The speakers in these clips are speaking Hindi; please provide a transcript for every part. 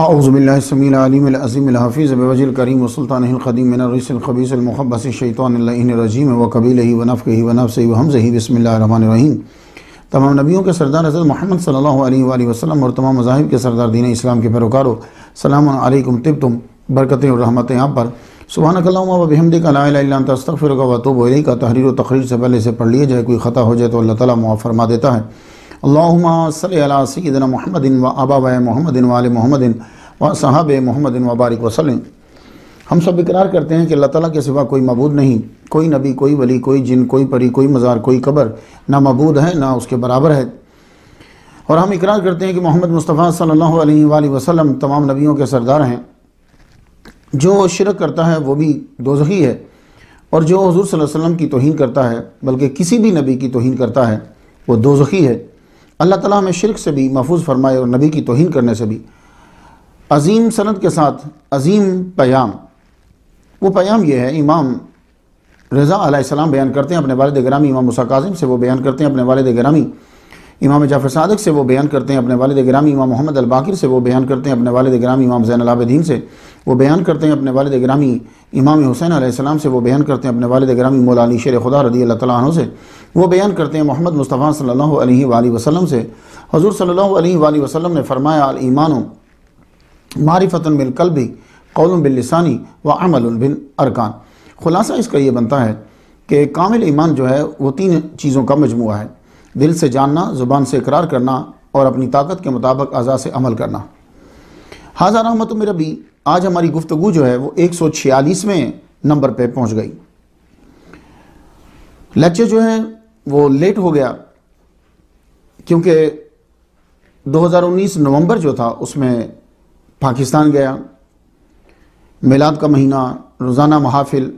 आउज़बिल्लासमीमज़ीमफ़ीज़बल करीम वसुल्तानकदीम मिनरसलख़बीसमख़बस रज़ीम व कबील ही वनफ़ ही वनफ़ से हमज़ ही बसमीम तमाम नबियों के सरदार हज़रत महमद सल्ला वसलम और तमाम मजाहब के सरदार दीन इस्लाम के पैरोकारो सलामकुम तिब तुम बरकतें और रहमतें आप पर सुबहान कलामद तस्तफ़िर का वतूब का तहरीर व तकरीर से पहले से पढ़ लिया जाए कोई ख़ा हो जाए तो अल्लाह ताली मुआफ़रमा देता है अल्लाम सदन मुहम्मदिन व मुहम्मदिन व वाल मुहम्मदिन व साहब व बारिक वसलम हम सब इकरार करते हैं कि अल्लाह ताला के सिवा कोई मबूद नहीं कोई नबी कोई वली कोई जिन कोई परी कोई मज़ार कोई कबर ना मबूद है ना उसके बराबर है और हम इकरार करते हैं कि मोहम्मद मुस्तफ़ा सल्लल्लाहु अलैहि वसल्लम तमाम नबियों के सरदार हैं जो शिरक करता है वो भी दोजही है और जो हजूर वसल्लम की तोहन करता है बल्कि किसी भी नबी की तोहन करता है वो दोजही है अल्लाह ताला हमें शिरक से भी महफूज फरमाए और नबी की तोहन करने से भी अजीम सनद के साथ अजीम पयाम वो पयाम ये है इमाम रज़ा आसमाम बयान करते हैं अपने वालद ग्रामी इमाम मुसा काजिम से वो बयान करते हैं अपने वालद ग्रामी इमाम जाफर सदक से वो बयान करते हैं अपने वालद ग्रामी इमाम मोहम्मद अलबाकिर से वो बयान करते हैं अपने वालद ग्रामी इमाम जैन अलाबद्दीन से वो बयान करते हैं अपने वालद ग्रामी इमाम हुसैन आसमाम से वो बयान करते हैं अपने वालद ग्रामी मौलानी शेर खुदा रदी अल्लाह से वो बयान करते हैं मोहम्मद मुस्तफ़ा सल्ला वसलम से हजूर सल्ला वसलम ने फरमाया ईमान मारिफ़तन बिलकल भी कौलम बिल्लिसानी व अमल अरकान खुलासा इसका ये बनता है कि कामिल ईमान जो है वो तीन चीज़ों का मजमू है दिल से जानना ज़ुबान से इकरार करना और अपनी ताकत के मुताबिक अज़ा से अमल करना हाजा रहमत रबी आज हमारी गुफ्तु जो है वो एक सौ छियालीसवें नंबर पर पहुँच गई लेक्चर जो है वो लेट हो गया क्योंकि 2019 नवंबर जो था उसमें पाकिस्तान गया मिलाद का महीना रोज़ाना महाफिल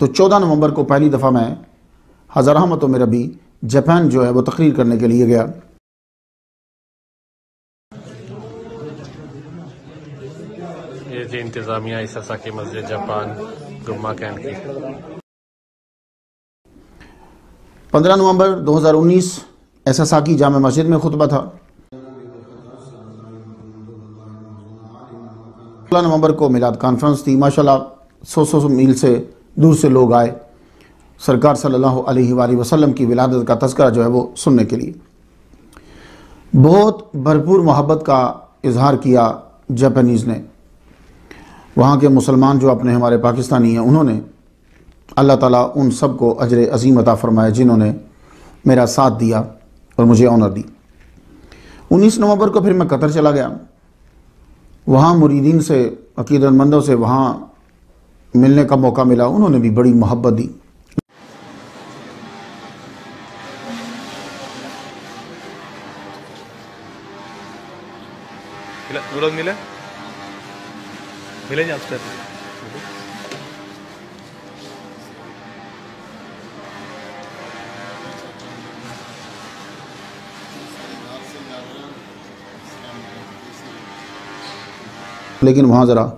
तो 14 नवंबर को पहली दफ़ा मैं हज़ार अहमद रबी जापान जो है वो तकरीर करने के लिए गया ये इंतजामिया इससा की मस्जिद जापान गुम्मा कैंप की पंद्रह नवंबर 2019 एसएसआ की जाम मस्जिद में खुतबा था सोलह नवंबर को मिलाद कॉन्फ्रेंस थी माशाल्लाह सौ सौ मील से दूर से लोग आए सरकार सल्लल्लाहु अलैहि वसल्लम की विलादत का तस्करा जो है वो सुनने के लिए बहुत भरपूर मोहब्बत का इजहार किया जापानीज़ ने वहाँ के मुसलमान जो अपने हमारे पाकिस्तानी हैं उन्होंने अल्लाह ताला उन सब को अजर अजीम अता फ़रमाया जिन्होंने मेरा साथ दिया और मुझे ऑनर दी उन्नीस नवंबर को फिर मैं कतर चला गया वहाँ मुरीदीन से अकीदतमंदों से वहाँ मिलने का मौका मिला उन्होंने भी बड़ी मोहब्बत दी लोग मिले मिलेंगे आप स्टेप लेकिन वहाँ ज़रा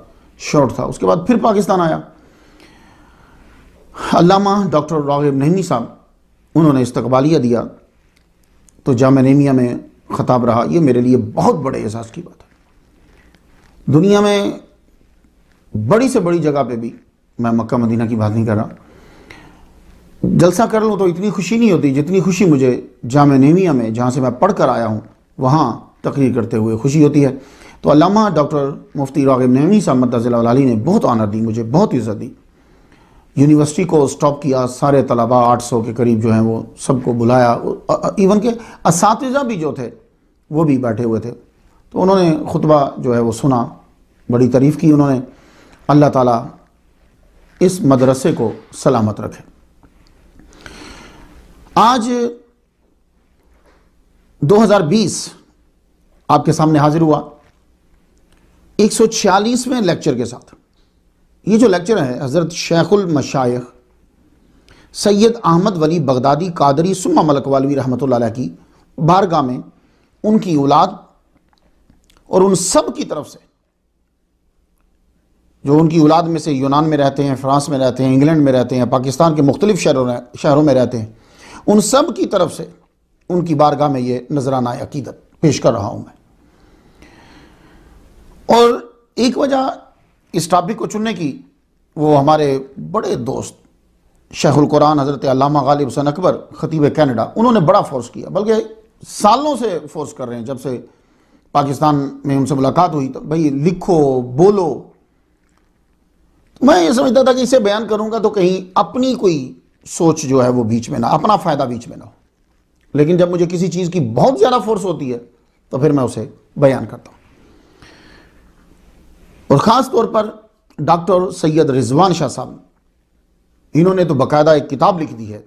शॉर्ट था उसके बाद फिर पाकिस्तान आया अलामा डॉक्टर रागिब नहमी साहब उन्होंने इस्तबालिया दिया तो जाम नहमिया में ख़ताब रहा ये मेरे लिए बहुत बड़े एहसास की बात है दुनिया में बड़ी से बड़ी जगह पे भी मैं मक्का मदीना की बात नहीं कर रहा जलसा कर लूँ तो इतनी खुशी नहीं होती जितनी खुशी मुझे जाम नेमिया में जहाँ से मैं पढ़ कर आया हूँ वहाँ तकरीर करते हुए खुशी होती है तो अलामा डॉक्टर मुफ्ती रागिब नवी साहब मदाजी ने बहुत आनर दी मुझे बहुत इज़्ज़त दी यूनिवर्सिटी को स्टॉप किया सारे तलबा आठ सौ के करीब जो हैं वो सबको बुलाया इवन के इस भी जो थे वो भी बैठे हुए थे तो उन्होंने खुतबा जो है वो सुना बड़ी तारीफ़ की उन्होंने अल्लाह ताला इस मदरसे को सलामत रखे आज 2020 आपके सामने हाजिर हुआ एक सौ लेक्चर के साथ ये जो लेक्चर है हज़रत शेखुल मशाइ सैयद अहमद वली बगदादी कादरी सुमा मलक वालवी रहमत की बारगाह में उनकी औलाद और उन सब की तरफ से जो उनकी औलाद में से यूनान में रहते हैं फ्रांस में रहते हैं इंग्लैंड में रहते हैं पाकिस्तान के मुख्तलिफ शहरों शहरों में रहते हैं उन सब की तरफ से उनकी बारगाह में ये नजराना अकीदत पेश कर रहा हूँ मैं और एक वजह इस टॉपिक को चुनने की वो हमारे बड़े दोस्त शेखुल कुरान हज़रत अलामा गालिब हसन अकबर ख़तीब कैनेडा उन्होंने बड़ा फोर्स किया बल्कि सालों से फोर्स कर रहे हैं जब से पाकिस्तान में उनसे मुलाकात हुई तो भाई लिखो बोलो मैं ये समझता था कि इसे बयान करूंगा तो कहीं अपनी कोई सोच जो है वो बीच में ना अपना फ़ायदा बीच में ना हो लेकिन जब मुझे किसी चीज़ की बहुत ज़्यादा फोर्स होती है तो फिर मैं उसे बयान करता हूं और ख़ास तौर पर डॉक्टर सैयद रिजवान शाह साहब इन्होंने तो बाकायदा एक किताब लिख दी है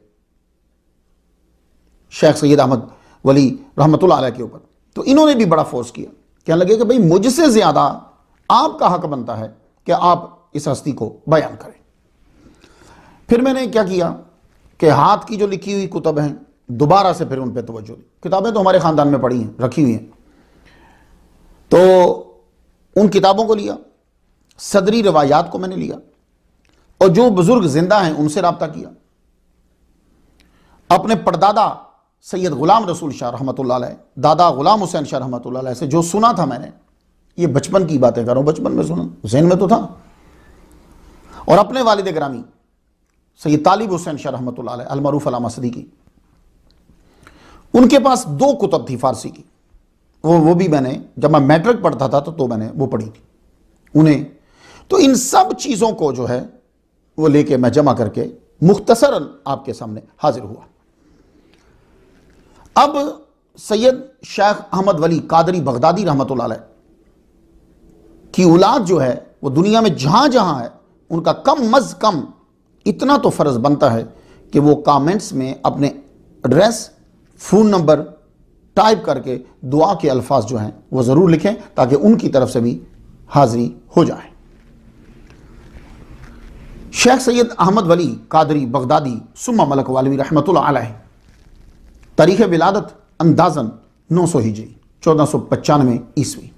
शेख सैयद अहमद वली रहमत के ऊपर तो इन्होंने भी बड़ा फोर्स किया क्या लगे कि भाई मुझसे ज़्यादा आपका हक बनता है कि आप इस हस्ती को बयान करें फिर मैंने क्या किया कि हाथ की जो लिखी हुई कुतब हैं दोबारा से फिर उन पर तोज्जो दी किताबें तो हमारे ख़ानदान में पढ़ी हैं रखी हुई हैं तो उन किताबों को लिया सदरी रवायात को मैंने लिया और जो बुज़ुर्ग जिंदा हैं उनसे रबता किया अपने परदादा सैयद ग़ुलाम रसूल शाह रहमत दादा ग़ुलाम हुसैन शाह रहमत से जो सुना था मैंने ये बचपन की बातें कर रहा बचपन में सुना जहन में तो था और अपने वालद ग्रामी सैद तालिब हुसैन शाह रहमत अलमरूफ मसदी सदीकी उनके पास दो कुतब थी फारसी की वो वो भी मैंने जब मैं मैट्रिक पढ़ता था तो, तो मैंने वो पढ़ी थी उन्हें तो इन सब चीज़ों को जो है वो लेके मैं जमा करके मुख्तसर आपके सामने हाजिर हुआ अब सैयद शेख अहमद वली कादरी बगदादी रहमत की औलाद जो है वो दुनिया में जहां जहां है उनका कम मज़ कम इतना तो फ़र्ज़ बनता है कि वो कमेंट्स में अपने एड्रेस फ़ोन नंबर टाइप करके दुआ के अल्फाज जो हैं वो ज़रूर लिखें ताकि उनकी तरफ से भी हाज़िरी हो जाए शेख सैयद अहमद वली कादरी बगदादी सुम्मा मलक वालवी रहमत तारीख विलादत अंदाजन नौ सौ हिजरी चौदह सौ पचानवे ईस्वी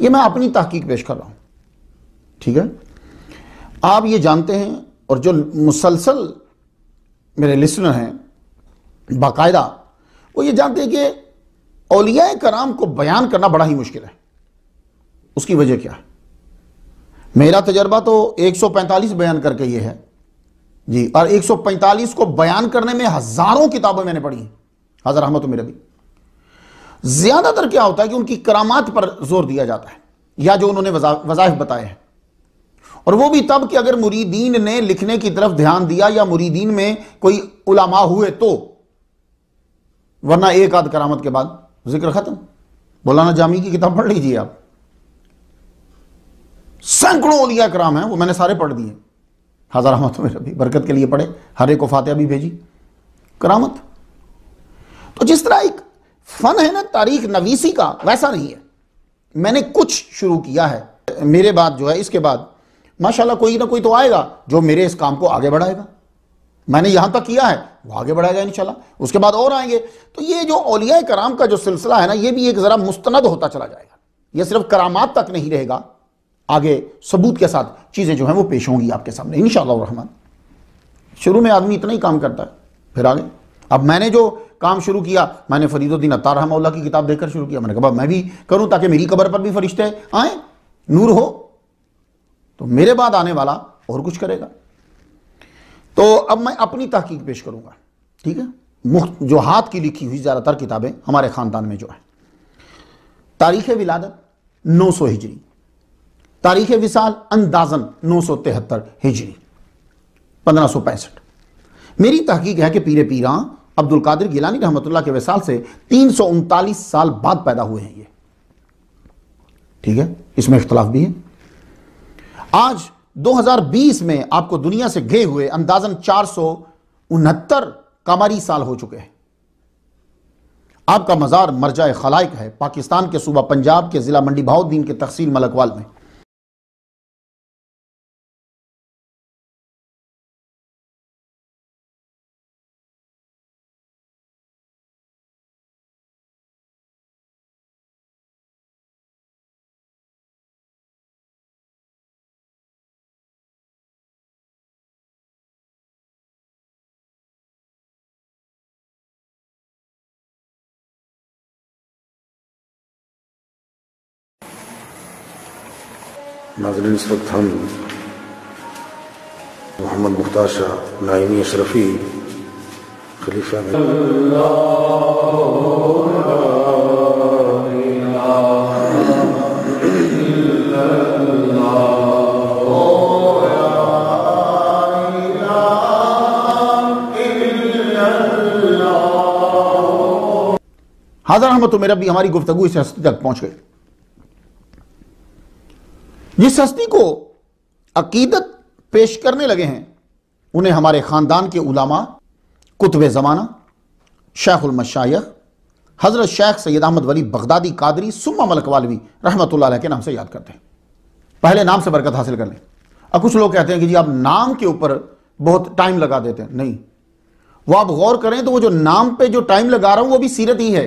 ये मैं अपनी तहकीक पेश कर रहा हूं ठीक है आप ये जानते हैं और जो मुसलसल मेरे लिसनर हैं बाकायदा वो ये जानते हैं कि अलिया कराम को बयान करना बड़ा ही मुश्किल है उसकी वजह क्या है मेरा तजर्बा तो 145 बयान करके ये है जी और 145 को बयान करने में हज़ारों किताबें मैंने पढ़ी हैं हज़र अहमद मेरे भी ज़्यादातर क्या होता है कि उनकी करामात पर जोर दिया जाता है या जो उन्होंने वजा, बताए हैं और वो भी तब कि अगर मुरीदीन ने लिखने की तरफ ध्यान दिया या मुरीदीन में कोई उलामा हुए तो वरना एक आध करामत के बाद जिक्र खत्म मौलाना जामी की किताब पढ़ लीजिए आप सैकड़ों ओलिया कराम है वो मैंने सारे पढ़ दिए हजार रहमत में रबी बरकत के लिए पढ़े हर एक को फातिहा भी भेजी करामत तो जिस तरह एक फन है ना तारीख नवीसी का वैसा नहीं है मैंने कुछ शुरू किया है मेरे बाद जो है इसके बाद माशाल्लाह कोई ना कोई तो आएगा जो मेरे इस काम को आगे बढ़ाएगा मैंने यहां तक किया है वो आगे बढ़ाएगा इनशाला उसके बाद और आएंगे तो ये जो ओलिया कराम का जो सिलसिला है ना ये भी एक ज़रा मुस्तंद होता चला जाएगा ये सिर्फ करामात तक नहीं रहेगा आगे सबूत के साथ चीज़ें जो हैं वो पेश होंगी आपके सामने इन रहमान शुरू में आदमी इतना ही काम करता है फिर आगे अब मैंने जो काम शुरू किया मैंने फरीदुद्दीन अतार की किताब देखकर शुरू किया मैंने कहा मैं भी करूं ताकि मेरी कबर पर भी फरिश्ते आए नूर हो तो मेरे बाद आने वाला और कुछ करेगा तो अब मैं अपनी तहकीक पेश करूंगा ठीक है मुख्त जो हाथ की लिखी हुई ज़्यादातर किताबें हमारे ख़ानदान में जो है तारीख विलादत नौ सौ हिजरी तारीख विशाल अंदाजन नौ सौ तिहत्तर हिजरी पंद्रह सौ पैंसठ मेरी तहकीक है कि पीर पीरा अब्दुल कादिर गिलानी रहमतुल्ला के विशाल से तीन सौ उनतालीस साल बाद पैदा हुए हैं ये ठीक है इसमें इख्तलाफ भी है आज 2020 में आपको दुनिया से घिरे हुए अंदाजन चार कमरी साल हो चुके हैं आपका मजार मरजा खलाइक है पाकिस्तान के सूबा पंजाब के जिला मंडी भाउद्दीन के तहसील मलकवाल में नाजरीन इस वक्त हम मोहम्मद मुख्तार शाह नाइमी अशरफी खलीफा में हाजर अहमद तो मेरा भी हमारी गुफ्तु इस हस्ती तक पहुंच गई जिस हस्ती को अकीदत पेश करने लगे हैं उन्हें हमारे ख़ानदान के उलामा कुतब ज़माना शेखुलमशाय हज़रत शेख सैयद अहमद वली बगदादी कादरी सुम्मा मलकवालवी रहमत के नाम से याद करते हैं पहले नाम से बरकत हासिल कर लें और कुछ लोग कहते हैं कि जी आप नाम के ऊपर बहुत टाइम लगा देते हैं नहीं वो आप गौर करें तो वो जो नाम पे जो टाइम लगा रहा हूँ वो भी सीरत ही है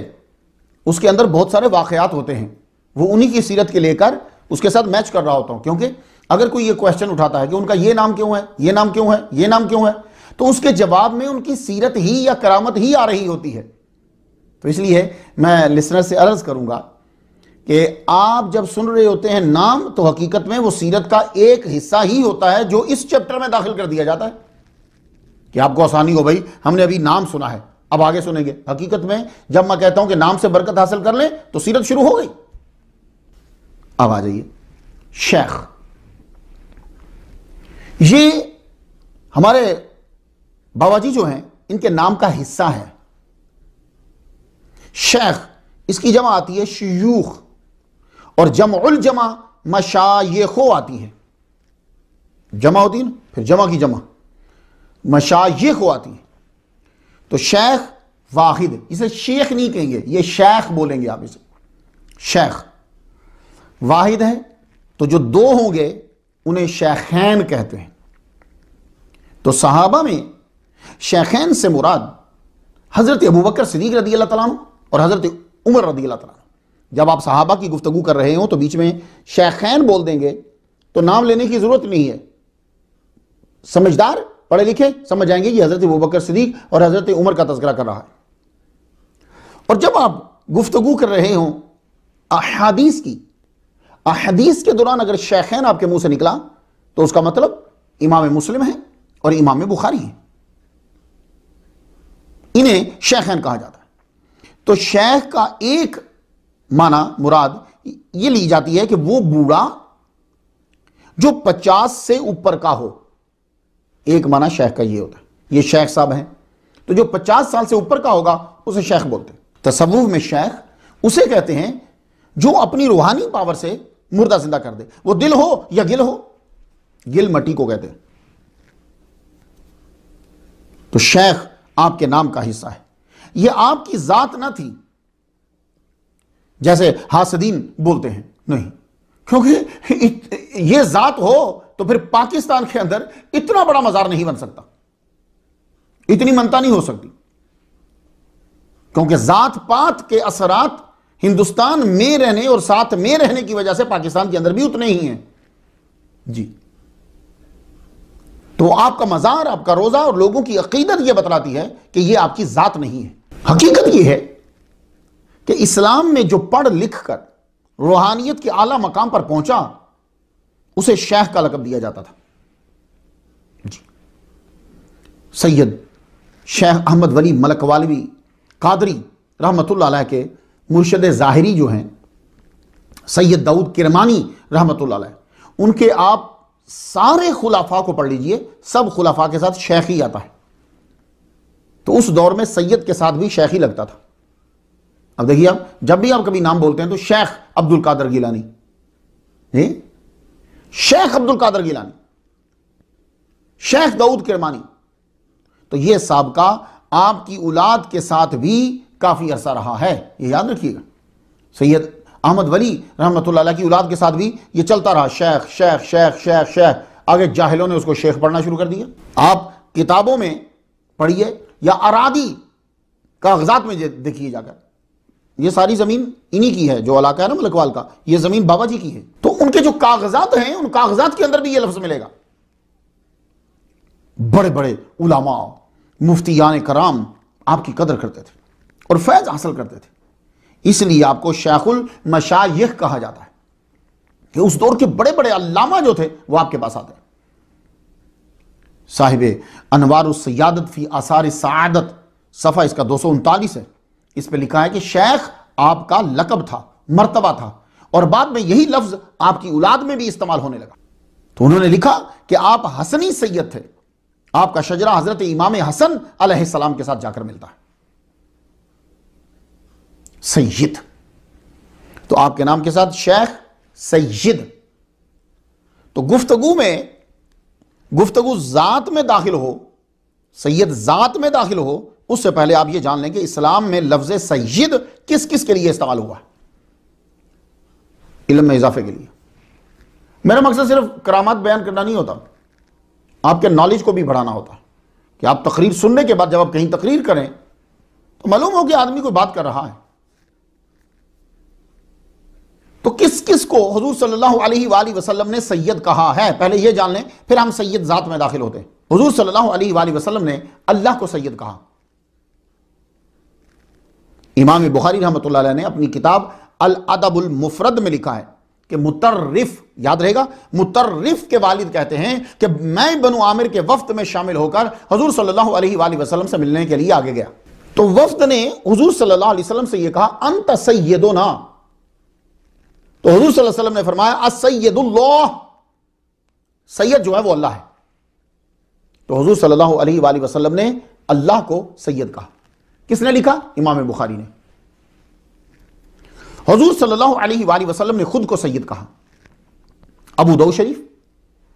उसके अंदर बहुत सारे वाकयात होते हैं वो उन्हीं की सीरत के लेकर उसके साथ मैच कर रहा होता हूं क्योंकि अगर कोई ये क्वेश्चन उठाता है कि उनका ये नाम क्यों है ये नाम क्यों है ये नाम क्यों है तो उसके जवाब में उनकी सीरत ही या करामत ही आ रही होती है तो इसलिए मैं लिसनर से अर्ज करूंगा कि आप जब सुन रहे होते हैं नाम तो हकीकत में वो सीरत का एक हिस्सा ही होता है जो इस चैप्टर में दाखिल कर दिया जाता है कि आपको आसानी हो भाई हमने अभी नाम सुना है अब आगे सुनेंगे हकीकत में जब मैं कहता हूं कि नाम से बरकत हासिल कर लें तो सीरत शुरू हो गई अब आ जाइए शेख ये हमारे बाबा जी जो हैं इनके नाम का हिस्सा है शेख इसकी जमा आती है शयूख और उल जमा खो आती है जमा होती है ना फिर जमा की जमा खो आती है तो शेख वाहिद इसे शेख नहीं कहेंगे ये शेख बोलेंगे आप इसे शेख वाहिद है तो जो दो होंगे उन्हें शैखैन कहते हैं तो सहाबा में शैखैन से मुराद हज़रत अबू बकर सदीक रदी अल्लाह तला और हज़रत उमर रदी अल्लाह तला जब आप सहाबा की गुफ्तगु कर रहे हो तो बीच में शैखैन बोल देंगे तो नाम लेने की ज़रूरत नहीं है समझदार पढ़े लिखे समझ आएंगे कि हज़रत अबू बकर सदीक और हज़रत उमर का तस्करा कर रहा है और जब आप गुफ्तगु कर रहे हो अहादीस की अहदीस के दौरान अगर शेखैन आपके मुंह से निकला तो उसका मतलब इमाम मुस्लिम है और इमाम बुखारी है इन्हें शेखैन कहा जाता है तो शेख का एक माना मुराद ये ली जाती है कि वो बूढ़ा जो 50 से ऊपर का हो एक माना शेख का ये होता है ये शेख साहब हैं तो जो 50 साल से ऊपर का होगा उसे शेख बोलते हैं तसवुफ में शेख उसे कहते हैं जो अपनी रूहानी पावर से मुर्दा जिंदा कर दे वो दिल हो या गिल हो गिल मटी को कहते हैं तो शेख आपके नाम का हिस्सा है यह आपकी जात ना थी जैसे हासदीन बोलते हैं नहीं क्योंकि यह जात हो तो फिर पाकिस्तान के अंदर इतना बड़ा मजार नहीं बन सकता इतनी मनता नहीं हो सकती क्योंकि जात पात के असरात हिंदुस्तान में रहने और साथ में रहने की वजह से पाकिस्तान के अंदर भी उतने ही हैं जी तो आपका मज़ार आपका रोज़ा और लोगों की अकीदत यह बतलाती है कि यह आपकी ज़ात नहीं है हकीकत यह है कि इस्लाम में जो पढ़ लिख कर रूहानियत के आला मकाम पर पहुंचा उसे शेख का लकब दिया जाता था जी सैयद शेख अहमद वली मलकवालवी कादरी रहमतुल्लाह के मुर्शद ज़ाहरी जो हैं सैयद दाऊद किरमानी रहमत उनके आप सारे खुलाफा को पढ़ लीजिए सब खुलाफा के साथ शेखी आता है तो उस दौर में सैयद के साथ भी शेखी लगता था अब देखिए आप जब भी आप कभी नाम बोलते हैं तो शेख अब्दुल कादर गिलानी है शेख अब्दुल कादर गिलानी शेख दाऊद किरमानी तो ये सबका आपकी औलाद के साथ भी काफ़ी अरसा रहा है ये याद रखिएगा सैयद अहमद वली रहमत की औलाद के साथ भी ये चलता रहा शेख शेख शेख शेख शेख आगे जाहिलों ने उसको शेख पढ़ना शुरू कर दिया आप किताबों में पढ़िए या अरादी कागजात में देखिए जाकर ये सारी ज़मीन इन्हीं की है जो इलाका है ना मलकवाल का ये ज़मीन बाबा जी की है तो उनके जो कागजात हैं उन कागजात के अंदर भी ये लफ्ज़ मिलेगा बड़े बड़े उलामा मुफ्तियान कराम आपकी कदर करते थे और फैज़ हासिल करते थे इसलिए आपको शेखुल मशाइख कहा जाता है कि उस दौर के बड़े बड़े अल्लामा जो थे वो आपके पास आते साहिब अनवार सयादत फी आसार सदत सफ़ा इसका दो सौ उनतालीस है इस पर लिखा है कि शेख आपका लकब था मर्तबा था और बाद में यही लफ्ज़ आपकी औलाद में भी इस्तेमाल होने लगा तो उन्होंने लिखा कि आप हसनी सैयद थे आपका शजरा हज़रत इमाम हसन अलैहिस्सलाम के साथ जाकर मिलता है सैयद तो आपके नाम के साथ शेख सैयद तो गुफ्तगु में गुफ्तगु ज़ात में दाखिल हो सैयद ज़ात में दाखिल हो उससे पहले आप ये जान लें कि इस्लाम में लफ्ज सैयद किस किस के लिए इस्तेमाल हुआ है इलम में इजाफे के लिए मेरा मकसद सिर्फ करामात बयान करना नहीं होता आपके नॉलेज को भी बढ़ाना होता कि आप तकरीर सुनने के बाद जब आप कहीं तकरीर करें तो मालूम हो कि आदमी कोई बात कर रहा है तो किस किस को हजूर सल्लाह ने सैयद कहा है पहले यह जान लें फिर हम सैयद ज़ात में दाखिल होते हैं हजूर सल्लल्लाहु ने अल्लाह को सैयद कहा इमाम बुखारी रहमत ने अपनी किताब अल अदबुल मुफरद में लिखा है कि मुतर्रिफ याद रहेगा मुतर्रिफ के वालिद कहते हैं कि मैं बनु आमिर के वफ्त में शामिल होकर हजूर सल्लल्लाहु अलैहि वसल्लम से मिलने के लिए आगे गया तो वफ्त ने हजूर सल्लल्लाहु अलैहि वसल्लम से यह कहा अंत सैदो ना तो हजूर सल्लम ने फरमाया सैयद सैयद जो है वो अल्लाह है तो हजूर सल्लल्लाहु वसलम ने अल्लाह को सैयद कहा किसने लिखा इमाम बुखारी ने हजूर सल्लल्लाहु वसलम ने खुद को सैयद कहा अबू दो शरीफ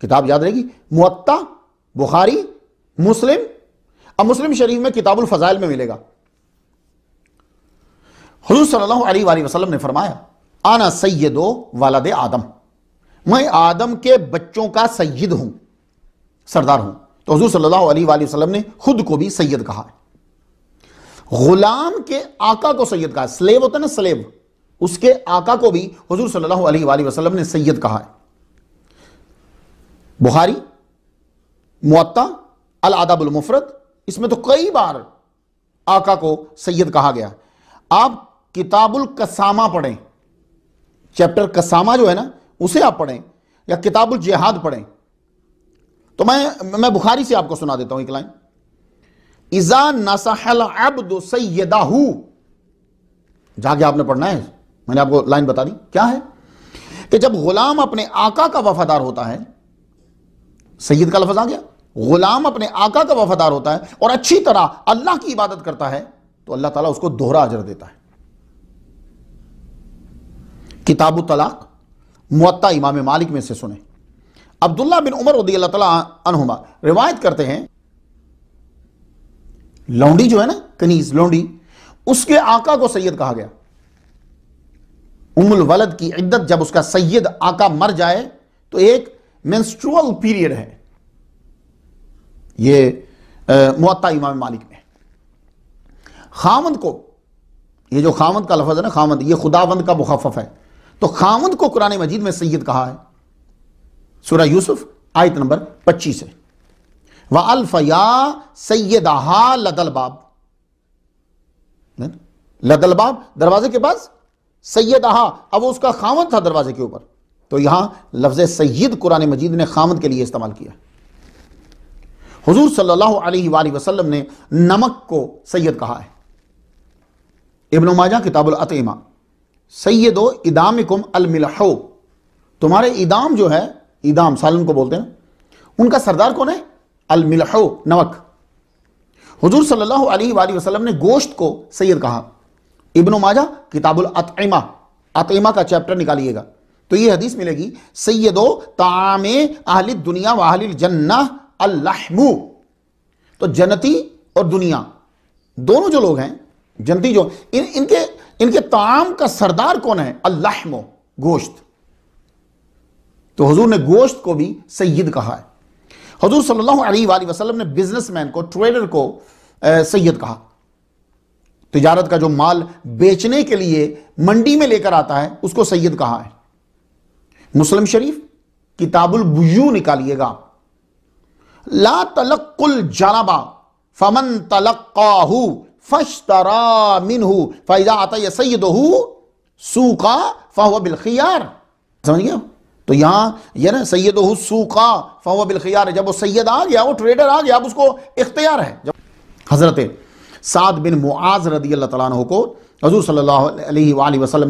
किताब याद रहेगी मुत्ता बुखारी मुस्लिम अब मुस्लिम शरीफ में किताबुल फजाइल में मिलेगा हजूर सल्लल्लाहु अलैहि वसल्लम ने फरमाया आना सैयदो वालद आदम मैं आदम के बच्चों का सैयद हूं सरदार हूं तो हजूर सल्लाम ने खुद को भी सैयद कहा है गुलाम के आका को सैयद कहा स्लेव होता है ना स्लेव उसके आका को भी हजूर सल्लाम ने सैयद कहा है बुहारी मुआत्ता अल आदाबुल मुफरत इसमें तो कई बार आका को सैयद कहा गया आप किताबुल कसामा पढ़ें चैप्टर कसामा जो है ना उसे आप पढ़ें या किताबुल जिहाद पढ़ें तो मैं मैं बुखारी से आपको सुना देता हूं एक लाइन इजा नसाहल अब्द सैदाहू जाके आपने पढ़ना है मैंने आपको लाइन बता दी क्या है कि जब गुलाम अपने आका का वफादार होता है सैयद का लफज आ गया गुलाम अपने आका का वफादार होता है और अच्छी तरह अल्लाह की इबादत करता है तो अल्लाह ताला उसको दोहरा अजर देता है किताब तलाक मुत्ता इमाम मालिक में से सुने अब्दुल्ला बिन उमर रदी अल्लाह रिवायत करते हैं लौंडी जो है ना कनीज लौंडी उसके आका को सैयद कहा गया उमुल वलद की इद्दत जब उसका सैयद आका मर जाए तो एक मेंस्ट्रुअल पीरियड है ये मुत्ता इमाम मालिक में खामद को ये जो खामंद का लफज है ना खामंद ये खुदावंद का मुखफ है तो खामद को कुरान मजीद में सैयद कहा है सूर्य यूसुफ आयत नंबर पच्चीस है व अल्फया सैदहा लदलबाब लदलबाब दरवाजे के पास सैयद आहा अब उसका खामद था दरवाजे के ऊपर तो यहां लफ्ज सैयद कुरान मजीद ने खामद के लिए इस्तेमाल किया हजूर सल्लल्लाहु अलैहि वसल्लम ने नमक को सैयद कहा है इब्न माजा किताबुल अतमा सैदो इदामिकुम अलमिलहो तुम्हारे इदाम जो है इदाम सालन को बोलते हैं उनका सरदार कौन है अलमिलहो नमक हुजूर सल्लल्लाहु अलैहि वसल्लम ने गोश्त को सैयद कहा इब्न माजा किताबुल अतमा अतमा का चैप्टर निकालिएगा तो ये हदीस मिलेगी सैयदो ताम आहली दुनिया वाहल जन्ना अल्लाहमू तो जनती और दुनिया दोनों जो लोग हैं जनती जो इन इनके इनके ताम का सरदार कौन है अल्लाह गोश्त तो हजूर ने गोश्त को भी सैयद कहा है हजूर सल्लल्लाहु अलैहि वसल्लम ने बिजनेसमैन को ट्रेडर को सैयद कहा तिजारत का जो माल बेचने के लिए मंडी में लेकर आता है उसको सैयद कहा है मुस्लिम शरीफ किताबुल बुजू निकालिएगा ला तलक्कुल जनाबा फमन तलक्काहू फशतरा मिनहू फ़ैज़ा आता या सैद सूखा फ़ाह बिलखियार समझ तो यह ना सूखा फ़ाह बिलखियार जब वो आ गया वो ट्रेडर आ गया अब उसको इख्तियार है जब हज़रत साद बिन मुआज रदी अल्लाह तला को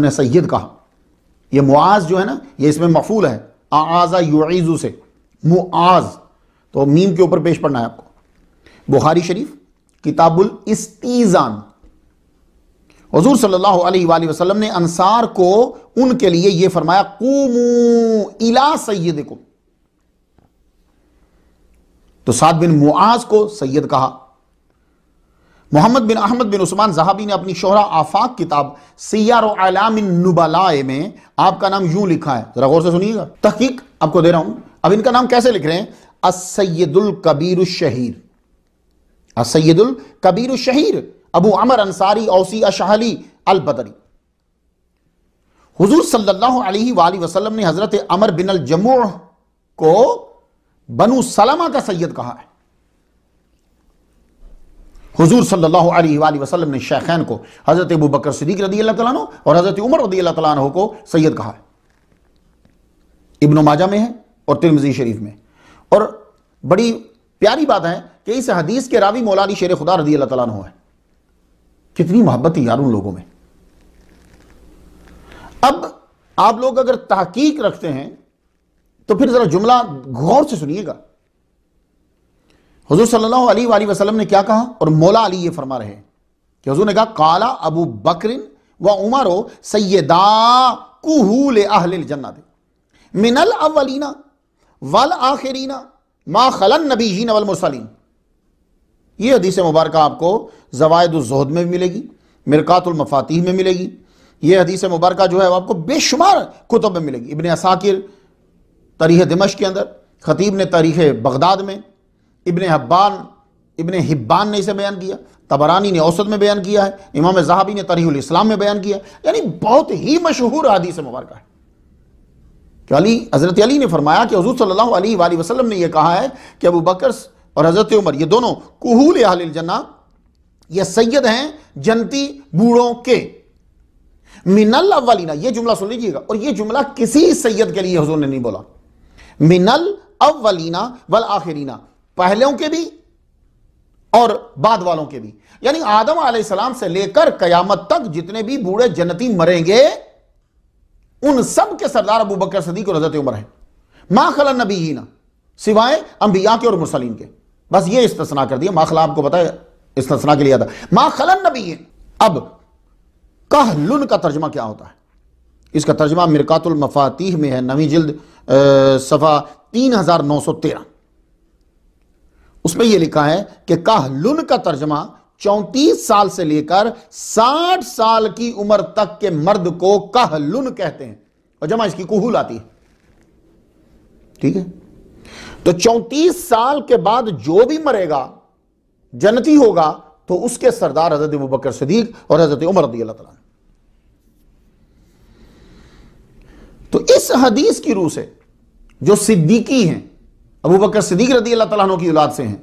ने सैयद कहा यह मुआज जो है ना ये इसमें मफूल है आज़ा युज़ू से मुआज तो मीम के ऊपर पेश पढ़ना है आपको बुखारी शरीफ किताबुल इस्तीज़ान हजूर सल्लल्लाहु अलैहि वसल्लम ने अंसार को उनके लिए यह फरमाया कुमू इला सैद को तो साद बिन मुआज को सैयद कहा मोहम्मद बिन अहमद बिन उस्मान जहाबी ने अपनी शोहरा आफाक किताब सियार नुबलाए में आपका नाम यूं लिखा है जरा गौर से सुनिएगा तहकीक आपको दे रहा हूं अब इनका नाम कैसे लिख रहे हैं असैदुल कबीर शहीर सैदुल कबीर शहीर अबू अमर अंसारी औसी अशहली अल बदरी हुजूर सल्लल्लाहु अलैहि वसल्लम ने हजरत अमर बिन अल जमू को बनु सलमा का सैयद कहा है हुजूर सल्लल्लाहु अलैहि वसल्लम ने शेखैन को हजरत अबू बकर सिद्दीक रदी अल्लाह तला और हजरत उमर रदी अल्लाह तला को सैयद कहा है इब्न माजा में है और तिरमजी शरीफ में और बड़ी प्यारी बात है कि इस हदीस के रावी मौलानी शेर खुदा रदी अल्लाह तला है कितनी मोहब्बत थी यार उन लोगों में अब आप लोग अगर तहकीक रखते हैं तो फिर जरा जुमला गौर से सुनिएगा हजूर सल्लल्लाहु अलैहि वसल्लम ने क्या कहा और मौला अली ये फरमा रहे कि हजूर ने कहा काला अबू बकरिन व उमरो सैदा कुहूल अहल जन्नत मिनल अवलीना वल आखिरीना मा खलन नबी ही नवलमरसलीम ये हदीस मुबारक आपको जवायदुलजहद में भी मिलेगी मरकातुलमफाती में मिलेगी ये हदीस मुबारक जो है वो आपको बेशुमार कुतुब में मिलेगी इबन असाकिर तारीख दिमश के अंदर खतीब ने तारीख बगदाद में इबन हब्बान इबन हिब्बान ने इसे बयान किया तबरानी ने औसत में बयान किया है इमाम जहाबी ने तारीख़ल इस्लाम में बयान किया यानी बहुत ही मशहूर हदीस मुबारक है कि अली हज़रत अली ने फरमाया कि हजूर सल्लल्लाहु अलैहि वसल्लम ने यह कहा है कि अबू बकर और हज़रत उमर ये दोनों कुहूल जन्ना ये सैयद हैं जनती बूढ़ों के मिनल अव्वालीना ये जुमला सुन लीजिएगा और ये जुमला किसी सैयद के लिए हजूर ने नहीं बोला मिनल अव्वलीना वल आखिरीना पहलों के भी और बाद वालों के भी यानी आदम आसमाम से लेकर कयामत तक जितने भी बूढ़े जन्नती मरेंगे उन सब के सरदार अबू बकर सदीक और हजरत उम्र है माखला नबी ही ना सिवाय अंबिया के और मुसलिन के बस ये इस्तना कर दिया माखला आपको पता है इस्तना के लिए आता माखला नबी अब कहलुन का तर्जमा क्या होता है इसका तर्जमा मिरकातुल मफातीह में है नवी जिल्द सफ़ा तीन हज़ार नौ सौ तेरह उसमें यह लिखा है कि कहलुन का तर्जमा चौंतीस साल से लेकर साठ साल की उम्र तक के मर्द को कहलुन कहते हैं और जमा इसकी कुहूल आती है ठीक है तो चौंतीस साल के बाद जो भी मरेगा जनती होगा तो उसके सरदार हजरत मुबकर बकर सदीक और हजरत उमर रदी अल्लाह तो इस हदीस की रूह से जो सिद्दीकी हैं अबू बकर सिद्दीक रदी अल्लाह तला की औलाद से हैं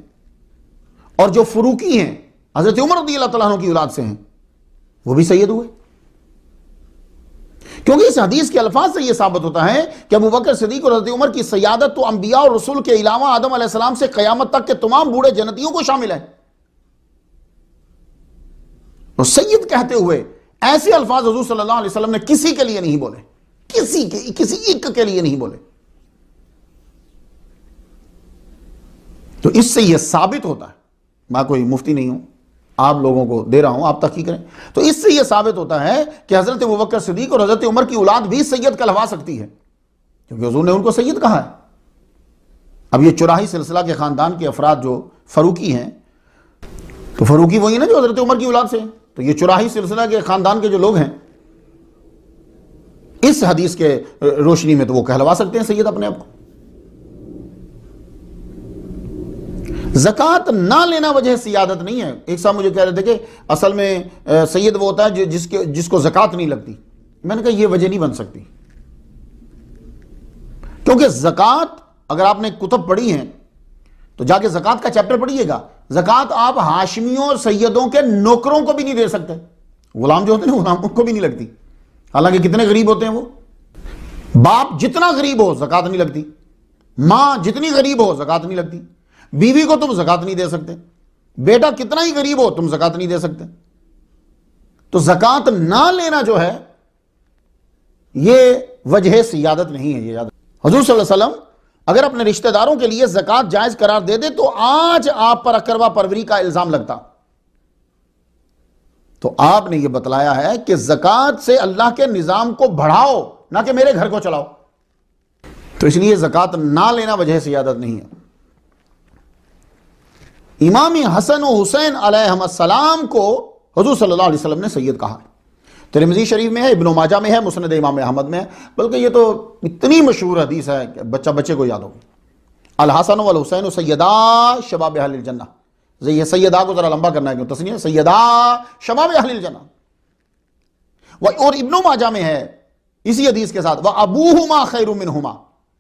और जो फरूकी हैं हजरत उमर रदी अल्लाह की औलाद से हैं वो भी सैयद हुए क्योंकि इस हदीस के अल्फाज से यह साबित होता है कि अबू बकर सदीक और हजरत उमर की सयादत तो अंबिया और रसूल के अलावा आदम सलाम से कयामत तक के तमाम बूढ़े जनतियों को शामिल है और तो सैयद कहते हुए ऐसे अल्फाज हजूर सल्लल्लाहु अलैहि वसल्लम ने किसी के लिए नहीं बोले किसी के किसी एक के लिए नहीं बोले तो इससे यह साबित होता है मैं कोई मुफ्ती नहीं हूं आप लोगों को दे रहा हूं आप तहकीक करें तो इससे यह साबित होता है कि हजरत वक्र सदीक और हजरत उमर की औलाद भी सैयद कहलवा सकती है क्योंकि हजूर ने उनको सैयद कहा है अब यह चुराही सिलसिला के ख़ानदान के अफराद जो फ़रूकी हैं तो फ़रूकी वही ना जो हजरत उमर की औलाद से तो यह चुराही सिलसिला के ख़ानदान के जो लोग हैं इस हदीस के रोशनी में तो वो कहलवा सकते हैं सैयद अपने आप को जक़ात ना लेना वजह सियादत नहीं है एक साहब मुझे कह रहे थे कि असल में सैयद वो होता है जो जिसके जिसको जक़ात नहीं लगती मैंने कहा यह वजह नहीं बन सकती क्योंकि जक़ात अगर आपने कुतब पढ़ी है तो जाके जक़ात का चैप्टर पढ़िएगा जक़ात आप हाशमियों सैयदों के नौकरों को भी नहीं दे सकते गुलाम जो होते हैं गुलाम उनको भी नहीं लगती हालांकि कितने गरीब होते हैं वो बाप जितना गरीब हो जक़ात नहीं लगती माँ जितनी गरीब हो जक़ात नहीं लगती बीवी को तुम जक़ात नहीं दे सकते बेटा कितना ही गरीब हो तुम जक़ात नहीं दे सकते तो जक़ात ना लेना जो है ये वजह सियादत नहीं है ये याद हजूर सल्लम अगर अपने रिश्तेदारों के लिए जकत जायज़ करार दे दे तो आज आप पर अकरवा परवरी का इल्ज़ाम लगता तो आपने ये बतलाया है कि जकत से अल्लाह के निज़ाम को बढ़ाओ ना कि मेरे घर को चलाओ तो इसलिए जकत ना लेना वजह से यादत नहीं है इमाम हसन हुसैन अलैहिस्सलाम को हजूर सल्लल्लाहु अलैहि वसल्लम ने सैयद कहा है तिरमजी शरीफ में है इब्न माजा में है मुसनद इमाम अहमद में है बल्कि ये तो इतनी मशहूर हदीस है कि बच्चा बच्चे को याद होगी अलहसन हुसैन सैदा शबाब हलजन्ना ये सैदा को ज़रा लंबा करना है क्यों तस्वीर सैदा शबाब जन्ना वह और इब्न माजा में है इसी हदीस के साथ वह अबूहुमा खैरुमिन हुमा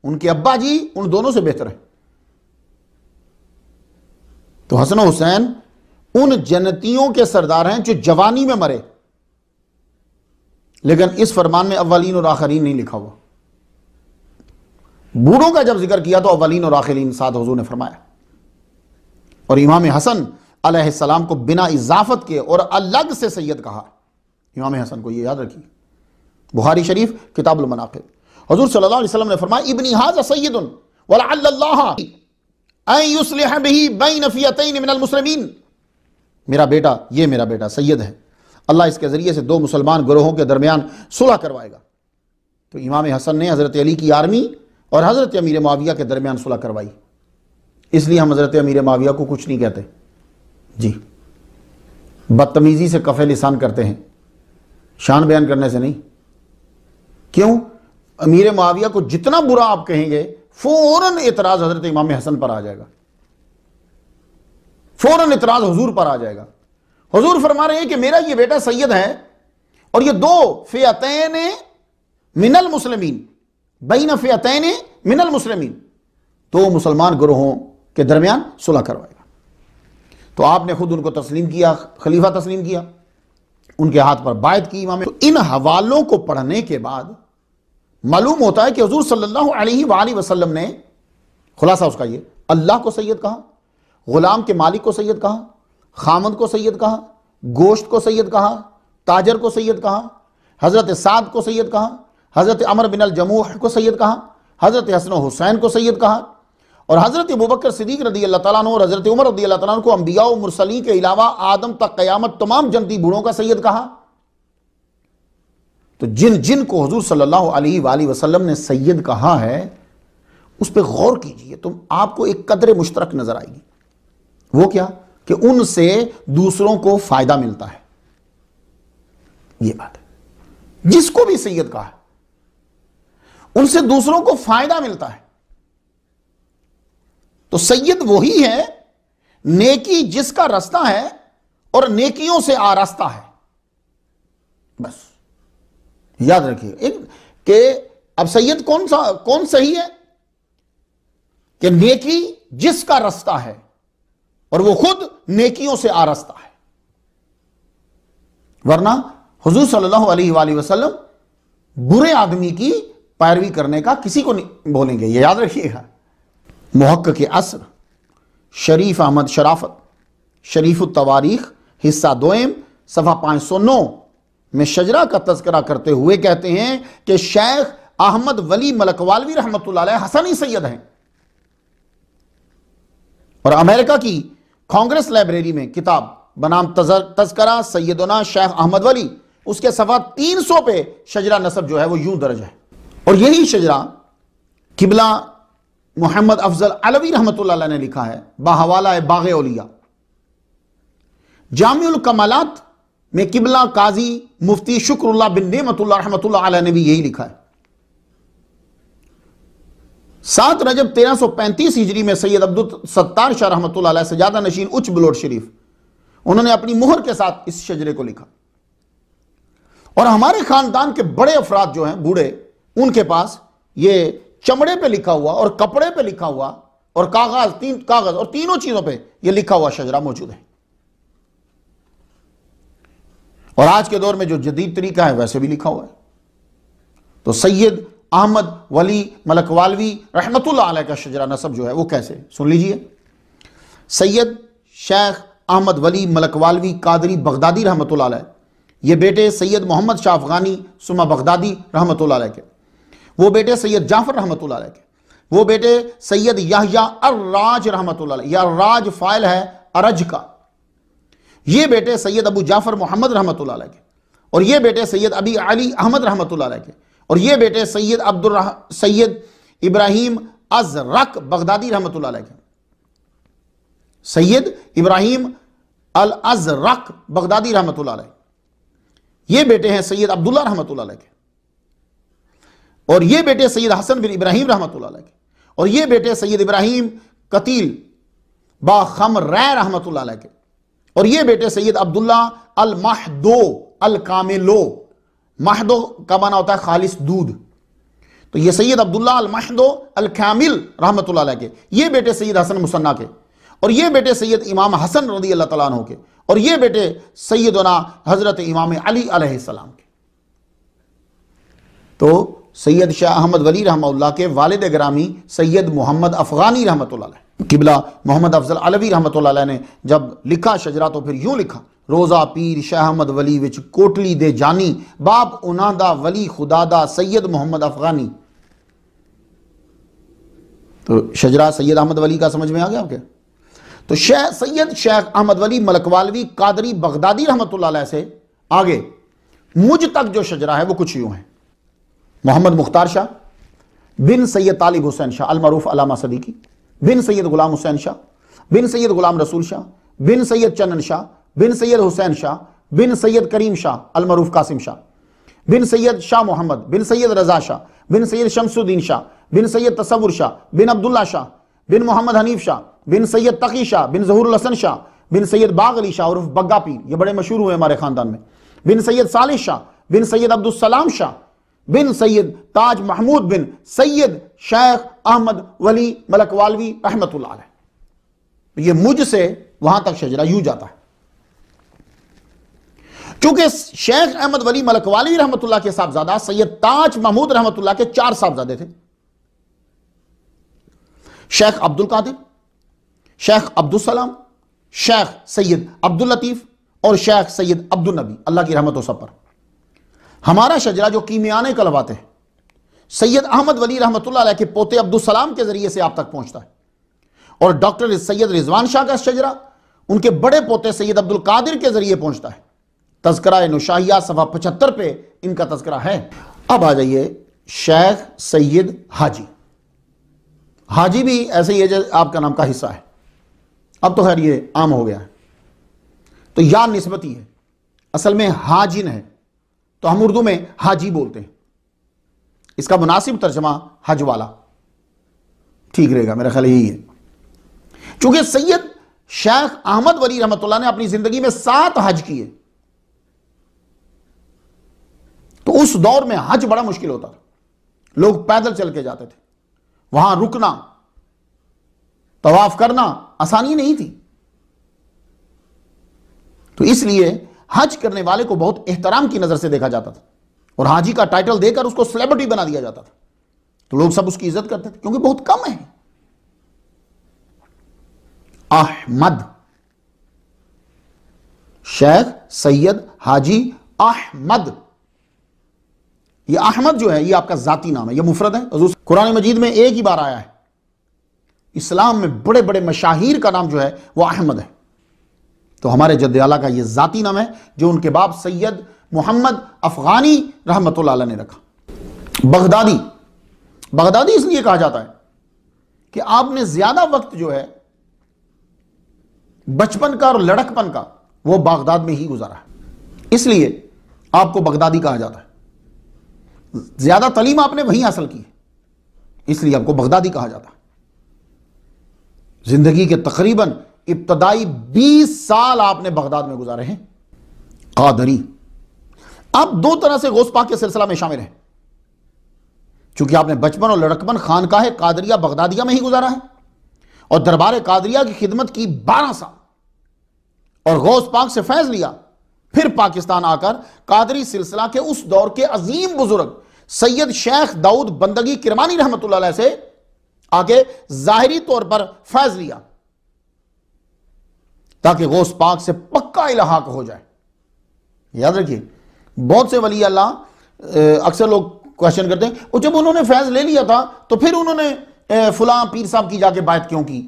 उनके अब्बा जी उन दोनों से बेहतर है तो हसन हुसैन उन जनतियों के सरदार हैं जो जवानी में मरे लेकिन इस फरमान में अव्वालीन और आखरीन नहीं लिखा हुआ बूढ़ों का जब जिक्र किया तो अवलीन और आखरीन साध हजू ने फरमाया और इमाम हसन अलैहिस्सलाम को बिना इजाफत के और अलग से सैयद कहा इमाम हसन को ये याद रखिए बुहारी शरीफ किताबुल मनाकिब हजूर सल्लल्लाहु अलैहि वसल्लम ने फरमाया इबन हाजा सैदन वला मेरा बेटा ये मेरा बेटा सैयद है अल्लाह इसके ज़रिए से दो मुसलमान ग्रोहों के दरमियान सुलह करवाएगा तो इमाम हसन ने हज़रत अली की आर्मी और हज़रत अमीर माविया के दरमियान सुलह करवाई इसलिए हम हज़रत अमीर माविया को कुछ नहीं कहते जी बदतमीज़ी से कफ़े लिसान करते हैं शान बयान करने से नहीं क्यों अमीर माविया को जितना बुरा आप कहेंगे फौरन इतराज हजरत इमाम हसन पर आ जाएगा फौरन इतराज हजूर पर आ जाएगा हजूर फरमा रहे हैं कि मेरा ये बेटा सैयद है और ये दो फेतैन मिनल मुसलमिन बैन फेतैन मिनल मुसलमिन दो मुसलमान ग्रोहों के दरमियान सुलह करवाएगा तो आपने खुद उनको तस्लीम किया खलीफा तस्लीम किया उनके हाथ पर बायत की इमाम तो इन हवालों को पढ़ने के बाद मालूम होता है कि हजूर सल्लाम ने खुलासा उसका ये अल्लाह को सैयद कहा गुलाम के मालिक को सैयद कहा खामद को सैयद कहा गोश्त को सैयद कहा ताजर को सैयद कहा हज़रत साद को सैयद कहा हज़रत अमर बिन अलजमूह को सैयद कहा हज़रत हसन हुसैन को सैयद कहा और हज़रत मुबकर सदीक रदी अल्लाह तला और हज़रत उमर रदी अल्लाह तुम को अम्बिया मुरसली के अलावा आदम तक क़यामत तमाम जंगती बूढ़ों का सैयद कहा तो जिन जिन को हजूर सल्ला वसलम ने सैयद कहा है उस पर गौर कीजिए तो आपको एक कदर मुश्तरक नजर आएगी वो क्या कि उनसे दूसरों को फायदा मिलता है ये बात है जिसको भी सैयद कहा उनसे दूसरों को फायदा मिलता है तो सैयद वही है नेकी जिसका रास्ता है और नेकियों से आरास्ता है बस याद रखिए एक के अब सैयद कौन सा कौन सही है कि नेकी जिसका रास्ता है और वो खुद नेकियों से आरस्ता है वरना हुजूर सल्लल्लाहु अलैहि वसल्लम बुरे आदमी की पैरवी करने का किसी को नहीं बोलेंगे ये याद रखिएगा मोहक्क के असर शरीफ अहमद शराफत शरीफ तवारीख हिस्सा दोएम सफा पांच सौ नौ में शजरा का तस्करा करते हुए कहते हैं कि शेख अहमद वली मलकवालवी रहमत हसनी सैयद हैं और अमेरिका की कांग्रेस लाइब्रेरी में किताब बनाम तस्करा सैयदना शेख अहमद वली उसके सफा 300 पे शजरा नसब जो है वो यूं दर्ज है और यही शजरा किबला मोहम्मद अफजल अलवी रहमत ने लिखा है बाहवाला बाग ओलिया जामिल में किबला काजी मुफ्ती शुक्रल्ला बिन नेमतुल्ला रहमतुल्ला ने भी यही लिखा है सात रजब 1335 हिजरी में सैयद अब्दुल सत्तार शाह रहमतुल्ला ज्यादा नशीन उच्च बलोट शरीफ उन्होंने अपनी मोहर के साथ इस शजरे को लिखा और हमारे खानदान के बड़े अफराद जो हैं बूढ़े उनके पास ये चमड़े पे लिखा हुआ और कपड़े पे लिखा हुआ और कागज तीन कागज और तीनों चीजों पे ये लिखा हुआ शजरा मौजूद है और आज के दौर में जो जदीद तरीका है वैसे भी लिखा हुआ है तो सैयद अहमद वली मलकवालवी रहमत रहमतुल्ला का शजरा नसब जो है वो कैसे सुन लीजिए सैयद शेख अहमद वली मलकवालवी कादरी बगदादी रहमतुल्ला ये बेटे सैयद मोहम्मद शाह अफगानी सुमा बगदादी रहमत के वो बेटे सैयद जाफर रहमत के वो बेटे सैयद याहिया अर्राज रहमतुल्ला या राज फाइल है अरज का ये बेटे सैयद अबू जाफ़र मोहम्मद रहमत के और ये बेटे सैयद अबी अली अहमद रहमत के और ये बेटे सैयद अब्दुल सैयद इब्राहिम अजरक बगदादी रहमत के सैयद इब्राहिम अल अजरक बगदादी रहमत ये बेटे हैं सैयद अब्दुल्ला रहमत के और ये बेटे सैयद हसन बिन इब्राहिम रहमत के और ये बेटे सैयद इब्राहिम कतील बाखम रहमत के और ये बेटे सैयद अब्दुल्ला अल महदो अल कामिलो महदो का माना होता है खालिस दूध तो ये सैयद अब्दुल्ला अल महदो अल कामिल रहमत के ये बेटे सैयद हसन मुसन्ना के और ये बेटे सैयद इमाम हसन रदी अल्लाह तला के और ये बेटे सैयदना हज़रत इमाम अली सलाम के तो सैयद शाह अहमद वली रहमा के वालद ग्रामी सैयद मोहम्मद अफ़गानी रहमत किबला मोहम्मद अफजल अलवी रहमत ने जब लिखा शजरा तो फिर यूं लिखा रोज़ा पीर अहमद वली विच कोटली दे जानी बाप उनादा वली खुदादा सैयद मोहम्मद अफगानी तो शजरा सैयद अहमद वली का समझ में आ गया आपके तो शेख सैयद शेख अहमद वली मलकवालवी कादरी बगदादी रहमत से आगे मुझ तक जो शजरा है वो कुछ यूं है मोहम्मद मुख्तार शाह बिन सैयद तालिब हुसैन शाह अलमरूफ अलामा सदीकी बिन सैयद गुलाम हुसैन शाह बिन सैयद गुलाम रसूल शाह बिन सैयद चंदन शाह बिन सैयद हुसैन शाह बिन सैयद करीम शाह अलमरूफ कासिम शाह बिन सैयद शाह मोहम्मद बिन सैयद रजा शाह बिन सैयद शमसुद्दीन शाह बिन सैयद तस्वुर शाह बिन अब्दुल्ला शाह बिन मोहम्मद हनीफ शाह बिन सैयद तकी शाह बिन जहूर हसन शाह बिन सैयद बाग अली शाह उर्फ बग्गा पीर ये बड़े मशहूर हुए हमारे खानदान में बिन सैयद सालिश शाह बिन सैयद अब्दुलसलाम शाह बिन सैयद ताज महमूद बिन सैयद शेख अहमद वली मलक वालवी रहमत तो ये मुझसे वहां तक शजरा यू जाता है चूंकि शेख अहमद वली मलक वालवी रहमत के साहबजादा सैयद ताज महमूद रहमत के चार साहबजादे थे शेख अब्दुल कादिर शेख अब्दुलसलाम शेख सैयद अब्दुल लतीफ़ और शेख सैयद अब्दुल नबी अल्लाह की रहमत हो सब पर हमारा शजरा जो कीमियाने कलवाते हैं सैयद अहमद वली रहमत के पोते अब्दुलसलाम के ज़रिए से आप तक पहुंचता है और डॉक्टर सैयद रिजवान शाह का शजरा उनके बड़े पोते सैयद अब्दुल कादिर के ज़रिए पहुंचता है तस्करा नुशाहिया सफा पचहत्तर पे इनका तस्करा है अब आ जाइए शेख सैयद हाजी हाजी भी ऐसे ही है आपका नाम का हिस्सा है अब तो खैर ये आम हो गया है तो या नस्बती है असल में हाजिन है तो हम उर्दू में हाजी बोलते हैं इसका मुनासिब तर्जमा हज वाला ठीक रहेगा मेरा ख्याल यही है चूंकि सैयद शेख अहमद वली रहमत ने अपनी जिंदगी में सात हज किए तो उस दौर में हज बड़ा मुश्किल होता था लोग पैदल चल के जाते थे वहां रुकना तवाफ करना आसानी नहीं थी तो इसलिए हज करने वाले को बहुत एहतराम की नज़र से देखा जाता था और हाजी का टाइटल देकर उसको सेलिब्रिटी बना दिया जाता था तो लोग सब उसकी इज्जत करते थे क्योंकि बहुत कम है अहमद शेख सैयद हाजी अहमद ये अहमद जो है ये आपका जाती नाम है ये मुफरत है कुरान मजीद में एक ही बार आया है इस्लाम में बड़े बड़े मशाहिर का नाम जो है वो अहमद है तो हमारे जदयाला का ये जाति नाम है जो उनके बाप सैयद मोहम्मद अफ़गानी रहमत ने रखा बगदादी बगदादी इसलिए कहा जाता है कि आपने ज़्यादा वक्त जो है बचपन का और लड़कपन का वो बागदाद में ही गुजारा है इसलिए आपको बगदादी कहा जाता है ज़्यादा तलीम आपने वहीं हासिल की है इसलिए आपको बगदादी कहा जाता है ज़िंदगी के तकरीबन इब्तदाई बीस साल आपने बगदाद में गुजारे हैं कादरी आप दो तरह से गौस पाक के सिलसिला में शामिल हैं चूंकि आपने बचपन और लड़कपन है कादरिया बगदादिया में ही गुजारा है और दरबार कादरिया की खिदमत की बारह साल और गौस पाक से फैज लिया फिर पाकिस्तान आकर कादरी सिलसिला के उस दौर के अजीम बुजुर्ग सैयद शेख दाऊद बंदगी किरमानी रहमत से आगे जाहरी तौर पर फैज लिया ताकि गौस पाक से पक्का इलाहाक हो जाए याद रखिए बहुत से वली अल्लाह अक्सर लोग क्वेश्चन करते हैं और जब उन्होंने फैज ले लिया था तो फिर उन्होंने फुला पीर साहब की जाके बात क्यों की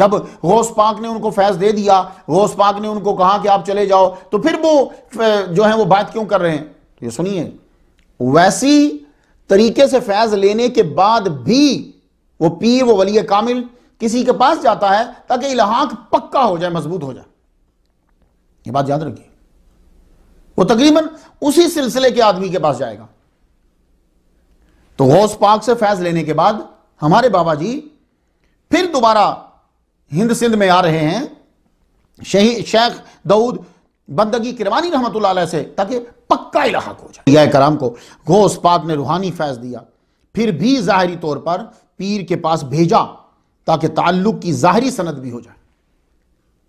जब गौस पाक ने उनको फैज दे दिया गौस पाक ने उनको कहा कि आप चले जाओ तो फिर वो जो है वो बात क्यों कर रहे हैं तो ये सुनिए वैसी तरीके से फैज लेने के बाद भी वो पीर वो वली कामिल किसी के पास जाता है ताकि इलाहाक पक्का हो जाए मजबूत हो जाए ये बात याद रखिए वो तकरीबन उसी सिलसिले के आदमी के पास जाएगा तो गौस पाक से फैज लेने के बाद हमारे बाबा जी फिर दोबारा हिंद सिंध में आ रहे हैं शहीद शेख दाऊद बंदगी किरवानी रहमत से ताकि पक्का इलाहाक हो जाए कराम को गौस पाक ने रूहानी फैज दिया फिर भी ज़ाहरी तौर पर पीर के पास भेजा ताकि ताल्लुक की ज़ाहरी सनद भी हो जाए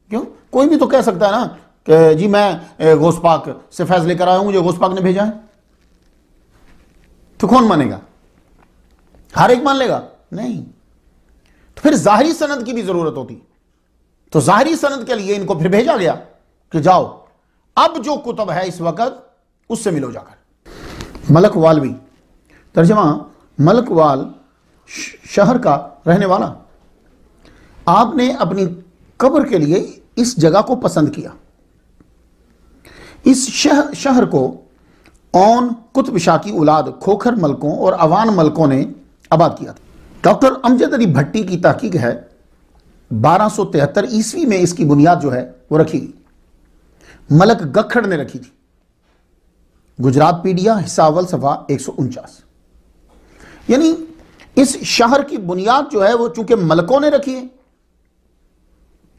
क्यों कोई भी तो कह सकता है ना कि जी मैं पाक से फैज लेकर आया हूं मुझे पाक ने भेजा है तो कौन मानेगा हर एक मान लेगा नहीं तो फिर जाहरी सनद की भी जरूरत होती तो जाहरी सनद के लिए इनको फिर भेजा गया कि जाओ अब जो कुतब है इस वक्त उससे मिलो जाकर मलक भी तर्जमा मलक वाल शहर का रहने वाला आपने अपनी कब्र के लिए इस जगह को पसंद किया इस शह, शहर को ओन कुतुब शाह की औलाद खोखर मलकों और अवान मलकों ने आबाद किया था डॉक्टर अमजद अली भट्टी की तहकीक है बारह सौ तिहत्तर ईस्वी में इसकी बुनियाद जो है वो रखी गई मलक गखड़ ने रखी थी गुजरात पीडिया हिसावल सफा एक सौ उनचास यानी इस शहर की बुनियाद जो है वो चूंकि मलकों ने रखी है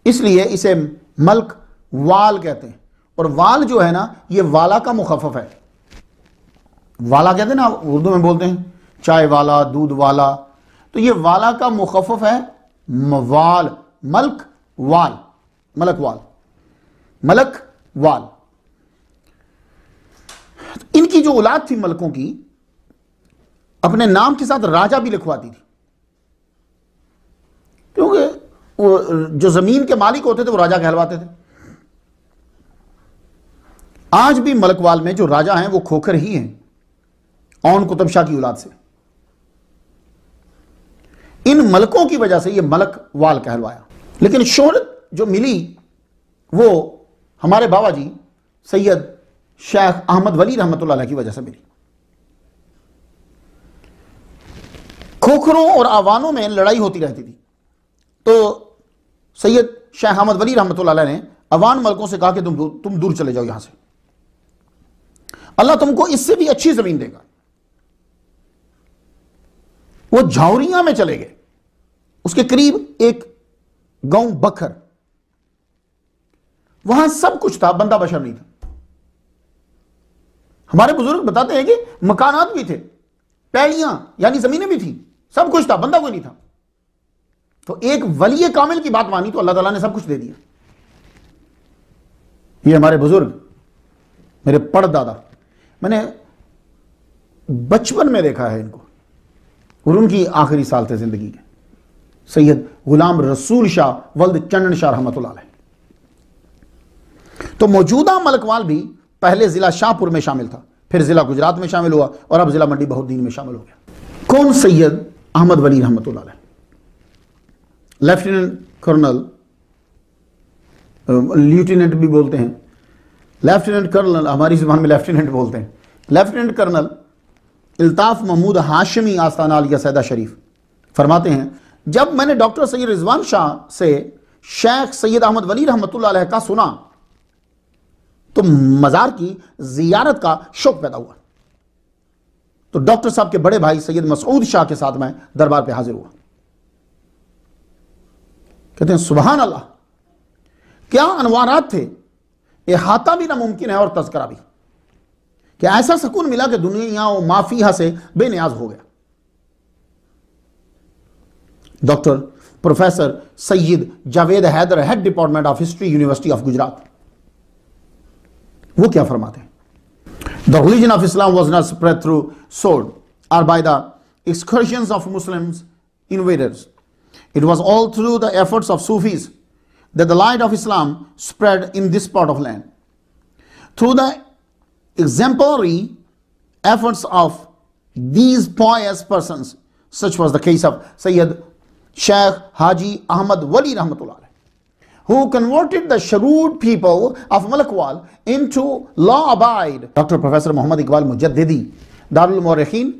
इसलिए इसे मल्क वाल कहते हैं और वाल जो है ना ये वाला का मुखफ है वाला कहते हैं ना उर्दू में बोलते हैं चाय वाला दूध वाला तो ये वाला का मुखफ है वाल मल्क वाल मलक वाल मलक वाल तो इनकी जो औलाद थी मलकों की अपने नाम के साथ राजा भी लिखवाती थी क्योंकि जो जमीन के मालिक होते थे वो राजा कहलवाते थे आज भी मलकवाल में जो राजा हैं वो खोखर ही हैं ओन कुतुब शाह की औलाद से इन मलकों की वजह से ये मलकवाल कहलवाया लेकिन शोहरत जो मिली वो हमारे बाबा जी सैयद शेख अहमद वली रहमत की वजह से मिली खोखरों और आवानों में लड़ाई होती रहती थी तो सैयद शाह अहमद वली रहमत ने अवान मलकों से कहा कि तुम तुम दूर चले जाओ यहां से अल्लाह तुमको इससे भी अच्छी जमीन देगा वो झावरिया में चले गए उसके करीब एक गांव बखर वहां सब कुछ था बंदा बशर नहीं था हमारे बुजुर्ग बताते हैं कि मकानात भी थे पैड़ियां यानी जमीनें भी थी सब कुछ था बंदा कोई नहीं था तो एक वली कामिल की बात मानी तो अल्लाह ताला ने सब कुछ दे दिया ये हमारे बुजुर्ग मेरे पड़दादा मैंने बचपन में देखा है इनको और उनकी आखिरी साल थे जिंदगी के सैयद गुलाम रसूल शाह वल्द चंदन शाह रहमत तो मौजूदा मलकवाल भी पहले जिला शाहपुर में शामिल था फिर जिला गुजरात में शामिल हुआ और अब जिला मंडी बहुद्दीन में शामिल हो गया कौन सैयद अहमद वली रहमत है लेफ्टिनेंट कर्नल लेफ्टिनेंट भी बोलते हैं लेफ्टिनेंट कर्नल हमारी जुबान में लेफ्टिनेंट बोलते हैं लेफ्टिनेंट कर्नल अल्ताफ़ महमूद हाशमी आस्थान आलिया सैदा शरीफ फरमाते हैं जब मैंने डॉक्टर सैयद रिजवान शाह से शेख सैयद अहमद वली रहमत का सुना तो मज़ार की जियारत का शौक पैदा हुआ तो डॉक्टर साहब के बड़े भाई सैयद मसूद शाह के साथ मैं दरबार पर हाजिर हुआ कहते हैं सुबहान अल्लाह क्या अनवारात थे अहाता भी नामुमकिन है और तस्करा भी कि ऐसा सुकून मिला कि दुनिया और माफिया से बेनियाज हो गया doctor professor Syed Javed Haider head department of history university of Gujarat वो क्या फरमाते हैं the religion of Islam was not spread through sword or by the excursion of Muslim invaders It was all through the efforts of Sufis that the light of Islam spread in this part of land. Through the exemplary efforts of these pious persons, such was the case of Sayyid Sheikh Haji Ahmad Wali Rahmatullah, who converted the shrewd people of Malakwal into law-abide. Dr. Professor Muhammad Iqbal Mujaddidi, Darul Morehin,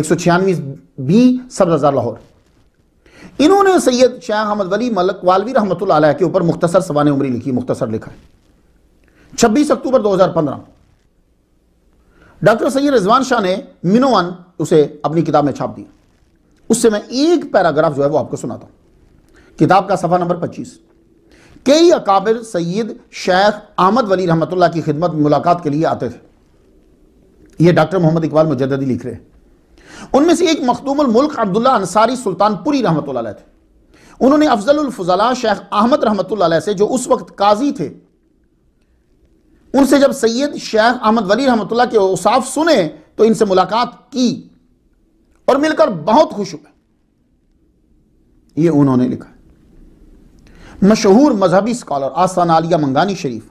196 B, Sabzazar Lahore. इन्होंने सैयद शाह अहमद वली मलक वालवी रहमत के ऊपर मुख्तसर सवान उमरी लिखी मुख्तसर लिखा है छब्बीस अक्टूबर दो हजार पंद्रह डॉक्टर सैयद रिजवान शाह ने मिनोवन उसे अपनी किताब में छाप दिया उससे मैं एक पैराग्राफ जो है वो आपको सुनाता हूं किताब का सफ़ा नंबर पच्चीस कई अकाबिर सैयद शेख अहमद वली रहमतुल्ला की खिदमत मुलाकात के लिए आते थे ये डॉक्टर मोहम्मद इकबाल मुजदी लिख रहे हैं उनमें से एक मखदूमल मुल्क अब्दुल्ला अंसारी सुल्तानपुरी रहमत थे उन्होंने अफजलफजला शेख अहमद रहमत से जो उस वक्त काजी थे उनसे जब सैयद शेख अहमद वली रहमत के उसाफ सुने तो इनसे मुलाकात की और मिलकर बहुत खुश हुए ये उन्होंने लिखा मशहूर मजहबी स्कॉलर आसान आलिया मंगानी शरीफ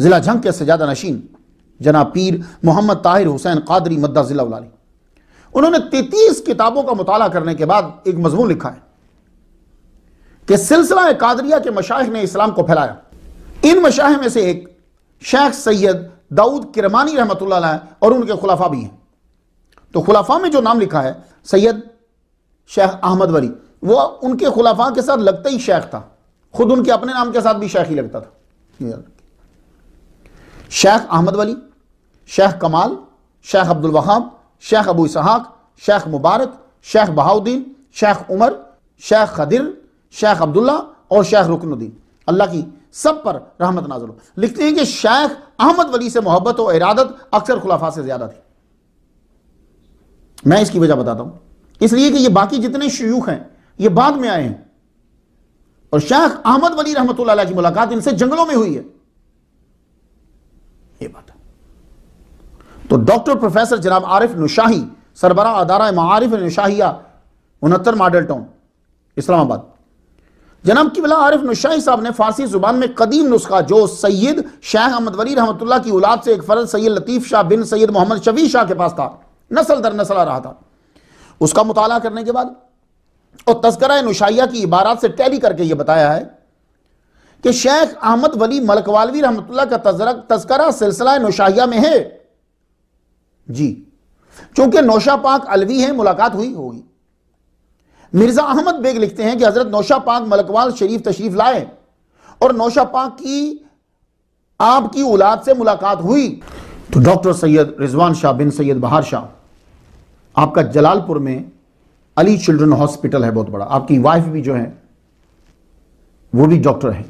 जिला झंग के सजादा नशीन जना पीर मोहम्मद ताहिर हुसैन कादरी मद्दा जिला उन्होंने तैतीस किताबों का मुताला करने के बाद एक मजमून लिखा है कि सिलसिला कादरिया के मशाह ने इस्लाम को फैलाया इन मशाह में से एक शेख सैयद दाऊद किरमानी रहमत और उनके खुलाफा भी हैं तो खुलाफा में जो नाम लिखा है सैयद शेख अहमद वरी वो उनके खुलाफा के साथ लगता ही शेख था खुद उनके अपने नाम के साथ भी शेख ही लगता था शेख अहमद वली शेख कमाल शेख अब्दुल वहाब शेख अबू इसहाक शेख मुबारक शेख बहाउद्दीन शेख उमर शेख खदिर शेख अब्दुल्ला और शेख रुकनुद्दीन अल्लाह की सब पर रहमत नाजुल हो लिखते हैं कि शेख अहमद वली से मोहब्बत और इरादत अक्सर खुलाफा से ज़्यादा थी मैं इसकी वजह बताता हूं इसलिए कि ये बाकी जितने शयूख हैं ये बाद में आए हैं और शेख अहमद वली रहमत की मुलाकात इनसे जंगलों में हुई है ये बात है तो डॉक्टर प्रोफेसर जनाब आरिफ नुशाही सरबरा अदारा मारिफ नुशाहिया उनहत्तर मॉडल टाउन इस्लामाबाद जनाब किबला आरिफ नुशाही साहब ने फारसी जुबान में कदीम नुस्खा जो सैयद शेख अहमद वली रहमतुल्ला की औलाद से एक फर्ज सैयद लतीफ़ शाह बिन सैयद मोहम्मद शबी शाह के पास था नसल दर नसल आ रहा था उसका मुताला करने के बाद और तस्करा नुशाहिया की इबारत से टैली करके यह बताया है कि शेख अहमद वली मलकवालवी रहमतुल्ला का तस्करा सिलसिला नुशाहिया में है जी चूंकि नौशा पाक अलवी है मुलाकात हुई होगी मिर्जा अहमद बेग लिखते हैं कि हजरत नौशा पाक मलकवाल शरीफ तशरीफ लाए और नौशा पाक की आपकी औलाद से मुलाकात हुई तो डॉक्टर सैयद रिजवान शाह बिन सैयद बहार शाह आपका जलालपुर में अली चिल्ड्रन हॉस्पिटल है बहुत बड़ा आपकी वाइफ भी जो है वो भी डॉक्टर है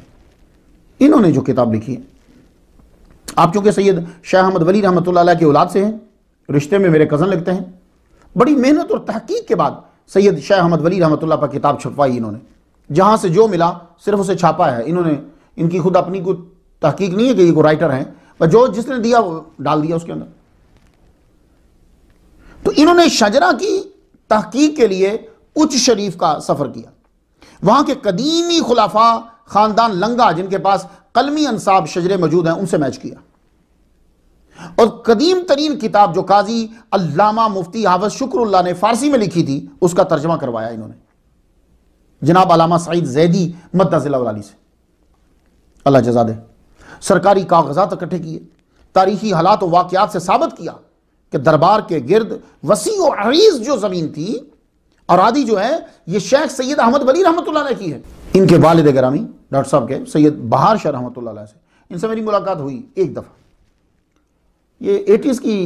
इन्होंने जो किताब लिखी है आप चूंकि सैयद शाह अहमद वली रहमत के औलाद से हैं रिश्ते में मेरे कज़न लगते हैं बड़ी मेहनत और तहकीक के बाद सैयद शाह अहमद वली रहमत पर किताब छपवाई इन्होंने जहाँ से जो मिला सिर्फ उसे छापा है इन्होंने इनकी खुद अपनी को तहकीक नहीं है कि ये को राइटर हैं पर जो जिसने दिया वो डाल दिया उसके अंदर तो इन्होंने शजरा की तहकीक के लिए उच्च शरीफ का सफ़र किया वहां के कदीमी खुलाफा ख़ानदान लंगा जिनके पास कलमी अनसाब शजरे मौजूद हैं उनसे मैच किया और कदीम तरीन किताब जो काजी अल्लामा मुफ्ती हावज शुक्रल्ला ने फारसी में लिखी थी उसका तर्जमा करवाया इन्होंने जनाब अलामा सईद जैदी मद्दाजिला से अल्लाह जजादे सरकारी कागजात इकट्ठे किए तारीखी हालात और वाकियात से साबित किया कि दरबार के गिर्द वसी और अरीज जो ज़मीन थी और आदि जो है यह शेख सैयद अहमद वली रहमत की है इनके वालद ग्रामी डॉक्टर साहब के सैयद बहार शाह रहमत से इनसे मेरी मुलाकात हुई एक दफ़ा ये एटीज़ की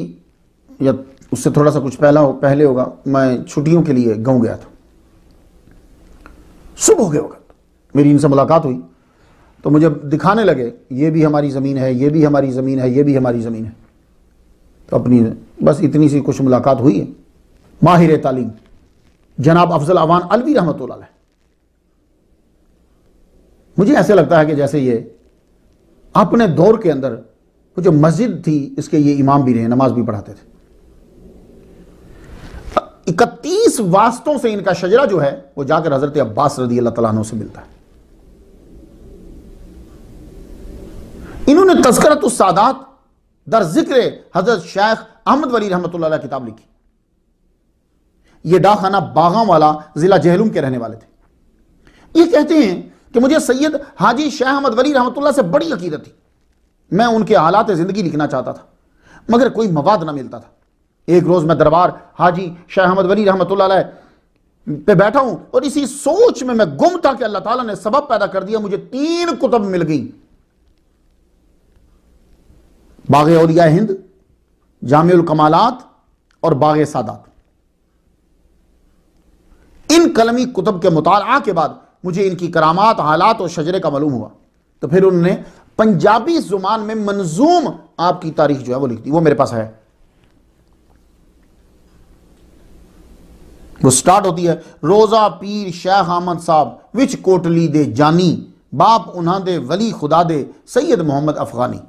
या उससे थोड़ा सा कुछ पहला हो पहले होगा मैं छुट्टियों के लिए गाँव गया था सुबह हो गए वक्त मेरी इनसे मुलाकात हुई तो मुझे दिखाने लगे ये भी हमारी ज़मीन है ये भी हमारी ज़मीन है ये भी हमारी ज़मीन है तो अपनी बस इतनी सी कुछ मुलाकात हुई है माहिर तालीम जनाब अफजल अवान अलवी रहमत मुझे ऐसे लगता है कि जैसे ये अपने दौर के अंदर वो जो मस्जिद थी इसके ये इमाम भी रहे नमाज भी पढ़ाते थे इकतीस वास्तों से इनका शजरा जो है वो जाकर हजरत अब्बास रदी अल्लाह तला से मिलता है इन्होंने तस्करत सादात दर जिक्र हजरत शेख अहमद वली रहमत किताब लिखी ये डाखाना बागा वाला जिला जहलूम के रहने वाले थे ये कहते हैं कि मुझे सैयद हाजी शाह अहमद वली रहमत से बड़ी अकीदत थी मैं उनके हालात ज़िंदगी लिखना चाहता था मगर कोई मवाद ना मिलता था एक रोज़ मैं दरबार हाजी शाह अहमद वली रहमत पे बैठा हूं और इसी सोच में मैं गुम था कि अल्लाह ताला ने सबब पैदा कर दिया मुझे तीन कुतब मिल गई बाग औलिया हिंद जाम कमालात और बाग सादात इन कलमी कुतब के मुताला के बाद मुझे इनकी करामात हालात और शजरे का मालूम हुआ तो फिर उन्होंने पंजाबी जुबान में मंजूम आपकी तारीख जो है वो लिख दी वो मेरे पास है वो स्टार्ट होती है रोजा पीर शाह अहमद साहब विच कोटली दे जानी बाप उन्हां दे वली खुदा दे सैयद मोहम्मद अफगानी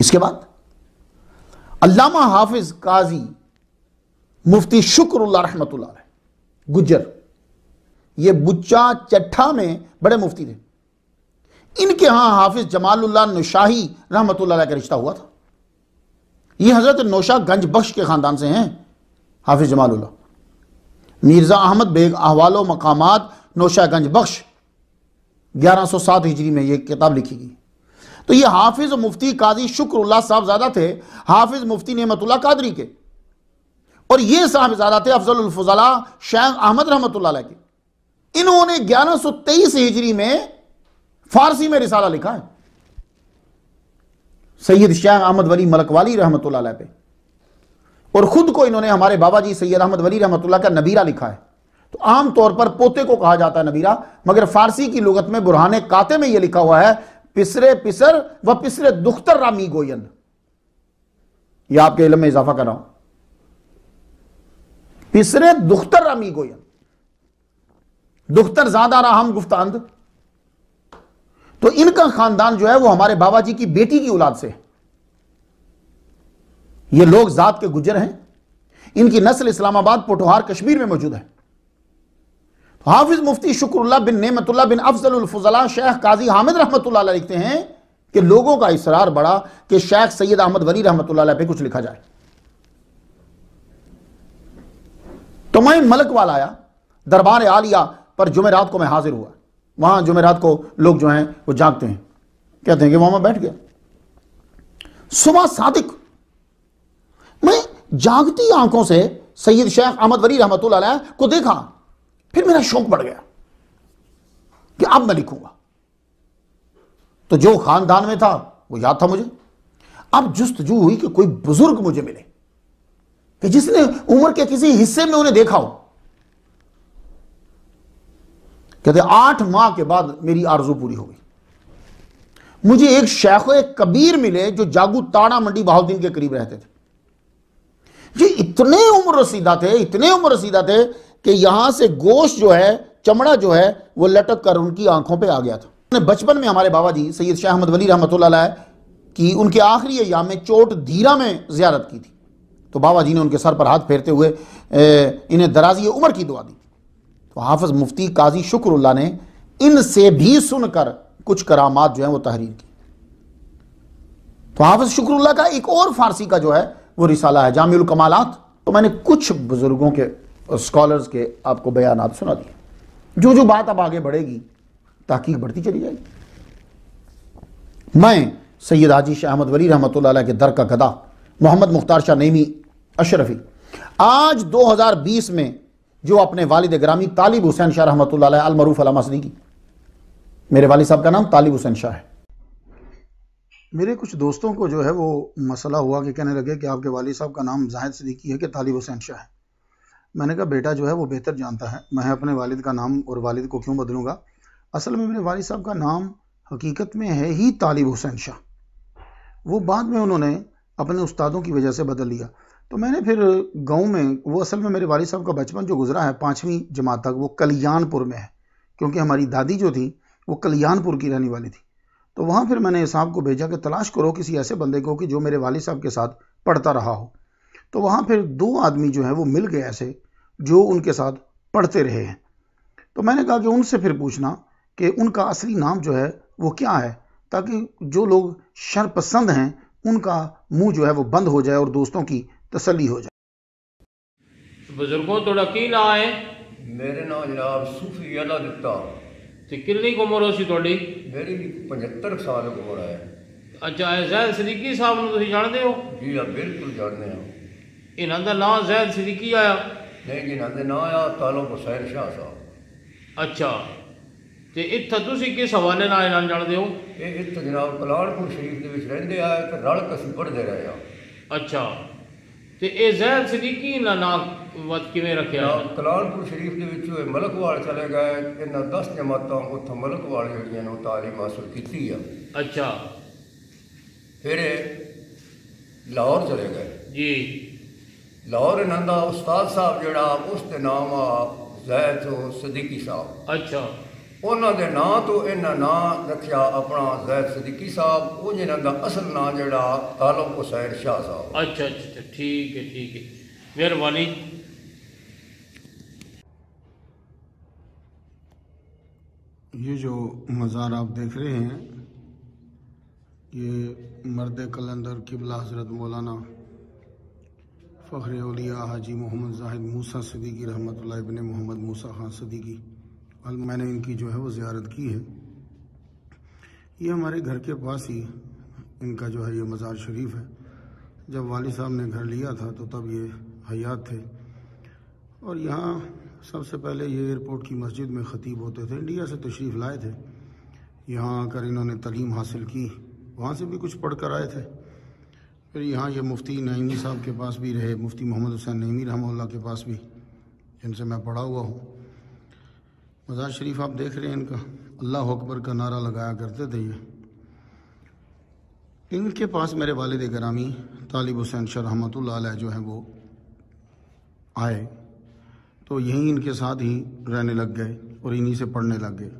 इसके बाद अल्लामा हाफिज काजी मुफ्ती शुक्र रहमतुल्ला गुज्जर ये बुच्चा चट्ठा में बड़े मुफ्ती थे इनके यहां हाफिज जमाल नौशाही रहमत का रिश्ता हुआ था ये हज़रत नोशा गंज बख्श के ख़ानदान से हैं हाफिज जमालुल्ला मिर्ज़ा अहमद बेग अहवाल मकाम नोशा गंज बख्श ग्यारह सौ सात हिजरी में ये किताब लिखी गई तो ये हाफिज़ मुफ्ती काजी शुक्रल्ला ज्यादा थे हाफिज़ मुफ्ती नमतुल्ला कादरी के और ये ज्यादा थे अफजलफजला शेख अहमद रहमत के इन्होंने ग्यारह सौ तेईस हिजरी में फारसी में रिसाला लिखा है सैयद शाह अहमद वली मलक वाली रहमत पे और ख़ुद को इन्होंने हमारे बाबा जी सैयद अहमद वली रहमत का नबीरा लिखा है तो आम तौर पर पोते को कहा जाता है नबीरा मगर फारसी की लुगत में बुरहाने काते में यह लिखा हुआ है पिसरे पिसर व पिसरे दुख्तर रामी गोयन यह आपके इलम में इजाफा कर रहा हूं पिसरे दुख्तर रामी गोयन दुख्तर ज्यादा रहा हम गुफ्तांद तो इनका खानदान जो है वो हमारे बाबा जी की बेटी की औलाद से है ये लोग जात के गुजर हैं इनकी नस्ल इस्लामाबाद पोटोहार कश्मीर में मौजूद है तो हाफिज मुफ्ती शुक्र बिन नेमतुल्ला बिन अफजलफजला शेख काजी हामिद रहमत लिखते हैं कि लोगों का इसरार बढ़ा कि शेख सैयद अहमद वली रहमत पे कुछ लिखा जाए तो मैं मलक वाला आया दरबार आलिया पर जुमेरात को मैं हाजिर हुआ वहाँ जुमेरात को लोग जो हैं वो जागते हैं कहते हैं कि वहां मैं बैठ गया सुबह सादिक मैं जागती आंखों से सैयद शेख अहमद वरी रहमत को देखा फिर मेरा शौक बढ़ गया कि अब मैं लिखूंगा तो जो खानदान में था वो याद था मुझे अब जुस्तजू हुई कि कोई बुजुर्ग मुझे मिले कि जिसने उम्र के किसी हिस्से में उन्हें देखा हो कहते आठ माह के बाद मेरी आरजू पूरी हो गई मुझे एक शेख कबीर मिले जो जागू ताड़ा मंडी बहाउद्दीन के करीब रहते थे ये इतने उम्र रसीदा थे इतने उम्र रसीदा थे कि यहां से गोश्त जो है चमड़ा जो है वो लटक कर उनकी आंखों पे आ गया था बचपन में हमारे बाबा जी सैयद शाह अहमद वली रहमत की उनके आखिरी या में चोट धीरा में ज्यारत की थी तो बाबा जी ने उनके सर पर हाथ फेरते हुए इन्हें दराजी उम्र की दुआ दी तो हाफज मुफ्ती काजी शुक्रल्ला ने इनसे भी सुनकर कुछ करामात जो है वो तहरीर की तो हाफज शुक्रल्ला का एक और फारसी का जो है वो रिसाला है जामिल कमालात तो मैंने कुछ बुजुर्गों के स्कॉलर्स के आपको बयान आप सुना दिए जो जो बात अब आगे बढ़ेगी ताकि बढ़ती चली जाएगी मैं सैयद हाजी शाह अहमद वली रहमत के दर का गदा मोहम्मद मुख्तार शाह नईमी अशरफी आज 2020 में जो अपने वालिद ग्रामी तालिब हुसैन शाह रहमत अलमरूफ की मेरे वाली साहब का नाम तालिब हुसैन शाह है मेरे कुछ दोस्तों को जो है वो मसला हुआ कि कहने लगे कि आपके वाली साहब का नाम जाहिद सदीकी है कि तालिब हुसैन शाह है मैंने कहा बेटा जो है वो बेहतर जानता है मैं अपने वालिद का नाम और वालिद को क्यों बदलूँगा असल में मेरे वाली साहब का नाम हकीकत में है ही तालिब हुसैन शाह वो बाद में उन्होंने अपने उस्तादों की वजह से बदल लिया तो मैंने फिर गांव में वो असल में मेरे वाले साहब का बचपन जो गुजरा है पाँचवीं जमात तक वो कल्याणपुर में है क्योंकि हमारी दादी जो थी वो कल्याणपुर की रहने वाली थी तो वहाँ फिर मैंने साहब को भेजा कि तलाश करो किसी ऐसे बंदे को कि जो मेरे वालिद साहब के साथ पढ़ता रहा हो तो वहाँ फिर दो आदमी जो हैं वो मिल गए ऐसे जो उनके साथ पढ़ते रहे हैं तो मैंने कहा कि उनसे फिर पूछना कि उनका असली नाम जो है वो क्या है ताकि जो लोग शरपसंद हैं उनका मुंह जो है वो बंद हो जाए और दोस्तों की तसली हो जाए तो बुजुर्गों थोड़ा की है मेरे नाम जनाब सूफी अला दिता तो कितनी उम्र होती थोड़ी मेरी भी पचहत्तर साल उम्र है अच्छा जैद सदीकी साहब नी जानते हो जी हाँ बिल्कुल जानते हो इन्हों का ना जैद सदीकी आया नहीं जी इन्हों ना आया तालो बसैर शाह साहब अच्छा तो इत किस हवाले ना जानते हो इत जनाब कलाड़पुर शरीफ के रेंदे आए तो रल कसी पढ़ते रहे अच्छा ਤੇ ਇਹ ਜ਼ੈਦ ਸਦੀਕੀ ਨਾ ਨਾਮ ਵਤ ਕਿਵੇਂ ਰੱਖਿਆ ਕਲਾਲਪੁਰ ਸ਼ਰੀਫ ਦੇ ਵਿੱਚ ਹੋਏ ਮਲਕਵਾਲ ਚਲੇ ਗਏ ਇਹਨਾਂ 10 ਜਮਾਤਾਂ ਉੱਥੋਂ ਮਲਕਵਾਲ ਜਿਹੜੀਆਂ ਨੇ ਉਹ تعلیم ਹਾਸਲ ਕੀਤੀ ਆ ਅੱਛਾ ਫਿਰ ਲਾਹੌਰ ਚਲੇ ਗਏ ਜੀ ਲਾਹੌਰ ਨੰਦਾ ਦਾ ਉਸਤਾਦ ਸਾਹਿਬ ਜਿਹੜਾ ਉਸ ਦੇ ਨਾਮ ਆ ਜ਼ੈਦ ਸਦੀਕੀ ਸਾਹਿਬ ਅੱਛਾ उन्होंने ना तो इन्हें ना रखा अपना जैद सदीकी साहब उन इन्होंने असल ना जरा आलम हुसैन शाह साहब अच्छा अच्छा ठीक है ठीक है मेहरबानी ये जो मज़ार आप देख रहे हैं ये मर्द कलंदर किबला हज़रत मौलाना फ़खरे उलिया हाजी मोहम्मद जाहिद मूसा सदीकी रहमत लबन मोहम्मद मूसा खान सदीकी मैंने इनकी जो है वो ज़्यारत की है ये हमारे घर के पास ही इनका जो है ये मज़ार शरीफ है जब वाली साहब ने घर लिया था तो तब ये हयात थे और यहाँ सबसे पहले ये एयरपोर्ट की मस्जिद में ख़तीब होते थे इंडिया से तशरीफ़ लाए थे यहाँ आकर इन्होंने तलीम हासिल की वहाँ से भी कुछ पढ़ कर आए थे फिर यहाँ ये मुफ्ती नईमी साहब के पास भी रहे मुफ्ती मोहम्मद हुसैन नईमी रहमल्ला के पास भी जिनसे मैं पढ़ा हुआ हूँ मज़ार शरीफ आप देख रहे हैं इनका अल्लाह अकबर का नारा लगाया करते थे ये इनके पास मेरे वालद ग्रामी तालिब हुसैन शाह रहमत जो है वो आए तो यहीं इनके साथ ही रहने लग गए और इन्हीं से पढ़ने लग गए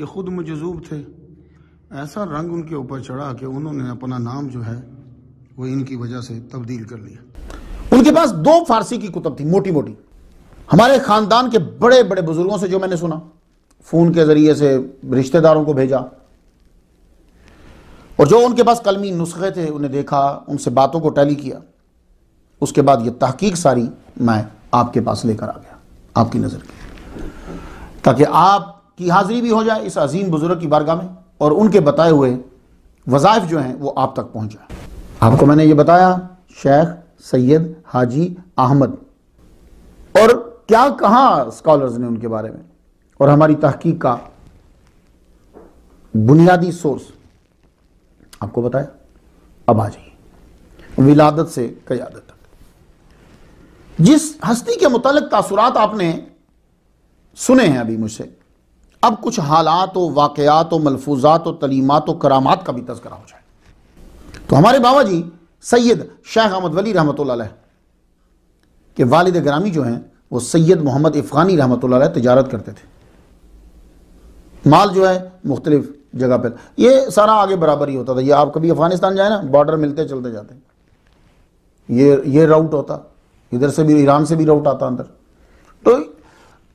ये ख़ुद मजजूब थे ऐसा रंग उनके ऊपर चढ़ा कि उन्होंने अपना नाम जो है वो इनकी वजह से तब्दील कर लिया उनके पास दो फारसी की कुतब थी मोटी मोटी हमारे ख़ानदान के बड़े बड़े बुज़ुर्गों से जो मैंने सुना फ़ोन के ज़रिए से रिश्तेदारों को भेजा और जो उनके पास कलमी नुस्खे थे उन्हें देखा उनसे बातों को टैली किया उसके बाद यह तहकीक सारी मैं आपके पास लेकर आ गया आपकी नज़र की ताकि आपकी हाज़िरी भी हो जाए इस अजीम बुज़ुर्ग की बारगाह में और उनके बताए हुए वज़ाइफ जो हैं वो आप तक पहुंच जाए आपको मैंने ये बताया शेख सैयद हाजी अहमद और क्या कहा स्कॉलर्स ने उनके बारे में और हमारी तहकीक का बुनियादी सोर्स आपको बताया अब आ जाइए विलादत से कयादत तक जिस हस्ती के मुतालिक तासुरात आपने सुने हैं अभी मुझसे अब कुछ हालात और वाकयात और मलफूजात और तलीमत और करामात का भी तस्करा हो जाए तो हमारे बाबा जी सैयद शेख अहमद वली रहमत के वालिद ग्रामी जो हैं वो सैयद मोहम्मद इफ़ानी रहमत तजारत करते थे माल जो है मुख्तलिफ जगह पर ये सारा आगे बराबर ही होता था ये आप कभी अफ़गानिस्तान जाए ना बॉर्डर मिलते चलते जाते ये ये राउट होता इधर से भी ईरान से भी राउट आता अंदर तो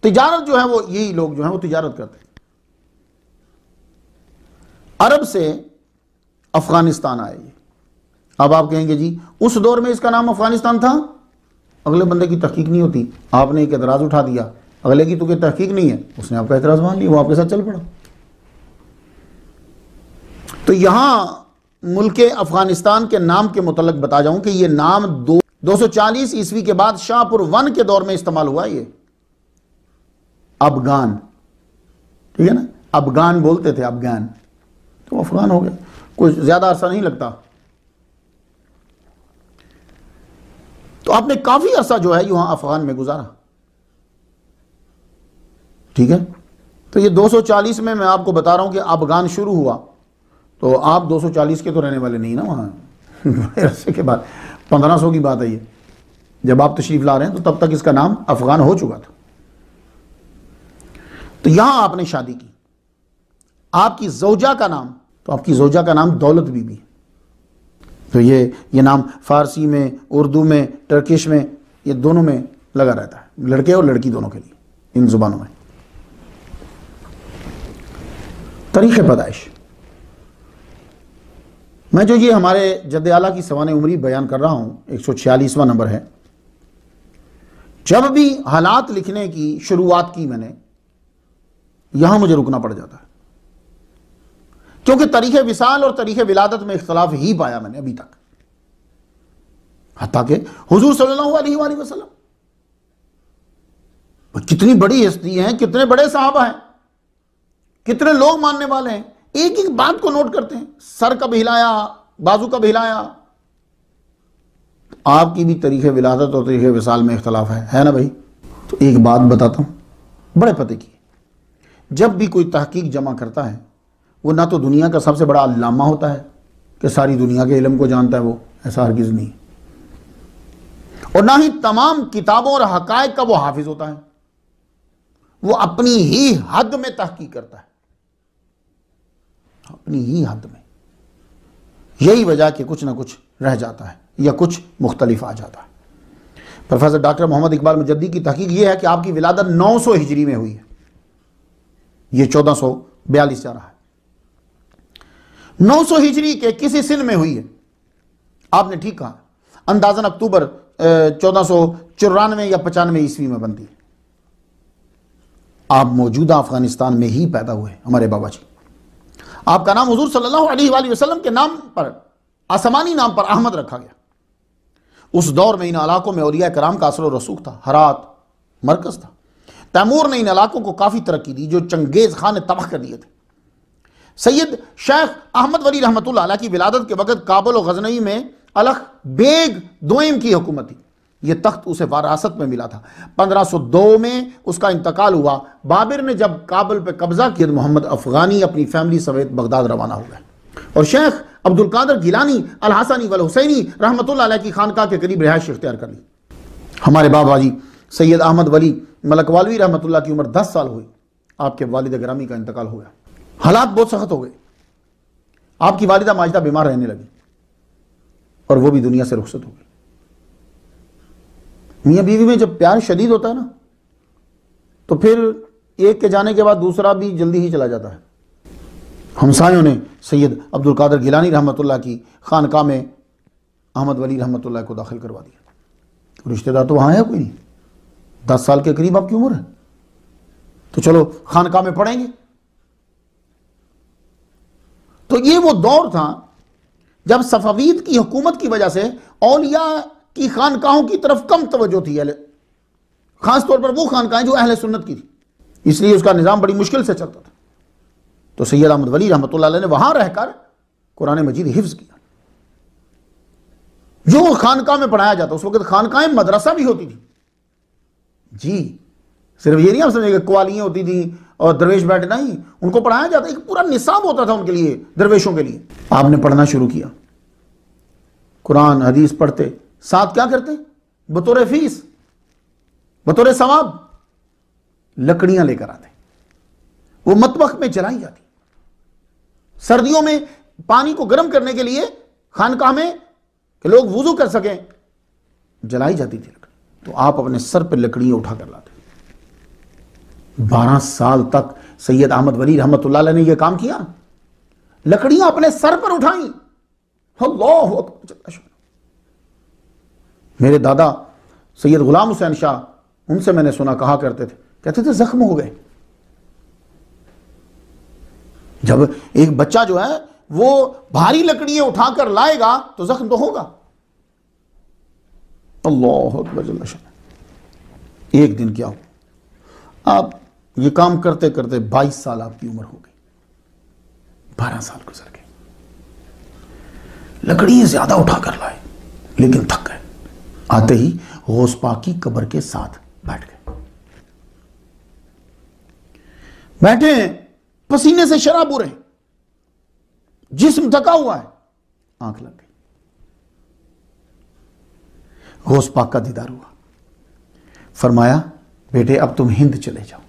तिजारत जो है वो यही लोग जो है वो तिजारत करते हैं अरब से अफ़गानिस्तान आए ये अब आप कहेंगे जी उस दौर में इसका नाम अफ़गानिस्तान था अगले बंदे की तहकीक नहीं होती आपने एक एतराज़ उठा दिया अगले की तो कि तहकीक नहीं है उसने आपका एतराज़ मान लिया वो आपके साथ चल पड़ा तो यहां मुल्क अफ़गानिस्तान के नाम के मुतलक बता जाऊं कि ये नाम दो चालीस ईस्वी के बाद शाहपुर वन के दौर में इस्तेमाल हुआ ये अफगान ठीक है ना अफगान बोलते थे अफगान तो अफगान हो गया कुछ ज़्यादा अरसा नहीं लगता तो आपने काफ़ी अरसा जो है यहां अफगान में गुजारा ठीक है तो ये 240 में मैं आपको बता रहा हूं कि अफगान शुरू हुआ तो आप 240 के तो रहने वाले नहीं ना वहां अरसे के बाद 1500 की बात है ये जब आप तशरीफ ला रहे हैं तो तब तक इसका नाम अफगान हो चुका था तो यहां आपने शादी की आपकी जोजा का नाम तो आपकी जोजा का नाम दौलत बीबी है तो ये ये नाम फारसी में उर्दू में टर्किश में ये दोनों में लगा रहता है लड़के और लड़की दोनों के लिए इन ज़ुबानों में तरीक़ पैदाइश मैं जो ये हमारे जद आला की सवान उमरी बयान कर रहा हूं एक सौ छियालीसवां नंबर है जब भी हालात लिखने की शुरुआत की मैंने यहां मुझे रुकना पड़ जाता है क्योंकि तरीके विशाल और तरीके विलादत में इख्तलाफ ही पाया मैंने अभी तक हत्या के हजूर सल्ला कितनी बड़ी हस्ती हैं कितने बड़े साहब हैं कितने लोग मानने वाले हैं एक एक बात को नोट करते हैं सर कब हिलाया बाजू कब हिलाया आपकी भी तरीके विलादत और तरीके विशाल में इख्तलाफ है है ना भाई तो एक बात बताता हूं बड़े पते की जब भी कोई तहकीक जमा करता है वो ना तो दुनिया का सबसे बड़ा अल्लामा होता है कि सारी दुनिया के इलम को जानता है वो ऐसा हरगिज़ नहीं और ना ही तमाम किताबों और हक का वो हाफिज होता है वो अपनी ही हद में तहकीक करता है अपनी ही हद में यही वजह कि कुछ ना कुछ रह जाता है या कुछ मुख्तलिफ आ जाता है प्रोफेसर डॉक्टर मोहम्मद इकबाल मुजद्दी की तहकीक यह है कि आपकी विलादत 900 हिजरी में हुई है यह 1442 सौ बयालीस जा रहा है 900 हिजरी के किसी सिन में हुई है आपने ठीक कहा अंदाजन अक्टूबर चौदह या पचानवे ईस्वी में बनती है आप मौजूदा अफगानिस्तान में ही पैदा हुए हमारे बाबा जी आपका नाम हजूर सल्लल्लाहु अलैहि वसल्लम के नाम पर आसमानी नाम पर अहमद रखा गया उस दौर में इन इलाकों में औरिया कराम का असर रसूख था हरात मरकज था तैमूर ने इन इलाकों को काफ़ी तरक्की दी जो चंगेज़ खान ने तबाह कर दिए थे सैयद शेख अहमद वली रहमत की विलादत के वक़्त काबुल और गजनवी में अलख बेग दो की हुकूमत थी यह तख्त उसे वारासत में मिला था 1502 में उसका इंतकाल हुआ बाबिर ने जब काबुल पर कब्जा किया तो मोहम्मद अफगानी अपनी फैमिली समेत बगदाद रवाना हो गए और शेख अब्दुल कादर गिलानी अलहसानी वल हुसैनी रहमत की खानका के करीब रिहायश इख्तियार कर ली हमारे बाबा जी सैयद अहमद वली मलकवालवी रहमत की उम्र दस साल हुई आपके वालद ग्रामी का इंतकाल हो गया हालात बहुत सख्त हो गए आपकी वालिदा माजदा बीमार रहने लगी और वो भी दुनिया से रुखसत हो गई मियाँ बीवी में जब प्यार शदीद होता है ना तो फिर एक के जाने के बाद दूसरा भी जल्दी ही चला जाता है हमसायों ने सैयद अब्दुल कादर गिलानी रहमतुल्लाह की खानका में अहमद वली रहमतुल्लाह को दाखिल करवा दिया तो रिश्तेदार तो वहाँ है कोई नहीं दस साल के करीब आपकी उम्र है तो चलो खानका में पढ़ेंगे तो ये वो दौर था जब सफावीद की हुकूमत की वजह से औलिया की खानकाहों की तरफ कम तवज्जो थी अहले खासतौर पर वो खानकाहें जो अहल सुन्नत की थी इसलिए उसका निज़ाम बड़ी मुश्किल से चलता था तो सैयद अहमद वली रहमत ने वहां रहकर कुरान मजीद हिफ्ज किया जो खानकाह में पढ़ाया जाता उस वक्त खानकाहें मदरसा भी होती थी जी सिर्फ ये नहीं आप समझेंगे कवालियाँ होती थी और दरवेश बैठ नहीं उनको पढ़ाया जाता एक पूरा निसाब होता था उनके लिए दरवेशों के लिए आपने पढ़ना शुरू किया कुरान हदीस पढ़ते साथ क्या करते बतौर फीस बतौर सवाब लकड़ियां लेकर आते वो मतबक में जलाई जाती सर्दियों में पानी को गर्म करने के लिए खानकाह में लोग वजू कर सकें जलाई जाती थी लकड़ी तो आप अपने सर पर लकड़ियां उठा कर लाते बारह साल तक सैयद अहमद वली रहमत ने यह काम किया लकड़ियां अपने सर पर उठाई मेरे दादा सैयद गुलाम हुसैन शाह उनसे मैंने सुना कहा करते थे कहते थे जख्म हो गए जब एक बच्चा जो है वो भारी लकड़ियां उठाकर लाएगा तो जख्म तो होगा अल्लाह एक दिन क्या हो आप ये काम करते करते 22 साल आपकी उम्र हो गई 12 साल गुजर गए लकड़ी ज्यादा उठाकर लाए लेकिन थक गए आते ही होश पाक की कब्र के साथ बैठ गए बैठे पसीने से शराब हो रहे जिसम थका हुआ है आंख लग गई होश पाक का दीदार हुआ फरमाया बेटे अब तुम हिंद चले जाओ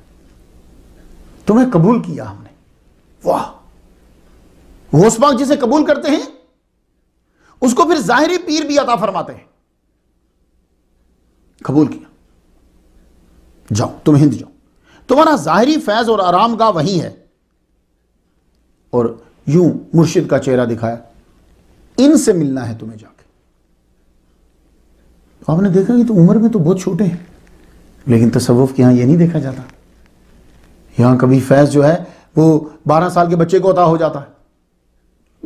तुम्हें कबूल किया हमने वाह गौस जिसे कबूल करते हैं उसको फिर जाहिरी पीर भी अता फरमाते हैं कबूल किया जाओ तुम हिंद जाओ तुम्हारा जाहिरी फैज और आराम गाह वही है और यूं मुर्शिद का चेहरा दिखाया इनसे मिलना है तुम्हें जाके तो आपने देखा कि तो उम्र में तो बहुत छोटे हैं लेकिन तसव्वुफ के यहां यह नहीं देखा जाता यहां कभी फैज़ जो है वो बारह साल के बच्चे को अता हो जाता है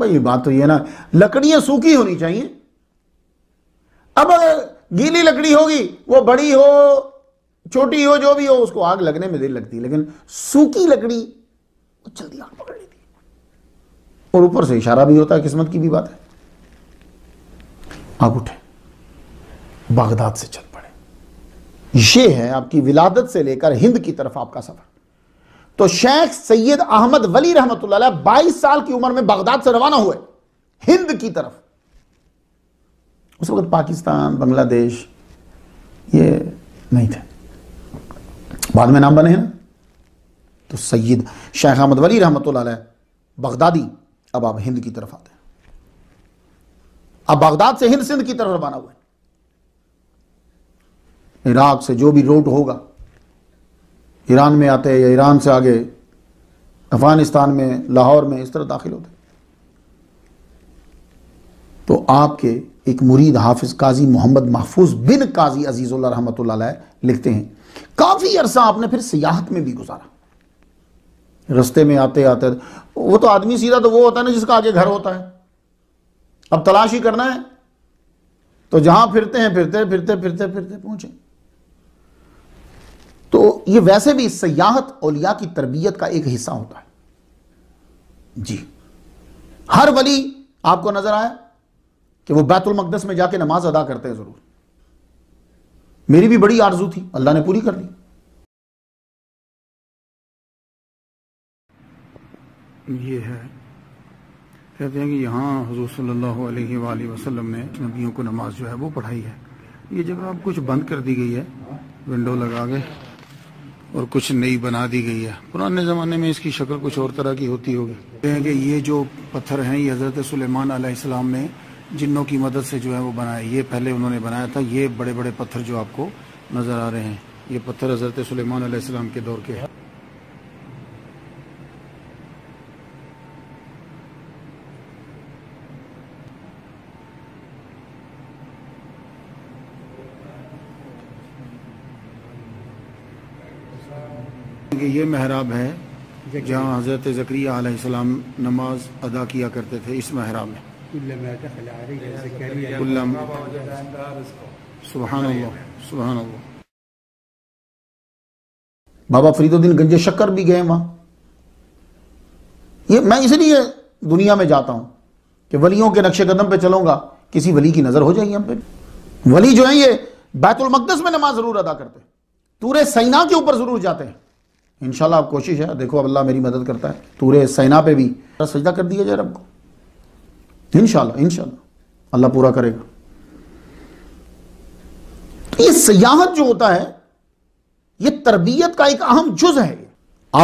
भाई बात तो ये ना लकड़ियां सूखी होनी चाहिए अब गीली लकड़ी होगी वो बड़ी हो छोटी हो जो भी हो उसको आग लगने में देर लगती है लेकिन सूखी लकड़ी तो जल्दी आग पकड़ लेती है और ऊपर से इशारा भी होता है किस्मत की भी बात है आग उठे बागदाद से चल पड़े ये है आपकी विलादत से लेकर हिंद की तरफ आपका सफर तो शेख सैयद अहमद वली रहमत बाईस साल की उम्र में बगदाद से रवाना हुए हिंद की तरफ उस वक्त पाकिस्तान बांग्लादेश ये नहीं थे बाद में नाम बने हैं ना तो सैयद शेख अहमद वली रहमत बगदादी अब आप हिंद की तरफ आते हैं अब बगदाद से हिंद सिंध की तरफ रवाना हुए इराक से जो भी रूट होगा ईरान में आते या ईरान से आगे अफ़गानिस्तान में लाहौर में इस तरह दाखिल होते तो आपके एक मुरीद हाफिज काजी मोहम्मद महफूज बिन काजी अजीज रहमत लिखते हैं काफ़ी अरसा आपने फिर सियाहत में भी गुजारा रस्ते में आते आते वो तो आदमी सीधा तो वो होता है ना जिसका आगे घर होता है अब तलाशी करना है तो जहां फिरते हैं फिरते फिरते फिरते फिरते पहुंचे तो ये वैसे भी सयाहत औलिया की तरबियत का एक हिस्सा होता है जी हर वली आपको नजर आया कि वो बैतुल मकदस में जाके नमाज अदा करते हैं जरूर मेरी भी बड़ी आरजू थी अल्लाह ने पूरी कर ली ये है कहते हैं कि यहाँ हजूर सल्लल्लाहु अलैहि वसल्लम ने नबियों को नमाज जो है वो पढ़ाई है ये जगह अब कुछ बंद कर दी गई है विंडो लगा के और कुछ नई बना दी गई है पुराने ज़माने में इसकी शक्ल कुछ और तरह की होती होगी कि ये जो पत्थर हैं ये हज़रत सुलेमान आसमाम ने जिन्नों की मदद से जो है वो बनाया ये पहले उन्होंने बनाया था ये बड़े बड़े पत्थर जो आपको नज़र आ रहे हैं ये पत्थर हज़रत सुलेमान के दौर के हैं ये महराब है जहाँ हज़रत ज़क्रिया नमाज अदा किया करते थे इस महराब में बाबा फरीदुद्दीन गंजे शक्कर भी गए वहां ये मैं इसलिए दुनिया में जाता हूं कि वलियों के नक्शे कदम पे चलूंगा किसी वली की नज़र हो जाएगी हम पे वली जो है ये बैतुलमकदस में नमाज ज़रूर अदा करते तूरे सैना के ऊपर ज़रूर जाते हैं इनशाला आप कोशिश है देखो अब अल्लाह मेरी मदद करता है तूरे सैना पे भी सजदा कर दिया जाए रब को इन इन अल्लाह पूरा करेगा तो ये सयाहत जो होता है ये तरबियत का एक अहम जुज है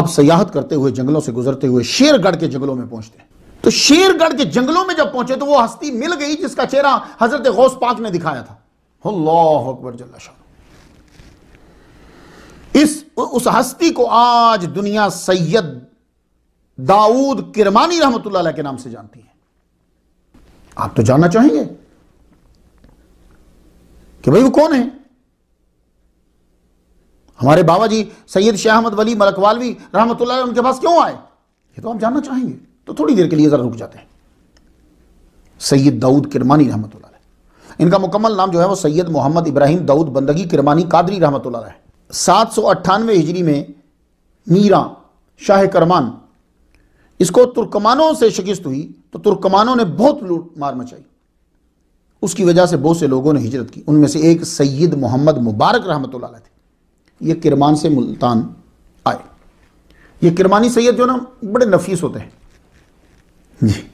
आप सयाहत करते हुए जंगलों से गुजरते हुए शेरगढ़ के जंगलों में पहुंचते हैं तो शेरगढ़ के जंगलों में जब पहुंचे तो वो हस्ती मिल गई जिसका चेहरा हजरत गौस पाक ने दिखाया था अल्लाह अकबर जल्ला शाह उस हस्ती को आज दुनिया सैयद दाऊद किरमानी रहमतुल्ला के नाम से जानती है आप तो जानना चाहेंगे कि भाई वो कौन है हमारे बाबा जी सैयद शाह अहमद वली मलकवालवी रहमतुल्ला उनके पास क्यों आए ये तो आप जानना चाहेंगे तो थोड़ी देर के लिए ज़रा रुक जाते हैं सैयद दाऊद किरमानी रहमत इनका मुकम्मल नाम जो है वो सैयद मोहम्मद इब्राहिम दाऊद बंदगी किरमानी कादरी रहमत है सात सौ अट्ठानवे हिजरी में मीरा शाह करमान इसको तुर्कमानों से शिकस्त हुई तो तुर्कमानों ने बहुत लूट मार मचाई उसकी वजह से बहुत से लोगों ने हिजरत की उनमें से एक सैयद मोहम्मद मुबारक रहमत थे ये किरमान से मुल्तान आए ये किरमानी सैयद जो ना बड़े नफीस होते हैं जी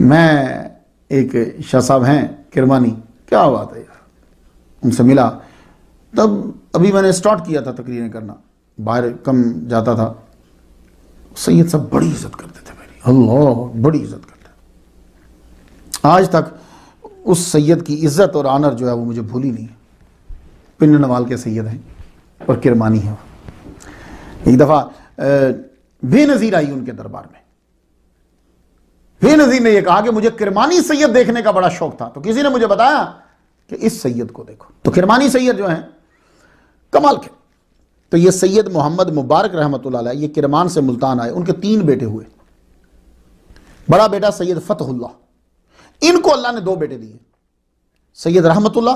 मैं एक शाह साहब हैं किरमानी क्या बात है यार उनसे मिला तब अभी मैंने स्टार्ट किया था तकरीरें करना बाहर कम जाता था सैयद साहब बड़ी इज्जत करते थे मेरी अल्लाह बड़ी इज्जत करते आज तक उस सैयद की इज्जत और आनर जो है वो मुझे भूली नहीं है नवाल के सैयद हैं और किरमानी है एक दफ़ा बेनज़ीर आई उनके दरबार में बेनज़ीर ने यह कहा कि मुझे किरमानी सैयद देखने का बड़ा शौक था तो किसी ने मुझे बताया कि इस सैयद को देखो तो किरमानी सैयद जो है कमाल के तो ये सैयद मोहम्मद मुबारक रहमत ये किरमान से मुल्तान आए उनके तीन बेटे हुए बड़ा बेटा सैयद फ़तहुल्ला इनको अल्लाह ने दो बेटे दिए सैयद रहमतुल्ला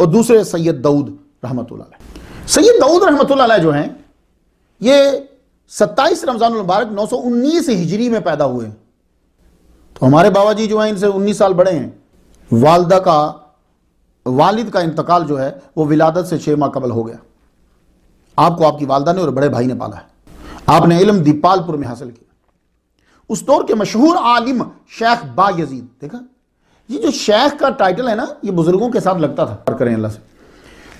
और दूसरे सैयद दाऊद रहमतुल्ला सैयद दाऊद रहमतुल्ला जो हैं ये सत्ताईस रमज़ान मुबारक नौ सौ उन्नीस हिजरी में पैदा हुए तो हमारे बाबा जी जो हैं इनसे उन्नीस साल बड़े हैं वालदा का वालिद का इंतकाल जो है वो विलादत से छह माह कबल हो गया आपको आपकी वालदा ने और बड़े भाई ने पाला है आपने इलम दीपालपुर में हासिल किया उस दौर के मशहूर आलिम शेख बा यजीद देखा ये जो शेख का टाइटल है ना ये बुजुर्गों के साथ लगता था करें अल्लाह से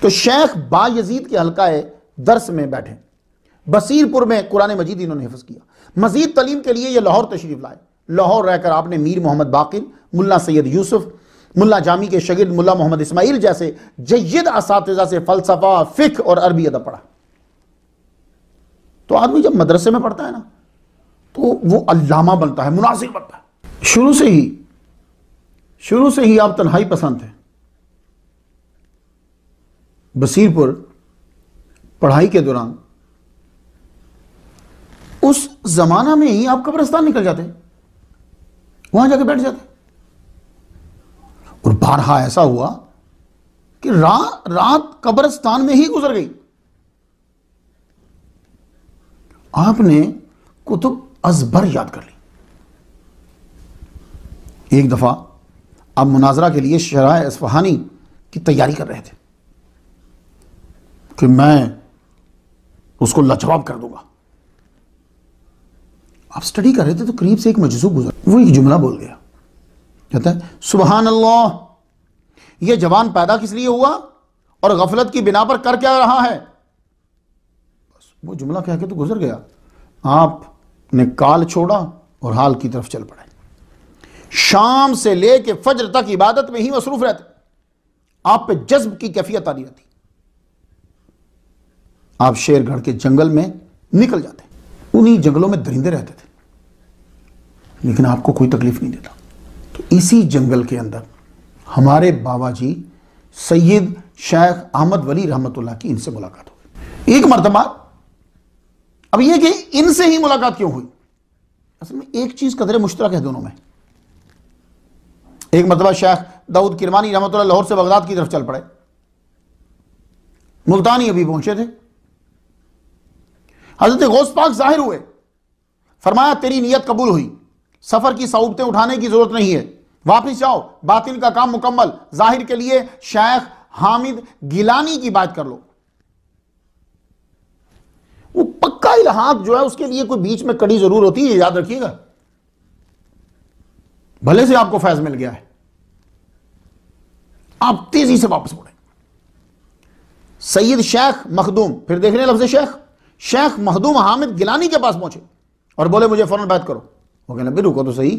तो शेख बा यजीद के हल्का दर्स में बैठे बसीरपुर में कुरान मजीद इन्होंने हिफ्ज़ किया मजीद तलीम के लिए ये लाहौर तशरीफ लाए लाहौर रहकर आपने मीर मोहम्मद बाकिर मुला सैयद यूसुफ़ मुला जामी के शगिद मुला मोहम्मद इस्माइल जैसे जयद इस से फ़लसफ़ा फ़िक और अरबी अदब पढ़ा तो आदमी जब मदरसे में पढ़ता है ना तो वो अल्लामा बनता है मुनासिब बनता है शुरू से ही शुरू से ही आप तन्हाई पसंद थे बसीरपुर पढ़ाई के दौरान उस जमाना में ही आप कब्रस्तान निकल जाते वहां जाके बैठ जाते और बारहा ऐसा हुआ कि रा, रात कब्रस्तान में ही गुजर गई आपने कुतुब अजबर याद कर ली एक दफा आप मुनाजरा के लिए शराय इसफहानी की तैयारी कर रहे थे कि मैं उसको लाजवाब कर दूंगा आप स्टडी कर रहे थे तो करीब से एक मजसूब गुजर वो एक जुमला बोल गया कहते हैं सुबहान अल्लाह यह जवान पैदा किस लिए हुआ और गफलत की बिना पर कर क्या रहा है बस वो जुमला कह के तो गुजर गया आपने काल छोड़ा और हाल की तरफ चल पड़े शाम से लेके फजर तक इबादत में ही मसरूफ रहते आप पे जज्ब की कैफियत आ रही रहती आप शेरगढ़ के जंगल में निकल जाते उन्हीं जंगलों में दरिंदे रहते थे लेकिन आपको कोई तकलीफ नहीं देता तो इसी जंगल के अंदर हमारे बाबा जी सैयद शेख अहमद वली रहमतुल्ला की इनसे मुलाकात हुई एक मरतबा अब यह कि इनसे ही मुलाकात क्यों हुई असल में एक चीज़ कदरे मुश्तरक है दोनों में एक मरतबा शेख दाऊद किरमानी रहमत लाहौर से बगदाद की तरफ चल पड़े मुल्तानी अभी पहुंचे थे हजरत गौस पाक जाहिर हुए फरमाया तेरी नीयत कबूल हुई सफर की सऊबतें उठाने की जरूरत नहीं है वापिस जाओ बातिल का काम मुकम्मल जाहिर के लिए शेख हामिद गिलानी की बात कर लो वो पक्का इलाहाक जो है उसके लिए कोई बीच में कड़ी जरूर होती है याद रखिएगा भले से आपको फैज मिल गया है आप तेजी से वापस मुड़े सैयद शेख मखदूम फिर देख रहे हैं लफ्ज शेख शेख मखदूम हामिद गिलानी के पास पहुंचे और बोले मुझे फौरन बात करो वो कहने भाई रुको तो सही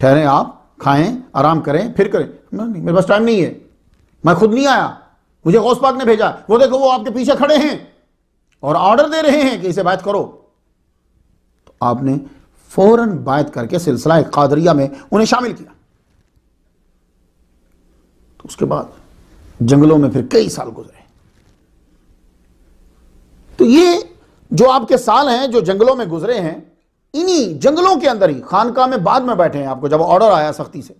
ठहरे आप खाएं आराम करें फिर करें नहीं मेरे पास टाइम नहीं है मैं खुद नहीं आया मुझे गौस पाक ने भेजा वो देखो वो आपके पीछे खड़े हैं और ऑर्डर दे रहे हैं कि इसे बात करो तो आपने फौरन बात करके सिलसिला कादरिया में उन्हें शामिल किया तो उसके बाद जंगलों में फिर कई साल गुजरे तो ये जो आपके साल हैं जो जंगलों में गुजरे हैं इन्हीं जंगलों के अंदर ही खानका में बाद में बैठे हैं आपको जब ऑर्डर आया सख्ती से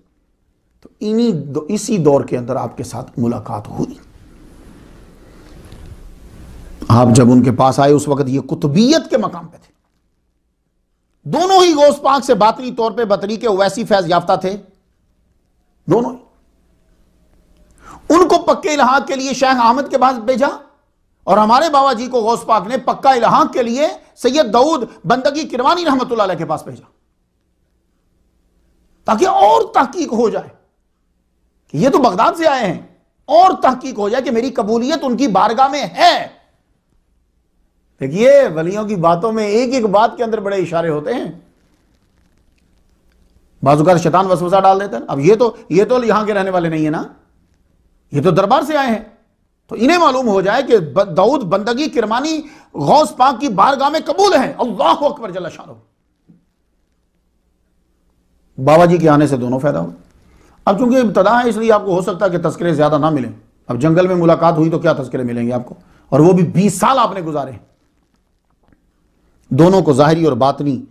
तो इन्हीं दो, इसी दौर के अंदर आपके साथ मुलाकात हुई आप जब उनके पास आए उस वक्त ये कुतुबियत के मकाम पे थे दोनों ही गौस पाक से बातरी तौर पे बतरी के वैसी फैज याफ्ता थे दोनों उनको पक्के इलाहा के लिए शेख अहमद के पास भेजा और हमारे बाबा जी को गौस पाक ने पक्का इलाहाक के लिए सैयद दाऊद बंदगी किरवानी रहमत के पास भेजा ताकि और तहकीक हो जाए कि ये तो बगदाद से आए हैं और तहकीक हो जाए कि मेरी कबूलियत उनकी बारगाह में है देखिए वलियों की बातों में एक एक बात के अंदर बड़े इशारे होते हैं बाजुकार शैतान वसवसा डाल देते हैं अब ये तो ये तो यहां के रहने वाले नहीं है ना ये तो दरबार से आए हैं तो इन्हें मालूम हो जाए कि दाऊद बंदगी किरमानी गौस पाक की बारगाह में कबूल है अल्लाह अकबर जल्ला शाह बाबा जी के आने से दोनों फायदा हो अब चूंकि इब्तदा है इसलिए आपको हो सकता है कि तस्करे ज़्यादा ना मिले अब जंगल में मुलाकात हुई तो क्या तस्करे मिलेंगे आपको और वो भी बीस साल आपने गुजारे दोनों को ज़ाहरी और बातनी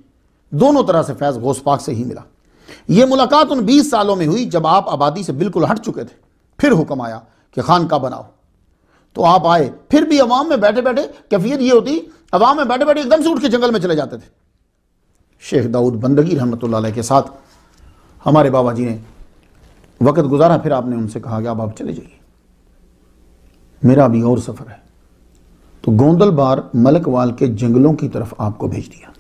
दोनों तरह से फैज़ गौस पाक से ही मिला ये मुलाकात उन बीस सालों में हुई जब आप आबादी से बिल्कुल हट चुके थे फिर हुक्म आया कि खानका बनाओ तो आप आए फिर भी अवाम में बैठे बैठे कैफियत ये होती अवाम में बैठे बैठे एकदम से उठ के जंगल में चले जाते थे शेख दाऊद बंदगी रहमत के साथ हमारे बाबा जी ने वक़्त गुजारा फिर आपने उनसे कहा कि आप आप चले जाइए मेरा अभी और सफ़र है तो गोंदल बार मलकवाल के जंगलों की तरफ आपको भेज दिया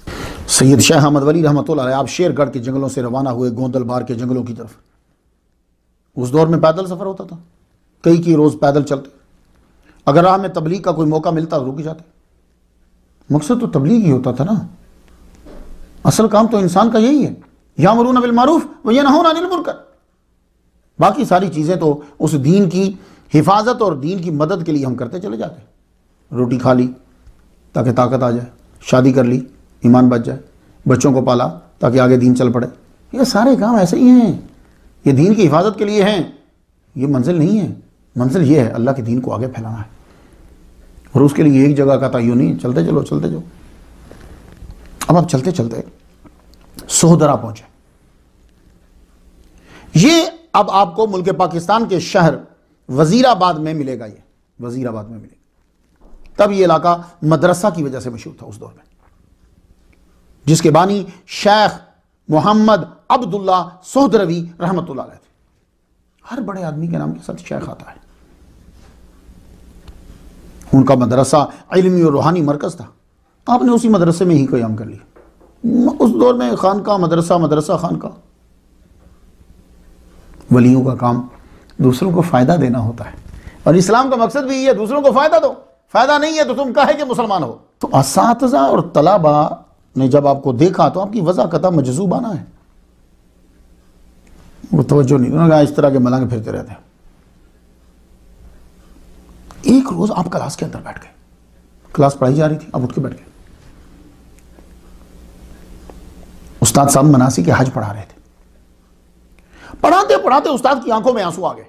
सैयद शाह अहमद वली रहमत आप शेरगढ़ के जंगलों से रवाना हुए गोंदल बार के जंगलों की तरफ उस दौर में पैदल सफ़र होता था कई कई रोज़ पैदल चलते अगर में तबलीग का कोई मौका मिलता तो रुक जाते मकसद तो तबलीग ही होता था ना असल काम तो इंसान का यही है या मरून बिलमारूफ व यह ना होना अनिलमुरकर बाकी सारी चीज़ें तो उस दीन की हिफाजत और दीन की मदद के लिए हम करते चले जाते रोटी खा ली ताकि ताकत आ जाए शादी कर ली ईमान बच जाए बच्चों को पाला ताकि आगे दीन चल पड़े ये सारे काम ऐसे ही हैं ये दीन की हिफाजत के लिए हैं ये मंजिल नहीं है मंजिल ये है अल्लाह के दीन को आगे फैलाना है और उसके लिए एक जगह का था यू नहीं चलते चलो चलते जाओ अब आप चलते चलते सोहदरा पहुंचे ये अब आपको मुल्क पाकिस्तान के शहर वजीराबाद में मिलेगा ये वजीराबाद में मिलेगा तब ये इलाका मदरसा की वजह से मशहूर था उस दौर में जिसके बानी शेख मोहम्मद अब्दुल्ला सोहदरवी रहमत थे हर बड़े आदमी के नाम के साथ शेख आता है उनका मदरसा इलमी और रूहानी मरकज़ था आपने उसी मदरसे में ही क्याम कर लिया उस दौर में खान का मदरसा मदरसा खान का वलियों का काम दूसरों को फ़ायदा देना होता है और इस्लाम का मकसद भी ये है दूसरों को फ़ायदा दो फ़ायदा नहीं है तो तुम कहे कि मुसलमान हो तो इस और तलाबा ने जब आपको देखा तो आपकी वजाकता मजजूबाना है वो तोज्जो नहीं उन्होंने कहा इस तरह के मलंग फिरते रहते हैं एक रोज आप क्लास के अंदर बैठ गए क्लास पढ़ाई जा रही थी आप उठ के बैठ गए उस्ताद साहब मनासी के हज पढ़ा रहे थे पढ़ाते पढ़ाते उस्ताद की आंखों में आंसू आ गए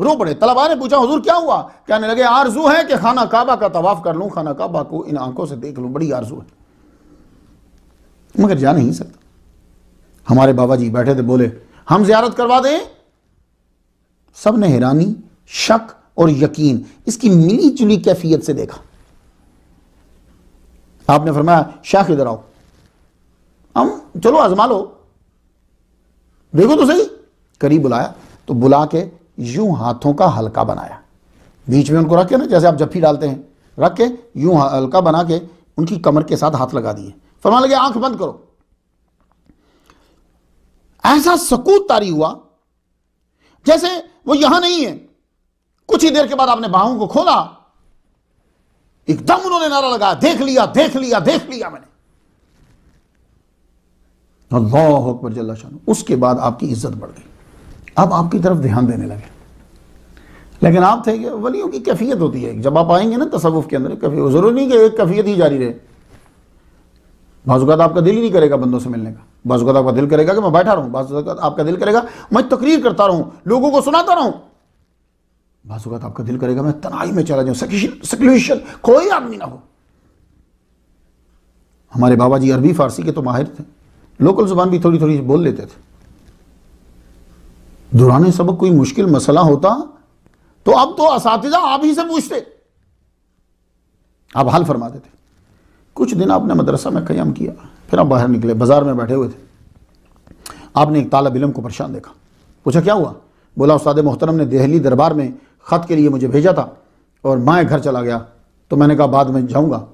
रो पड़े तलबा ने पूछा हजूर क्या हुआ कहने लगे आरजू है कि खाना काबा का तवाफ कर लू खाना काबा को इन आंखों से देख लू बड़ी आरजू है मगर जा नहीं सकता हमारे बाबा जी बैठे थे बोले हम जियारत करवा दें सब ने हैरानी शक और यकीन इसकी मिली जुली कैफियत से देखा आपने फरमाया शाह इधर आओ हम चलो आजमा लो देखो तो सही करीब बुलाया तो बुला के यूं हाथों का हल्का बनाया बीच में उनको रख के ना जैसे आप जफ्फी डालते हैं रख के यूं हल्का बना के उनकी कमर के साथ हाथ लगा दिए फरमा लगे आंख बंद करो ऐसा सकूत तारी हुआ जैसे वो यहां नहीं है कुछ ही देर के बाद आपने बाहों को खोला एकदम उन्होंने नारा लगाया देख लिया देख लिया देख लिया मैंने अल्लाह अकबर जल्ला शाह उसके बाद आपकी इज्जत बढ़ गई अब आपकी तरफ ध्यान देने लगे लेकिन आप थे कि वलियों की कैफियत होती है जब आप आएंगे ना तसवुफ के अंदर कैफियत ज़रूरी नहीं कि एक कैफियत ही जारी रहे बाजुकात आपका दिल ही नहीं करेगा बंदों से मिलने का बाजुकात आपका दिल करेगा कि मैं बैठा रहूं बाजुकात आपका दिल करेगा मैं तकरीर करता रहूं लोगों को सुनाता रहूं बाज़ात आपका दिल करेगा मैं तनाई में चला जाऊं कोई आदमी ना हो हमारे बाबा जी अरबी फारसी के तो माहिर थे लोकल ज़ुबान भी थोड़ी थोड़ी बोल लेते थे दुराने सबक कोई मुश्किल मसला होता तो अब तो इस आप ही से पूछते आप हाल फरमा देते कुछ दिन आपने मदरसा में क्याम किया फिर आप बाहर निकले बाजार में बैठे हुए थे आपने एक तालब इलम को परेशान देखा पूछा क्या हुआ बोला उस्ताद मोहतरम ने दहली दरबार में ख़त के लिए मुझे भेजा था और मैं घर चला गया तो मैंने कहा बाद में जाऊंगा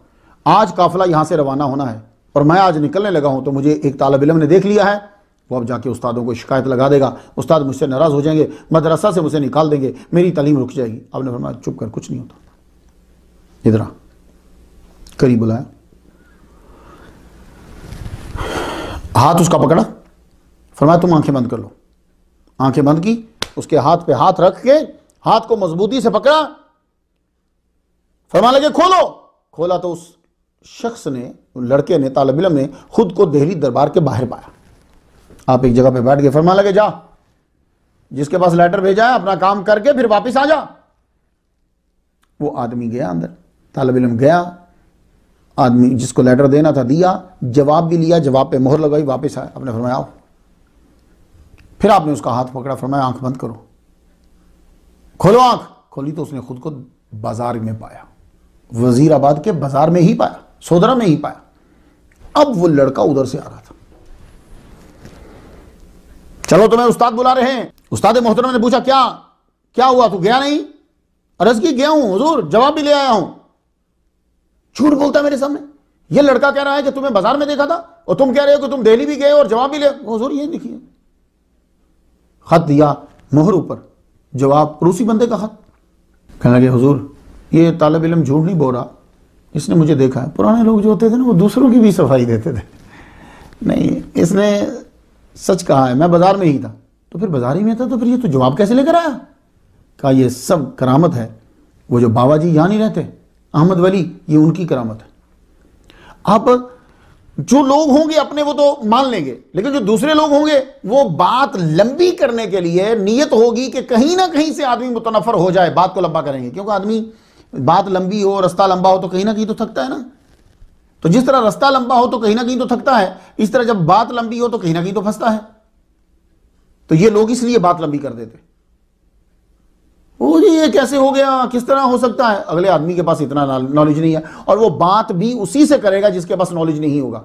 आज काफिला यहां से रवाना होना है और मैं आज निकलने लगा हूं तो मुझे एक तालब इलम ने देख लिया है वो अब जाके उस्तादों को शिकायत लगा देगा उस्ताद मुझसे नाराज़ हो जाएंगे मदरसा से मुझे निकाल देंगे मेरी तालीम रुक जाएगी अब ने फरमाया चुप कर कुछ नहीं होता इधरा करीब बुलाया हाथ उसका पकड़ा फरमाया तुम आंखें बंद कर लो आंखें बंद की उसके हाथ पे हाथ रख के हाथ को मजबूती से पकड़ा फरमा लगे खोलो खोला तो उस शख्स ने लड़के ने तालब इलम ने खुद को दहली दरबार के बाहर पाया आप एक जगह पे बैठ गए फरमा लगे जा जिसके पास लेटर भेजा है अपना काम करके फिर वापस आ जा वो आदमी गया अंदर तालब इलम गया आदमी जिसको लेटर देना था दिया जवाब भी लिया जवाब पे मोहर लगाई वापस आया आपने फरमाया आओ फिर आपने उसका हाथ पकड़ा फरमाया आंख बंद करो खोलो आंख खोली तो उसने खुद को बाजार में पाया वजीराबाद के बाजार में ही पाया सोदरा में ही पाया अब वो लड़का उधर से आ रहा था चलो तुम्हें उस्ताद बुला रहे हैं उस्ताद मोहतरम ने पूछा क्या क्या हुआ तू गया नहीं अरज की गया हूं हजूर जवाब भी ले आया हूं झूठ बोलता है मेरे सामने ये लड़का कह रहा है कि तुम्हें बाजार में देखा था और तुम कह रहे हो कि तुम दिल्ली भी गए और जवाब भी ले हजूर ये लिखिए खत दिया मोहर ऊपर जवाब रूसी बंदे का हक कहने लगे हजूर ये तालब इलम झूठ नहीं बो रहा इसने मुझे देखा है पुराने लोग जो होते थे ना वो दूसरों की भी सफाई देते थे नहीं इसने सच कहा है मैं बाज़ार में ही था तो फिर बाज़ार ही में था तो फिर ये तो जवाब कैसे लेकर आया कहा ये सब करामत है वो जो बाबा जी यहाँ नहीं रहते अहमद वली ये उनकी करामत है आप जो लोग होंगे अपने वो तो मान लेंगे लेकिन जो दूसरे लोग होंगे वो बात लंबी करने के लिए नियत होगी कि कहीं ना कहीं से आदमी मुतनफर हो जाए बात को लंबा करेंगे क्योंकि आदमी बात लंबी हो रास्ता लंबा हो तो कहीं ना कहीं तो थकता है ना तो जिस तरह रास्ता लंबा हो तो कहीं ना कहीं तो थकता है इस तरह जब बात लंबी हो तो कहीं ना कहीं तो फंसता है तो ये लोग इसलिए बात लंबी कर देते वो जी ये कैसे हो गया किस तरह हो सकता है अगले आदमी के पास इतना नॉलेज नहीं है और वो बात भी उसी से करेगा जिसके पास नॉलेज नहीं होगा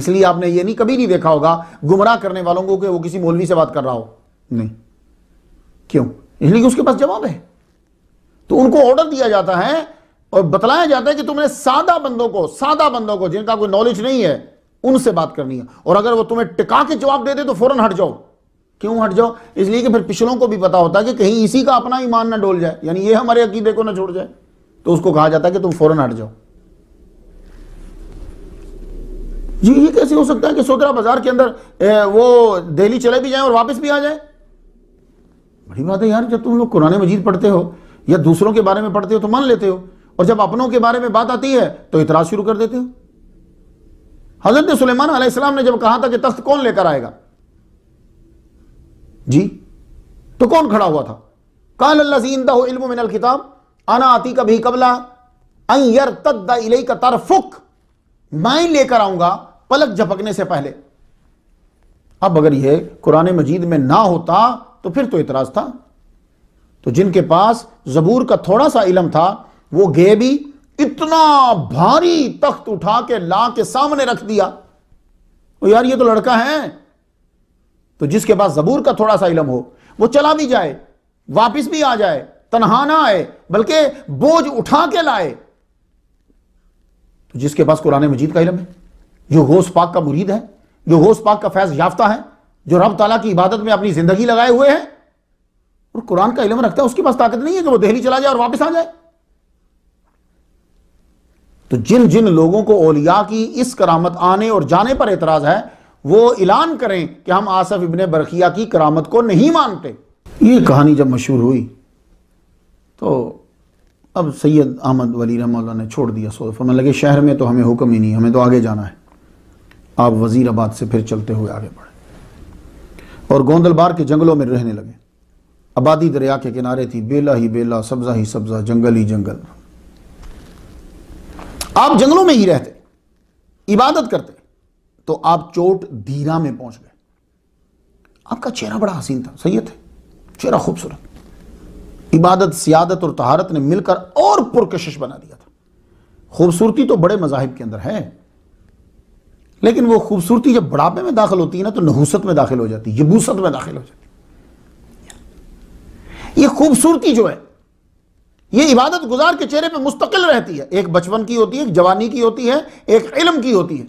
इसलिए आपने ये नहीं कभी नहीं देखा होगा गुमराह करने वालों को कि वो किसी मौलवी से बात कर रहा हो नहीं क्यों इसलिए उसके पास जवाब है तो उनको ऑर्डर दिया जाता है और बतलाया जाता है कि तुमने सादा बंदों को सादा बंदों को जिनका कोई नॉलेज नहीं है उनसे बात करनी है और अगर वो तुम्हें टिका के जवाब दे दे तो फौरन हट जाओ क्यों हट जाओ इसलिए कि फिर पिछलों को भी पता होता कि कहीं इसी का अपना ईमान ना डोल जाए यानी ये हमारे अकीदे को ना छोड़ जाए तो उसको कहा जाता है कि तुम फौरन हट जाओ जी ये कैसे हो सकता है कि सोतरा बाजार के अंदर ए, वो दिल्ली चले भी जाए और वापस भी आ जाए बड़ी बात है यार जब तुम लोग कुरान मजीद पढ़ते हो या दूसरों के बारे में पढ़ते हो तो मान लेते हो और जब अपनों के बारे में बात आती है तो इतराज शुरू कर देते हो हजरत सुलेमान ने जब कहा था कि तख्त कौन लेकर आएगा जी तो कौन खड़ा हुआ था काल अल्लाजीन किताब आना आती कभी कबला अयर तद इलाई का तरफुक मैं लेकर आऊंगा पलक झपकने से पहले अब अगर यह कुरान मजीद में ना होता तो फिर तो इतराज था तो जिनके पास जबूर का थोड़ा सा इलम था वो गे भी इतना भारी तख्त उठा के ला के सामने रख दिया तो यार ये तो लड़का है तो जिसके पास जबूर का थोड़ा सा इलम हो वो चला भी जाए वापस भी आ जाए तनहा ना आए बल्कि बोझ उठा के लाए तो जिसके पास कुरान मजीद का इलम है जो गौस पाक का मुरीद है जो गौस पाक का फैज याफ्ता है जो रब ताला की इबादत में अपनी जिंदगी लगाए हुए हैं और कुरान का इलम रखता है उसके पास ताकत नहीं है कि वो दहली चला जाए और वापस आ जाए तो जिन जिन लोगों को ओलिया की इस करामत आने और जाने पर एतराज है वो ऐलान करें कि हम आसफ इबन बरखिया की करामत को नहीं मानते ये कहानी जब मशहूर हुई तो अब सैयद अहमद वली रमल्ला ने छोड़ दिया सो फरमाने लगे शहर में तो हमें हुक्म ही नहीं हमें तो आगे जाना है आप वज़ीराबाद से फिर चलते हुए आगे बढ़े और गोंदलबार के जंगलों में रहने लगे आबादी दरिया के किनारे थी बेला ही बेला सब्ज़ा ही सब्ज़ा जंगल ही जंगल आप जंगलों में ही रहते इबादत करते तो आप चोट दीरा में पहुंच गए आपका चेहरा बड़ा हसीन था सही है चेहरा खूबसूरत इबादत सियादत और तहारत ने मिलकर और पुरकशिश बना दिया था खूबसूरती तो बड़े मजाहिब के अंदर है लेकिन वो खूबसूरती जब बढ़ापे में दाखिल होती है ना तो नहूसत में दाखिल हो जाती है यबूसत में दाखिल हो जाती है ये खूबसूरती जो है ये इबादत गुजार के चेहरे पे मुस्तकिल रहती है एक बचपन की होती है एक जवानी की होती है एक इलम की होती है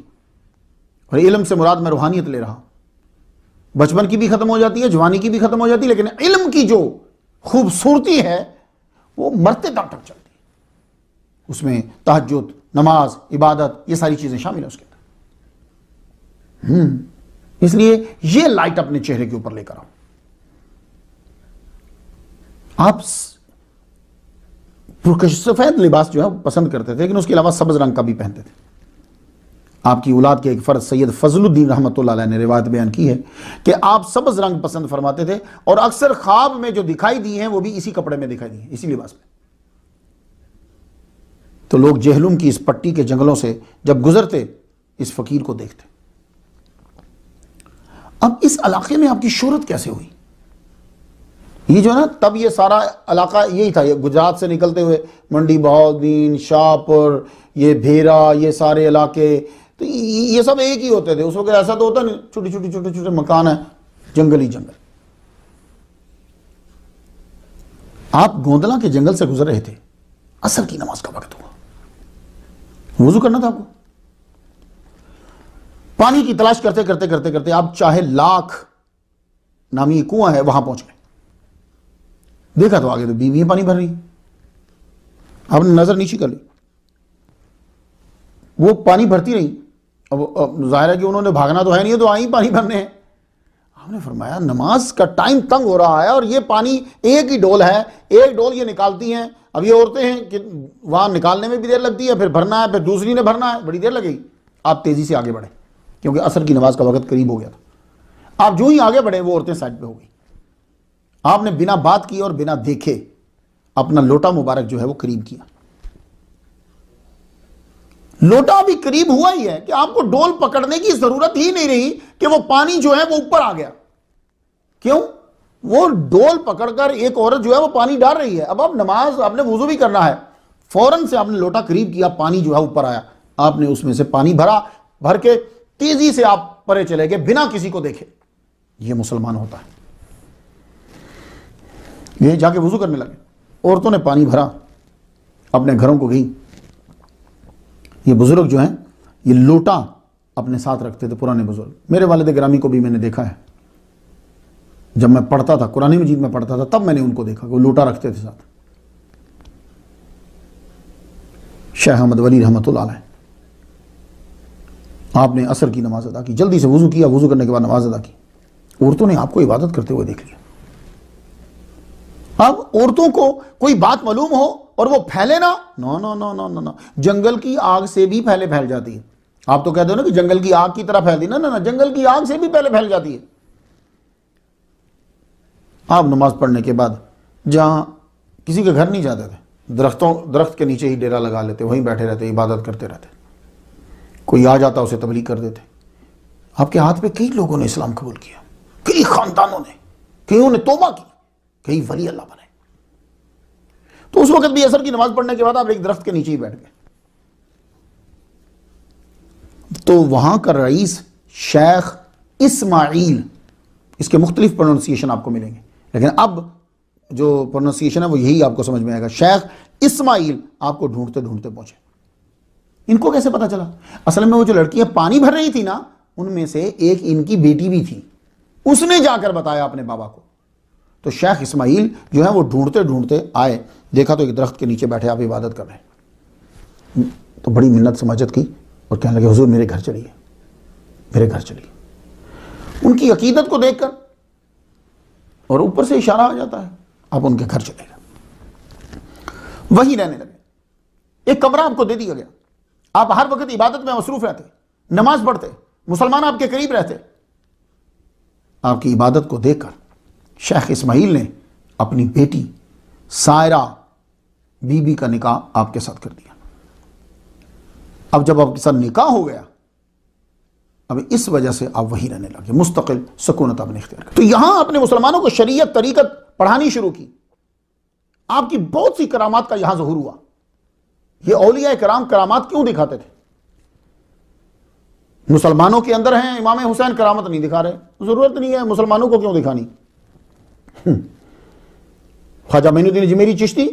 और इलम से मुराद में रूहानियत ले रहा हूं बचपन की भी खत्म हो जाती है जवानी की भी खत्म हो जाती है लेकिन इलम की जो खूबसूरती है वो मरते दम तक चलती है उसमें तहजद नमाज इबादत ये सारी चीज़ें शामिल है उसके अंदर हम्म। इसलिए ये लाइट अपने चेहरे के ऊपर लेकर आओ आप सफ़ेद लिबास जो है पसंद करते थे लेकिन उसके अलावा सब्ज रंग का भी पहनते थे आपकी औलाद के एक फ़र्द सैयद फजलुद्दीन रहमत ने रिवायत बयान की है कि आप सब्ज़ रंग पसंद फरमाते थे और अक्सर ख्वाब में जो दिखाई दी हैं वो भी इसी कपड़े में दिखाई दी हैं इसी लिबास में तो लोग जहलुम की इस पट्टी के जंगलों से जब गुजरते इस फ़कीर को देखते अब इस इलाके में आपकी शहरत कैसे हुई ये जो है ना तब ये सारा इलाका यही था ये गुजरात से निकलते हुए मंडी बहाउद्दीन शाहपुर ये भेरा ये सारे इलाके तो ये सब एक ही होते थे उस वक्त ऐसा तो होता नहीं छोटे छोटे छोटे छोटे मकान है जंगल ही जंगल आप गोंदला के जंगल से गुजर रहे थे असर की नमाज का वक्त हुआ वजू करना था आपको पानी की तलाश करते करते करते करते आप चाहे लाख नामी कुआं है वहां पहुंच गए देखा तो आगे तो बीवी पानी भर रही आपने नजर नीचे कर ली वो पानी भरती रही अब, जाहिर है कि उन्होंने भागना तो है नहीं तो आई पानी भरने हैं हमने फरमाया नमाज का टाइम तंग हो रहा है और ये पानी एक ही डोल है एक डोल ये निकालती हैं अब ये औरतें हैं कि वहाँ निकालने में भी देर लगती है फिर भरना है फिर दूसरी ने भरना है बड़ी देर लगेगी आप तेज़ी से आगे बढ़े क्योंकि असर की नमाज का वक्त करीब हो गया था आप जो ही आगे बढ़े वो औरतें साइड पर हो गई आपने बिना बात की और बिना देखे अपना लोटा मुबारक जो है वो करीब किया लोटा भी करीब हुआ ही है कि आपको डोल पकड़ने की जरूरत ही नहीं रही कि वो पानी जो है वो ऊपर आ गया क्यों वो डोल पकड़कर एक औरत जो है वो पानी डाल रही है अब आप नमाज आपने वजू भी करना है फौरन से आपने लोटा करीब किया पानी जो है ऊपर आया आपने उसमें से पानी भरा भर के तेजी से आप परे चले गए बिना किसी को देखे ये मुसलमान होता है ये जाके वजू करने लगे औरतों ने पानी भरा अपने घरों को गई ये बुज़ुर्ग जो हैं ये लोटा अपने साथ रखते थे पुराने बुज़ुर्ग मेरे वालद ग्रामी को भी मैंने देखा है जब मैं पढ़ता था कुरानी मजीद में पढ़ता था तब मैंने उनको देखा वो लोटा रखते थे साथ शाह अहमद वली रहमत आपने असर की नमाज़ अदा की जल्दी से वज़ू किया वज़ू करने के बाद नमाज़ अदा की औरतों ने आपको इबादत करते हुए देख लिया अब औरतों को कोई बात मालूम हो और वो फैले ना no no no no no no जंगल की आग से भी पहले फैल जाती है आप तो कहते हो ना कि जंगल की आग की तरह फैलती ना ना ना जंगल की आग से भी पहले फैल जाती है आप नमाज पढ़ने के बाद जहां किसी के घर नहीं जाते थे दरख्तों दरख्त के नीचे ही डेरा लगा लेते वहीं बैठे रहते इबादत करते रहते कोई आ जाता उसे तबलीग कर देते आपके हाथ पे कई लोगों ने इस्लाम कबूल किया कई ख़ानदानों ने कई ने तोबा की कहीं वली अल्लाह बने तो उस वक्त भी असर की नमाज पढ़ने के बाद आप एक दरख्त के नीचे ही बैठ गए तो वहां का रईस शेख इसमाइल इसके मुख्तलिफ प्रोनाउंसिएशन आपको मिलेंगे लेकिन अब जो प्रोनाउंसिएशन है वो यही आपको समझ में आएगा शेख इसमाइल आपको ढूंढते ढूंढते पहुंचे इनको कैसे पता चला असल में वो जो लड़कियां पानी भर रही थी ना उनमें से एक इनकी बेटी भी थी उसने जाकर बताया अपने बाबा को तो शेख इसमाइल जो है वो ढूंढते ढूंढते आए देखा तो एक दरख्त के नीचे बैठे आप इबादत कर रहे हैं तो बड़ी मिन्नत समाजत की और कहने लगे हजूर मेरे घर चलिए मेरे घर चलिए उनकी अकीदत को देखकर और ऊपर से इशारा आ जाता है आप उनके घर चले गए वहीं रहने लगे एक कमरा आपको दे दिया गया आप हर वक्त इबादत में मसरूफ रहते नमाज पढ़ते मुसलमान आपके करीब रहते आपकी इबादत को देखकर शेख इस्माइल ने अपनी बेटी सायरा बीबी का निकाह आपके साथ कर दिया अब जब आपके साथ निकाह हो गया अब इस वजह से आप वहीं रहने लगे मुस्तकिल सकूनत आपने इख्तियार तो यहां आपने मुसलमानों को शरीयत तरीकत पढ़ानी शुरू की आपकी बहुत सी करामात का यहां जहूर हुआ ये औलिया कराम करामात क्यों दिखाते थे मुसलमानों के अंदर हैं इमाम हुसैन करामत नहीं दिखा रहे जरूरत नहीं है मुसलमानों को क्यों दिखानी हम्म। ख्वाजा मीनुद्दीन जमेरी चिश्ती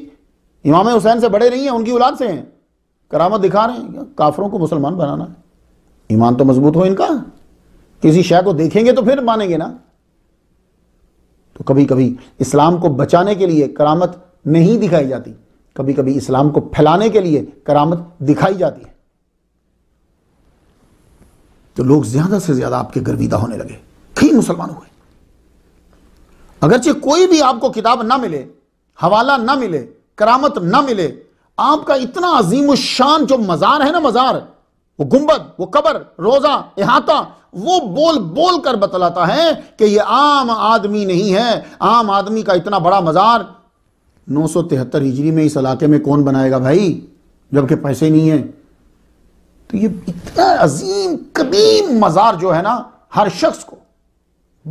इमाम हुसैन से बड़े नहीं हैं उनकी औलाद से हैं करामत दिखा रहे हैं काफरों को मुसलमान बनाना है ईमान तो मजबूत हो इनका किसी शह को देखेंगे तो फिर मानेंगे ना तो कभी कभी इस्लाम को बचाने के लिए करामत नहीं दिखाई जाती कभी कभी इस्लाम को फैलाने के लिए करामत दिखाई जाती है तो लोग ज्यादा से ज्यादा आपके गर्विदा होने लगे कई मुसलमान हुए अगरचे कोई भी आपको किताब ना मिले हवाला ना मिले करामत ना मिले आपका इतना अजीम शान जो मजार है ना मजार वो गुंबद वो कबर रोजा इहाता वो बोल बोल कर बतलाता है कि ये आम आदमी नहीं है आम आदमी का इतना बड़ा मजार नौ सौ तिहत्तर हिजरी में इस इलाके में कौन बनाएगा भाई जबकि पैसे नहीं है तो ये इतना अजीम कदीम मजार जो है ना हर शख्स को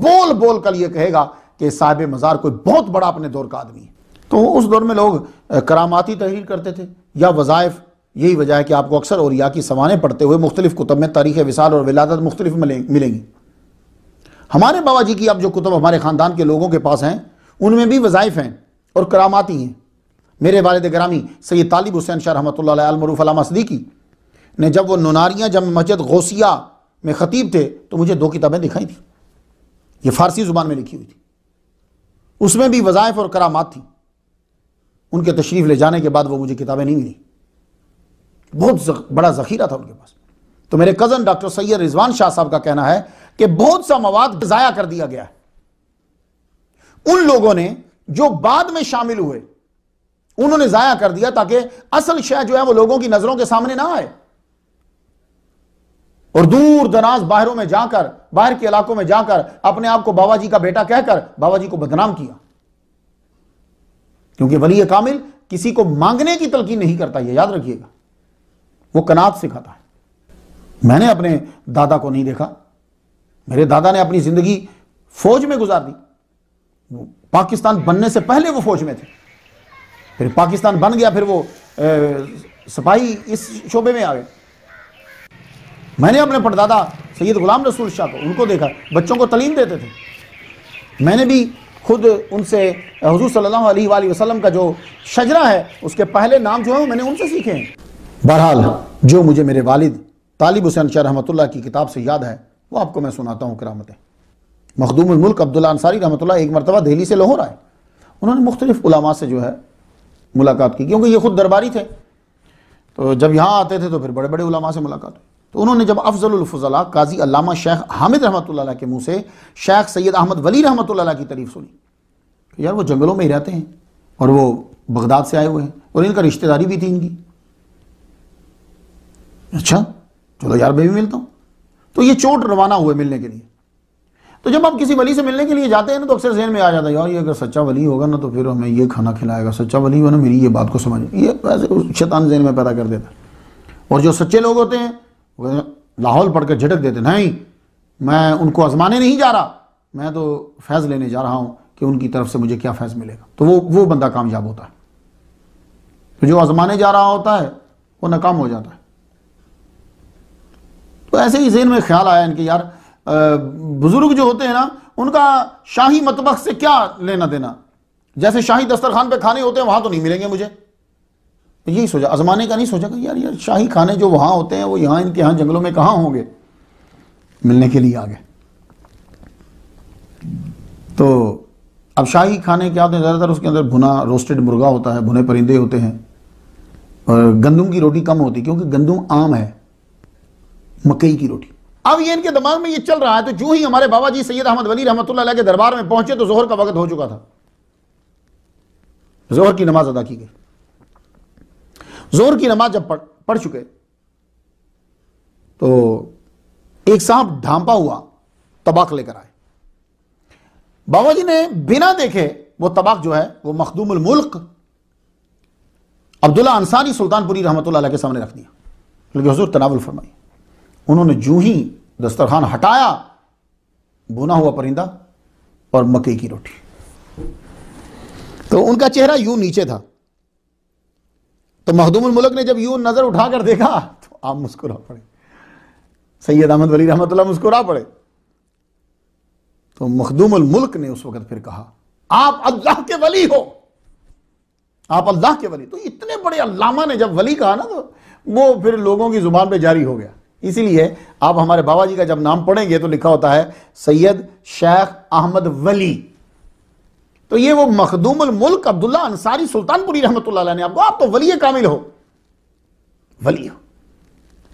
बोल बोल कर ये कहेगा कि साहिब मज़ार कोई बहुत बड़ा अपने दौर का आदमी है तो उस दौर में लोग करामाती तहरीर करते थे या वज़ाइफ यही वजह है कि आपको अक्सर और या की सवाने पढ़ते हुए मुख्तलिफ कुतब में तारीख विसाल और विलादत मुख्तलिफ मिलेंगी हमारे बाबा जी की अब जो कुतब हमारे ख़ानदान के लोगों के पास हैं उनमें भी वज़ाइफ हैं और करामाती हैं मेरे वालद ग्रामी सैद तालिब हुसैन शाह रहमत अलमरूफ़लामा सदीकी ने जब वो नुनारियाँ जब मस्जिद गौसिया में ख़तीब थे तो मुझे दो किताबें दिखाई थी ये फ़ारसी ज़ुबान में लिखी हुई थी उसमें भी वजायफ और करामात थी उनके तशरीफ़ ले जाने के बाद वो मुझे किताबें नहीं मिली बहुत जख, बड़ा ज़ख़ीरा था उनके पास तो मेरे कज़न डॉक्टर सैयद रिजवान शाह साहब का कहना है कि बहुत सा मवाद जया कर दिया गया है उन लोगों ने जो बाद में शामिल हुए उन्होंने ज़ाया कर दिया ताकि असल शय जो है वो लोगों की नज़रों के सामने ना आए और दूर दराज बाहरों में जाकर बाहर के इलाकों में जाकर अपने आप को बाबा जी का बेटा कहकर बाबा जी को बदनाम किया क्योंकि वली कामिल किसी को मांगने की तलकीन नहीं करता यह याद रखिएगा वो कनात सिखाता है मैंने अपने दादा को नहीं देखा मेरे दादा ने अपनी जिंदगी फौज में गुजार दी पाकिस्तान बनने से पहले वो फौज में थे फिर पाकिस्तान बन गया फिर वो ए, इस शोबे में आ गए मैंने अपने परदादा सैयद गुलाम रसूल शाह को उनको देखा बच्चों को तलीम देते थे मैंने भी खुद उनसे हजूर सल वसलम का जो शजरा है उसके पहले नाम जो है मैंने उनसे सीखे हैं बहरहाल जो मुझे मेरे वालिद तालिब हुसैन शाह रहमत की किताब से याद है वो आपको मैं सुनाता हूँ करामतें मखदूमल्क अब्दुल्ला अंसारी रहमत एक मरतबा दिल्ली से लाहौर आए उन्होंने मुख्तलिफ से जो है मुलाकात की क्योंकि ये खुद दरबारी थे तो जब यहाँ आते थे तो फिर बड़े बड़े उलामा से मुलाकात हुई तो उन्होंने जब अफजलफजला काजी अलामा शेख हामिद रहमत के मुँह से शेख सैयद अहमद वली रहमत की तारीफ सुनी तो यार वो जंगलों में ही रहते हैं और वो बगदाद से आए हुए हैं और इनका रिश्तेदारी भी थी इनकी अच्छा चलो यार मैं भी मिलता हूँ तो ये चोट रवाना हुए मिलने के लिए तो जब आप किसी वली से मिलने के लिए जाते हैं ना तो अक्सर जहन में आ जाता है यार ये अगर सच्चा वली होगा ना तो फिर हमें ये खाना खिलाएगा सच्चा वली होगा ना मेरी ये बात को समझ ये शैतान जहन में पैदा कर देता है और जो सच्चे लोग होते हैं लाहौल पढ़कर झटक देते नहीं मैं उनको आजमाने नहीं जा रहा मैं तो फैज़ लेने जा रहा हूं कि उनकी तरफ से मुझे क्या फैज़ मिलेगा तो वो वो बंदा कामयाब होता है तो जो आजमाने जा रहा होता है वो नाकाम हो जाता है तो ऐसे ही जेन में ख्याल आया इनके यार बुज़ुर्ग जो होते हैं ना उनका शाही मतबक से क्या लेना देना जैसे शाही दस्तरखान पे खाने होते हैं वहां तो नहीं मिलेंगे मुझे तो यही सोचा आजमाने का नहीं सोचा कि यार यार शाही खाने जो वहां होते हैं वो यहां इनके यहां जंगलों में कहां होंगे मिलने के लिए आ गए तो अब शाही खाने क्या होते हैं ज़्यादातर उसके अंदर भुना रोस्टेड मुर्गा होता है भुने परिंदे होते हैं और गंदम की रोटी कम होती क्योंकि गंदम आम है मकई की रोटी अब ये इनके दिमाग में ये चल रहा है तो जो ही हमारे बाबा जी सैयद अहमद वली रहमत के दरबार में पहुंचे तो जोहर का वक्त हो चुका था जोहर की नमाज अदा की गई जोर की नमाज जब पढ़ पढ़ चुके तो एक सांप ढांपा हुआ तबाक लेकर आए बाबा जी ने बिना देखे वो तबाक जो है वो मखदूमुल मुल्क अब्दुल्ला अंसारी सुल्तानपुरी रहमत के सामने रख दिया लेकिन हजूर तनावल फरमाई उन्होंने जू ही दस्तरखान हटाया बुना हुआ परिंदा और मकई की रोटी तो उनका चेहरा यूं नीचे था तो महदूमुल मुल्क ने जब यू नज़र उठाकर देखा तो आप मुस्कुरा पड़े सैयद अहमद वली रहमत मुस्कुरा पड़े तो मखदूम मुल्क ने उस वक़्त फिर कहा आप अल्लाह के वली हो आप अल्लाह के वली तो इतने बड़े अल्लामा ने जब वली कहा ना तो वो फिर लोगों की ज़ुबान पे जारी हो गया इसीलिए आप हमारे बाबा जी का जब नाम पढ़ेंगे तो लिखा होता है सैयद शेख अहमद वली तो ये वो मखदूमल मुल्क अब्दुल्ला अंसारी सुल्तानपुरी रहमत ने आपको आप तो वली कामिल हो वली हो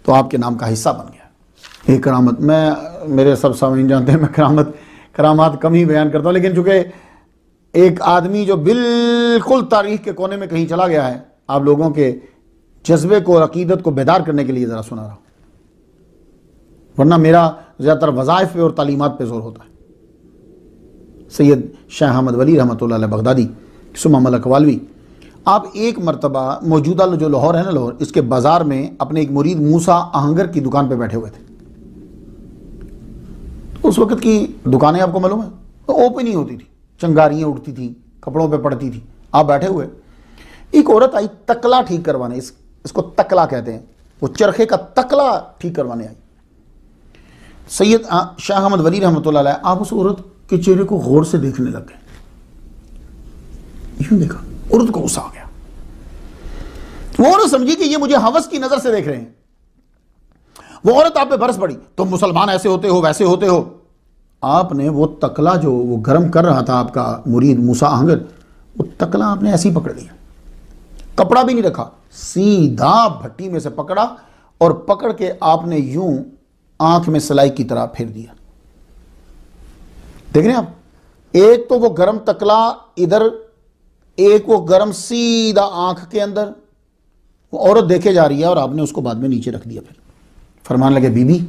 तो आपके नाम का हिस्सा बन गया ये करामत मैं मेरे सब सामीन जानते हैं मैं करामत करामत कम ही बयान करता हूँ लेकिन चूंकि एक आदमी जो बिल्कुल तारीख के कोने में कहीं चला गया है आप लोगों के जज्बे को और अकीदत को बेदार करने के लिए ज़रा सुना रहा हूँ वरना मेरा ज़्यादातर वज़ाइफ पे और तालीमत पे जोर होता है सैयद शाह अहमद वली रहमत बगदादी मलक अकवालवी आप एक मरतबा मौजूदा जो लाहौर है ना लाहौर इसके बाज़ार में अपने एक मुरीद मूसा आहंगर की दुकान पर बैठे हुए थे तो उस वक्त की दुकानें आपको मालूम है तो ओपन ही होती थी चंगारियां उठती थी कपड़ों पर पड़ती थी आप बैठे हुए एक औरत आई तकला ठीक करवाने इस, इसको तकला कहते हैं वो चरखे का तकला ठीक करवाने आई सैयद शाह अहमद वली रहमत आप उस औरत के चेहरे को गौर से देखने गए यूं देखा औरत को गुस्सा आ गया वो औरत समझी कि ये मुझे हवस की नजर से देख रहे हैं वो औरत आप पे बरस पड़ी तुम मुसलमान ऐसे होते हो वैसे होते हो आपने वो तकला जो वो गर्म कर रहा था आपका मुरीद मूसा आहंगर वो तकला आपने ऐसे ही पकड़ लिया कपड़ा भी नहीं रखा सीधा भट्टी में से पकड़ा और पकड़ के आपने यूं आंख में सिलाई की तरह फेर दिया देख रहे हैं आप एक तो वो गर्म तकला इधर एक वो गर्म सीधा आंख के अंदर औरत देखे जा रही है और आपने उसको बाद में नीचे रख दिया फिर फरमान लगे बीबी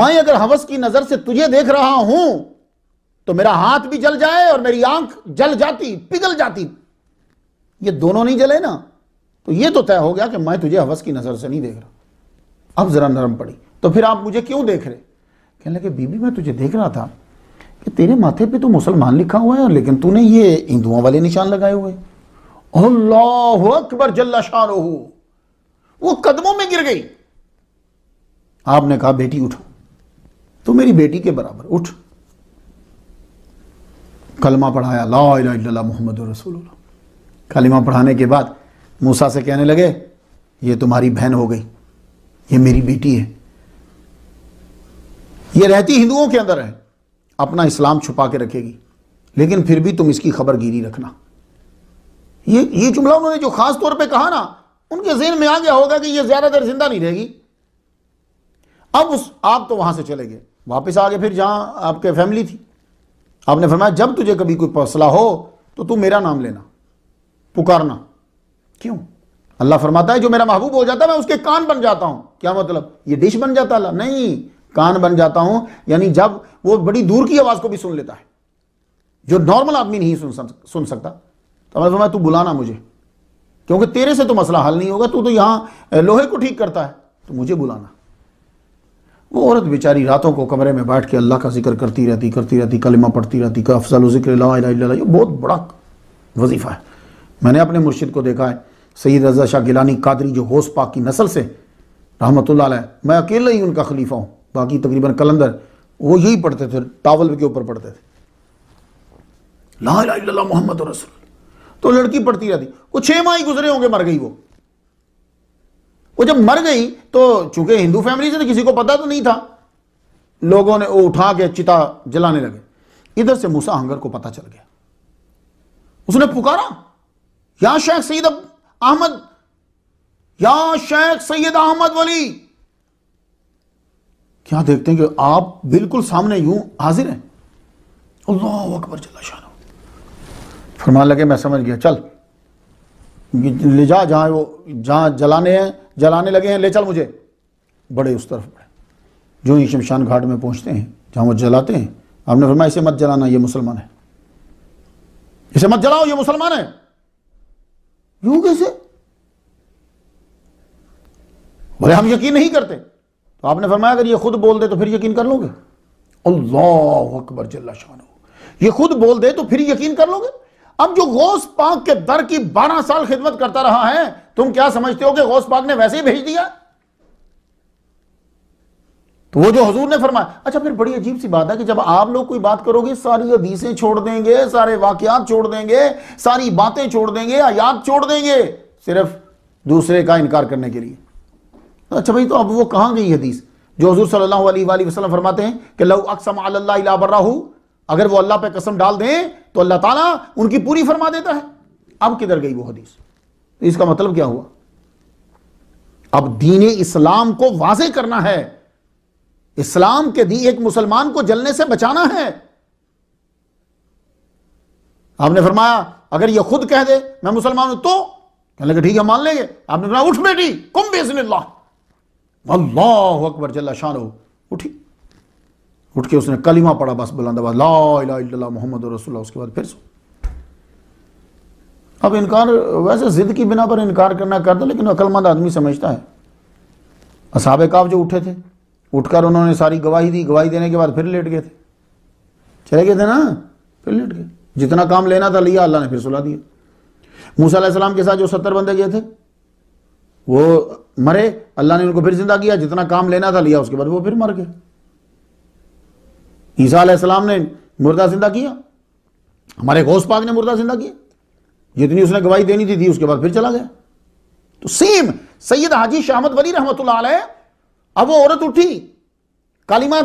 मैं अगर हवस की नजर से तुझे देख रहा हूं तो मेरा हाथ भी जल जाए और मेरी आंख जल जाती पिघल जाती ये दोनों नहीं जले ना तो ये तो तय हो गया कि मैं तुझे हवस की नजर से नहीं देख रहा अब जरा नरम पड़ी तो फिर आप मुझे क्यों देख रहे कहने लगे बीबी मैं तुझे देख रहा था कि तेरे माथे पे तो मुसलमान लिखा हुआ है लेकिन तूने ये हिंदुओं वाले निशान लगाए हुए अल्लाह अकबर जल्ला शाह वो कदमों में गिर गई आपने कहा बेटी उठो तो मेरी बेटी के बराबर उठ कलमा पढ़ाया ला मोहम्मद रसूल कलमा पढ़ाने के बाद मूसा से कहने लगे ये तुम्हारी बहन हो गई ये मेरी बेटी है ये रहती हिंदुओं के अंदर है अपना इस्लाम छुपा के रखेगी लेकिन फिर भी तुम इसकी खबर गिरी रखना ये ये जुमला उन्होंने जो खास तौर पे कहा ना उनके जहन में आ गया होगा कि ये देर जिंदा नहीं रहेगी अब उस आप तो वहां से चले गए वापस आ गए फिर जहां आपके फैमिली थी आपने फरमाया जब तुझे कभी कोई फैसला हो तो तू मेरा नाम लेना पुकारना क्यों अल्लाह फरमाता है जो मेरा महबूब हो जाता है मैं उसके कान बन जाता हूं क्या मतलब ये डिश बन जाता अल्लाह नहीं कान बन जाता हूं यानी जब वो बड़ी दूर की आवाज को भी सुन लेता है जो नॉर्मल आदमी नहीं सुन सुन सकता तो मैं तू बुलाना मुझे क्योंकि तेरे से तो मसला हल नहीं होगा तू तो यहां लोहे को ठीक करता है तो मुझे बुलाना वो औरत बेचारी रातों को कमरे में बैठ के अल्लाह का जिक्र करती रहती करती रहती कलिमा पढ़ती रहती का अफजल जिक्र ये बहुत बड़ा वजीफ़ा है मैंने अपने मुर्शिद को देखा है सईद रजा शाह गिलानी कादरी जो होश पाक की नस्ल से रहमत मैं अकेला ही उनका खलीफा हूँ बाकी तकरीबन कलंदर वो यही पढ़ते थे टावल के ऊपर पढ़ते थे मोहम्मद रसूल तो लड़की पढ़ती रहती वो छह माह ही गुजरे होंगे मर गई वो वो जब मर गई तो चूंकि हिंदू फैमिली से तो किसी को पता तो नहीं था लोगों ने वो उठा के चिता जलाने लगे इधर से मूसा हंगर को पता चल गया उसने पुकारा या शेख सैयद अहमद या शेख सैयद अहमद वली क्या देखते हैं कि आप बिल्कुल सामने यूं हाजिर हैं अल्लाह अकबर चला शाह फरमान लगे मैं समझ गया चल ले जा जहाँ वो जहाँ जलाने हैं जलाने लगे हैं ले चल मुझे बड़े उस तरफ बड़े जो ही शमशान घाट में पहुँचते हैं जहाँ वो जलाते हैं आपने फरमाया इसे मत जलाना ये मुसलमान है इसे मत जलाओ ये मुसलमान है यूं कैसे बोले हम यकीन नहीं करते तो आपने फरमाया अगर ये खुद बोल दे तो फिर यकीन कर लोगे अल्लाह अकबर जल्ला शाह ये खुद बोल दे तो फिर यकीन कर लोगे अब जो गौस पाक के दर की बारह साल खिदमत करता रहा है तुम क्या समझते हो कि गौस पाक ने वैसे ही भेज दिया तो वो जो हजूर ने फरमाया अच्छा फिर बड़ी अजीब सी बात है कि जब आप लोग कोई बात करोगे सारी हदीसें छोड़ देंगे सारे वाकयात छोड़ देंगे सारी बातें छोड़ देंगे आयात छोड़ देंगे सिर्फ दूसरे का इनकार करने के लिए अच्छा भाई तो अब वो कहाँ गई हदीस जो हजूर सल्लल्लाहु अलैहि वसल्लम फरमाते हैं कि लव अक्सम अल्लाह अगर वो अल्लाह पे कसम डाल दें तो अल्लाह ताला उनकी पूरी फरमा देता है अब किधर गई वो हदीस तो इसका मतलब क्या हुआ अब दीन इस्लाम को वाजे करना है इस्लाम के दी एक मुसलमान को जलने से बचाना है आपने फरमाया अगर ये खुद कह दे मैं मुसलमान हूं तो कहने लगे ठीक है मान लेंगे आपने फरमाया उठ बेटी कुम बेसन अल्लाह अकबर जल्ला शान उठी उठ के उसने कलिमा पढ़ा बस बुलंद ला मोहम्मद रसुल्ला उसके बाद फिर सो अब इनकार वैसे जिद की बिना पर इनकार करना करता लेकिन अकलमंद आदमी समझता है असाब काब जो उठे थे उठकर उन्होंने सारी गवाही दी गवाही देने के बाद फिर लेट गए थे चले गए थे ना फिर लेट गए जितना काम लेना था लिया अल्लाह ने फिर सुला दिया मूसा सलाम के साथ जो सत्तर बंदे गए थे वो मरे अल्लाह ने उनको फिर जिंदा किया जितना काम लेना था लिया उसके बाद वो फिर मर गए ईसा आसमाम ने मुर्दा जिंदा किया हमारे घोष पाक ने मुर्दा जिंदा किया जितनी उसने गवाही देनी थी दी उसके बाद फिर चला गया तो सेम सैयद हाजी शाहमद वली रहमत अब वो औरत उठी कालिमा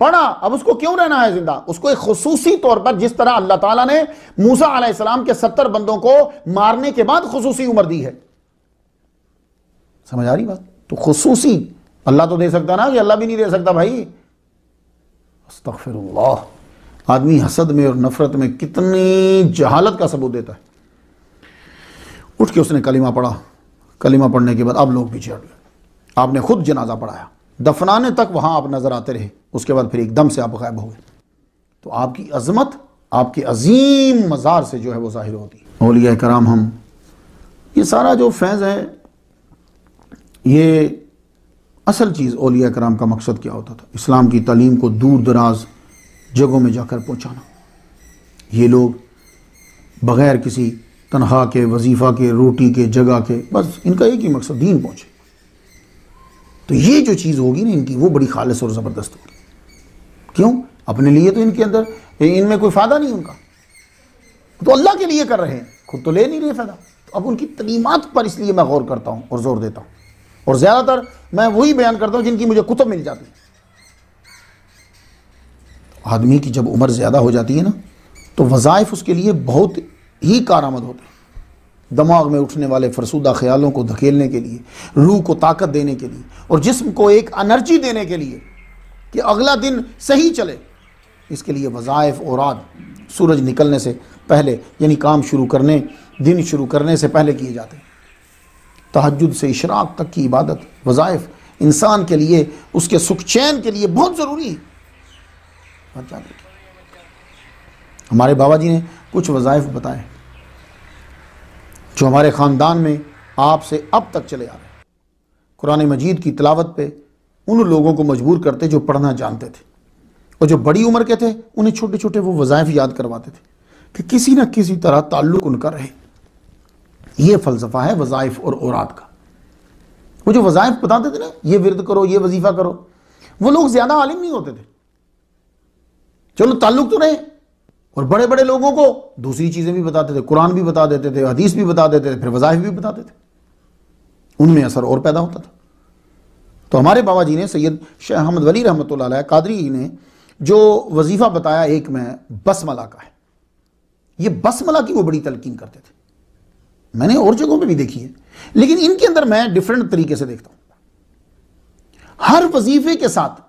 पढ़ा अब उसको क्यों रहना है जिंदा उसको एक खसूसी तौर पर जिस तरह अल्लाह ताला ने मूसा आसमाम के सत्तर बंदों को मारने के बाद खसूसी उम्र दी है समझ आ रही बात तो खसूसी अल्लाह तो दे सकता ना कि अल्लाह भी नहीं दे सकता भाई आदमी हसद में और नफरत में कितनी जहालत का सबूत देता है उठ के उसने कलिमा पढ़ा कलिमा पढ़ने के बाद अब लोग पीछे हट गए आपने खुद जनाजा पढ़ाया दफनाने तक वहां आप नज़र आते रहे उसके बाद फिर एकदम से आप गायब हो गए तो आपकी अजमत आपके अजीम मज़ार से जो है वो ज़ाहिर होती है ओलिया कराम हम ये सारा जो फैज़ है ये असल चीज़ ओलिया कराम का मकसद क्या होता था इस्लाम की तलीम को दूर दराज जगहों में जाकर पहुँचाना ये लोग बग़ैर किसी तनख्वाह के वजीफ़ा के रोटी के जगह के बस इनका एक ही मकसद दीन पहुँचे तो ये जो चीज़ होगी ना इनकी वो बड़ी खालस और ज़बरदस्त होगी क्यों अपने लिए तो इनके अंदर इनमें कोई फ़ायदा नहीं उनका तो अल्लाह के लिए कर रहे हैं खुद तो ले नहीं रहे फ़ायदा तो अब उनकी तलीमत पर इसलिए मैं गौर करता हूँ और ज़ोर देता हूँ और ज़्यादातर मैं वही बयान करता हूँ जिनकी मुझे कुतुब मिल जाती है आदमी की जब उम्र ज़्यादा हो जाती है ना तो वजायफ उसके लिए बहुत ही कारामद होते हैं दिमाग में उठने वाले फरसूदा ख्यालों को धकेलने के लिए रूह को ताकत देने के लिए और जिस्म को एक अनर्जी देने के लिए कि अगला दिन सही चले इसके लिए वजायफ और आद सूरज निकलने से पहले यानी काम शुरू करने दिन शुरू करने से पहले किए जाते हैं तहजद से इशराक तक की इबादत वज़ाइफ इंसान के लिए उसके सुख चैन के लिए बहुत ज़रूरी है हमारे बाबा जी ने कुछ वज़ाइफ बताए जो हमारे ख़ानदान में आपसे अब तक चले आ रहे हैं कुरान मजीद की तलावत पे उन लोगों को मजबूर करते जो पढ़ना जानते थे और जो बड़ी उम्र के थे उन्हें छोटे छोटे वो वज़ाइफ याद करवाते थे कि किसी न किसी तरह ताल्लुक़ उनका रहे ये फ़लसफ़ा है वज़ाइफ और औरत का वो जो वज़ाइफ बताते थे ना ये विरद करो ये वजीफ़ा करो वो लोग ज़्यादा आलिम नहीं होते थे चलो ताल्लुक तो रहे और बड़े बड़े लोगों को दूसरी चीज़ें भी बताते थे कुरान भी बता देते थे हदीस भी बता देते थे फिर वजायफ भी बताते थे उनमें असर और पैदा होता था तो हमारे बाबा जी ने सैयद शाह अहमद वली रहमत कादरी ने जो वजीफ़ा बताया एक में बसमला का है ये बसमला की वो बड़ी तलकीन करते थे मैंने और जगहों पे भी देखी है लेकिन इनके अंदर मैं डिफरेंट तरीके से देखता हूं हर वजीफे के साथ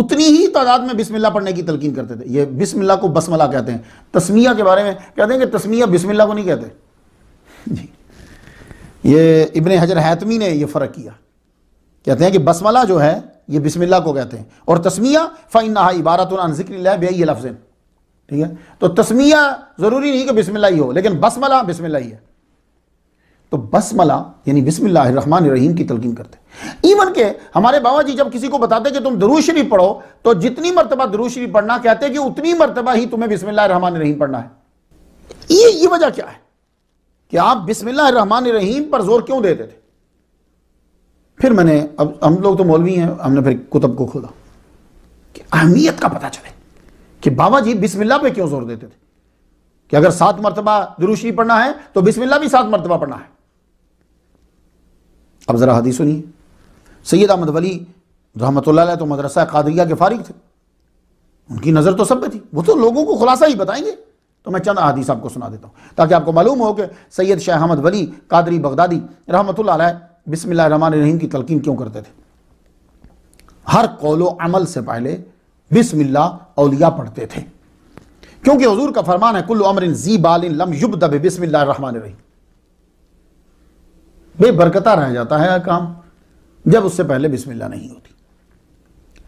उतनी ही तादाद में बिस्मिल्लाह पढ़ने की तलकीन करते थे ये बिस्मिल्लाह को बसमला कहते हैं तस्मिया के बारे में कहते हैं कि तस्मिया बिस्मिल्लाह को नहीं कहते जी ये इबन हजर हैतमी ने यह फ़र्क किया कहते हैं कि बसमला जो है ये बिस्मिल्लाह को कहते हैं और तस्मिया फ़ाइन नहा इबारत जिक्र बे लफ्ज़ ठीक है तो तस्मिया ज़रूरी नहीं कि बिस्मिल्लाह ही हो लेकिन बसमला बिस्मिल्लाह ही है तो बसमला यानी बिस्मिल्लाहमान रहीम की तलकीन करते इवन के हमारे बाबा जी जब किसी को बताते कि तुम दरू शरीफ पढ़ो तो जितनी मरतबा दरू शरीफ पढ़ना कहते कि उतनी मरतबा ही तुम्हें बिस्मिल्लाहमान पढ़ना है ये ये वजह क्या है कि आप बिस्मिल्लाहमान पर जोर क्यों देते थे फिर मैंने अब हम लोग तो मौलवी हैं हमने फिर कुतब को खोला कि अहमियत का पता चले कि बाबा जी बिस्मिल्ला पे क्यों जोर देते थे कि अगर सात मरतबा दुरुशी पढ़ना है तो बिस्मिल्ला भी सात मरतबा पढ़ना है अब ज़रा हदीस सुनिए सैयद अहमद वली रहमत तो मदरसा कादरिया के फारिग थे उनकी नज़र तो सब पे थी वो तो लोगों को खुलासा ही बताएंगे तो मैं चंद हदीस आपको सुना देता हूँ ताकि आपको मालूम हो कि सैयद शाह अहमद वली कादरी बगदादी रहमत बिसमिल्ल रहीम की तलकिन क्यों करते थे हर कौलो अमल से पहले बिसमिल्ला अलिया पढ़ते थे क्योंकि हजूर का फरमान है कुल्लु अमरिन जी बालिन लम युब दबे बिसमिल्ल रहीम बेबरकता रह जाता है काम जब उससे पहले बिस्मिल्ला नहीं होती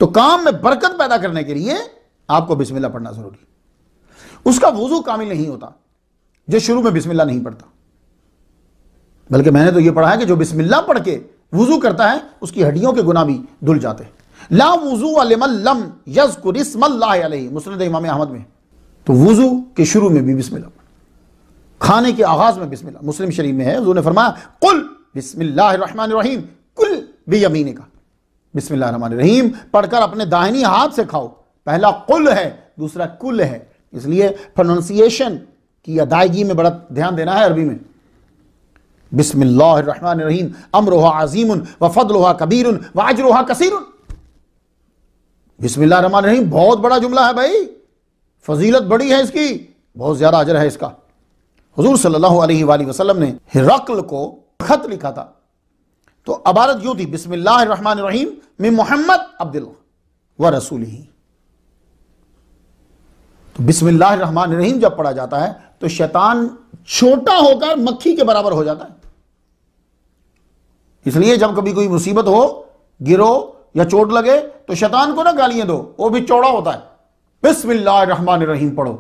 तो काम में बरकत पैदा करने के लिए आपको बिस्मिल्ला पढ़ना जरूरी उसका वजू कामिल नहीं होता जो शुरू में बिस्मिल्ला नहीं पढ़ता बल्कि मैंने तो यह पढ़ा है कि जो बिस्मिल्ला पढ़ के वजू करता है उसकी हड्डियों के गुना भी धुल जाते हैं ला वजू अलम यसकुरस्मल्लाही इमाम अहमद में तो वजू के शुरू में भी बिस्मिल्ला खाने के आगाज में बिस्मिल्ला मुस्लिम शरीफ में है उन्होंने फरमाया कुल बिस्मिल्लाहिर्रहमानिर्रहीम कुल भी यमीने का बिस्मिल्लाहिर्रहमानिर्रहीम पढ़कर अपने दाहिनी हाथ से खाओ पहला कुल है दूसरा कुल है इसलिए प्रोनाउंसिएशन की अदायगी में बड़ा ध्यान देना है अरबी में बिस्मिल्लाहिर्रहमानिर्रहीम अमरोहा अजीम वफदलोहा कबीर वाजरोहा कसीर बिस्मिल्लाहिर्रहमानिर्रहीम बहुत बड़ा जुमला है भाई फजीलत बड़ी है इसकी बहुत ज्यादा अजर है इसका हजूर सल्लल्लाहु अलैहि वसल्लम ने हिरकल को खत लिखा था तो अबारत यू थी बिस्मिल्लाहमान में मोहम्मद अब्दुल्ला व रसूल ही तो बिस्मिल्लाहमान रहीम जब पढ़ा जाता है तो शैतान छोटा होकर मक्खी के बराबर हो जाता है इसलिए जब कभी कोई मुसीबत हो गिरो या चोट लगे तो शैतान को ना गालियां दो वो भी चौड़ा होता है बिस्मिल्लाहमान रहीम पढ़ो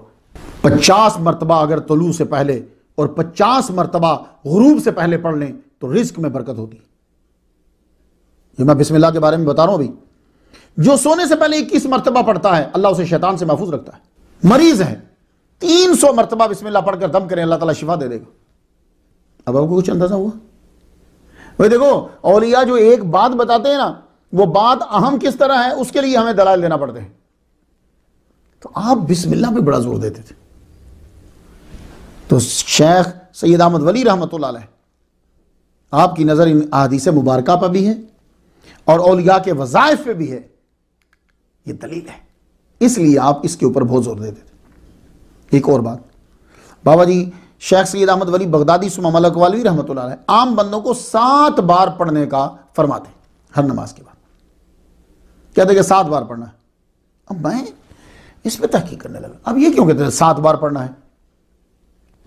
पचास मरतबा अगर तलू से पहले और 50 मरतबा गरूब से पहले पढ़ लें तो रिस्क में बरकत होती ये मैं बिस्मिल्लाह के बारे में बता रहा हूं अभी जो सोने से पहले इक्कीस मरतबा पढ़ता है अल्लाह उसे शैतान से महफूज रखता है मरीज है तीन सौ मरतबा बिस्मिल्लाह पढ़कर दम करें अल्लाह ताला शिफा दे देगा अब आपको कुछ अंदाजा हुआ भाई देखो औलिया जो एक बात बताते हैं ना वो बात अहम किस तरह है उसके लिए हमें दलाल देना पड़ते हैं तो आप बिस्मिल्लाह पे बड़ा जोर देते थे तो शेख सैद अहमद वली रहमत आपकी नज़र इन अदीस मुबारक पर भी है और औलिया के वजायफ पे भी है ये दलील है इसलिए आप इसके ऊपर बहुत जोर देते थे एक और बात बाबा जी शेख सैद अहमद वली बगदादी वाली रहमत आम बंदों को सात बार पढ़ने का फरमाते हर नमाज के बाद कहते कि सात बार पढ़ना है अब मैं इस पर तहकीक करने लगा अब ये क्यों कहते सात बार पढ़ना है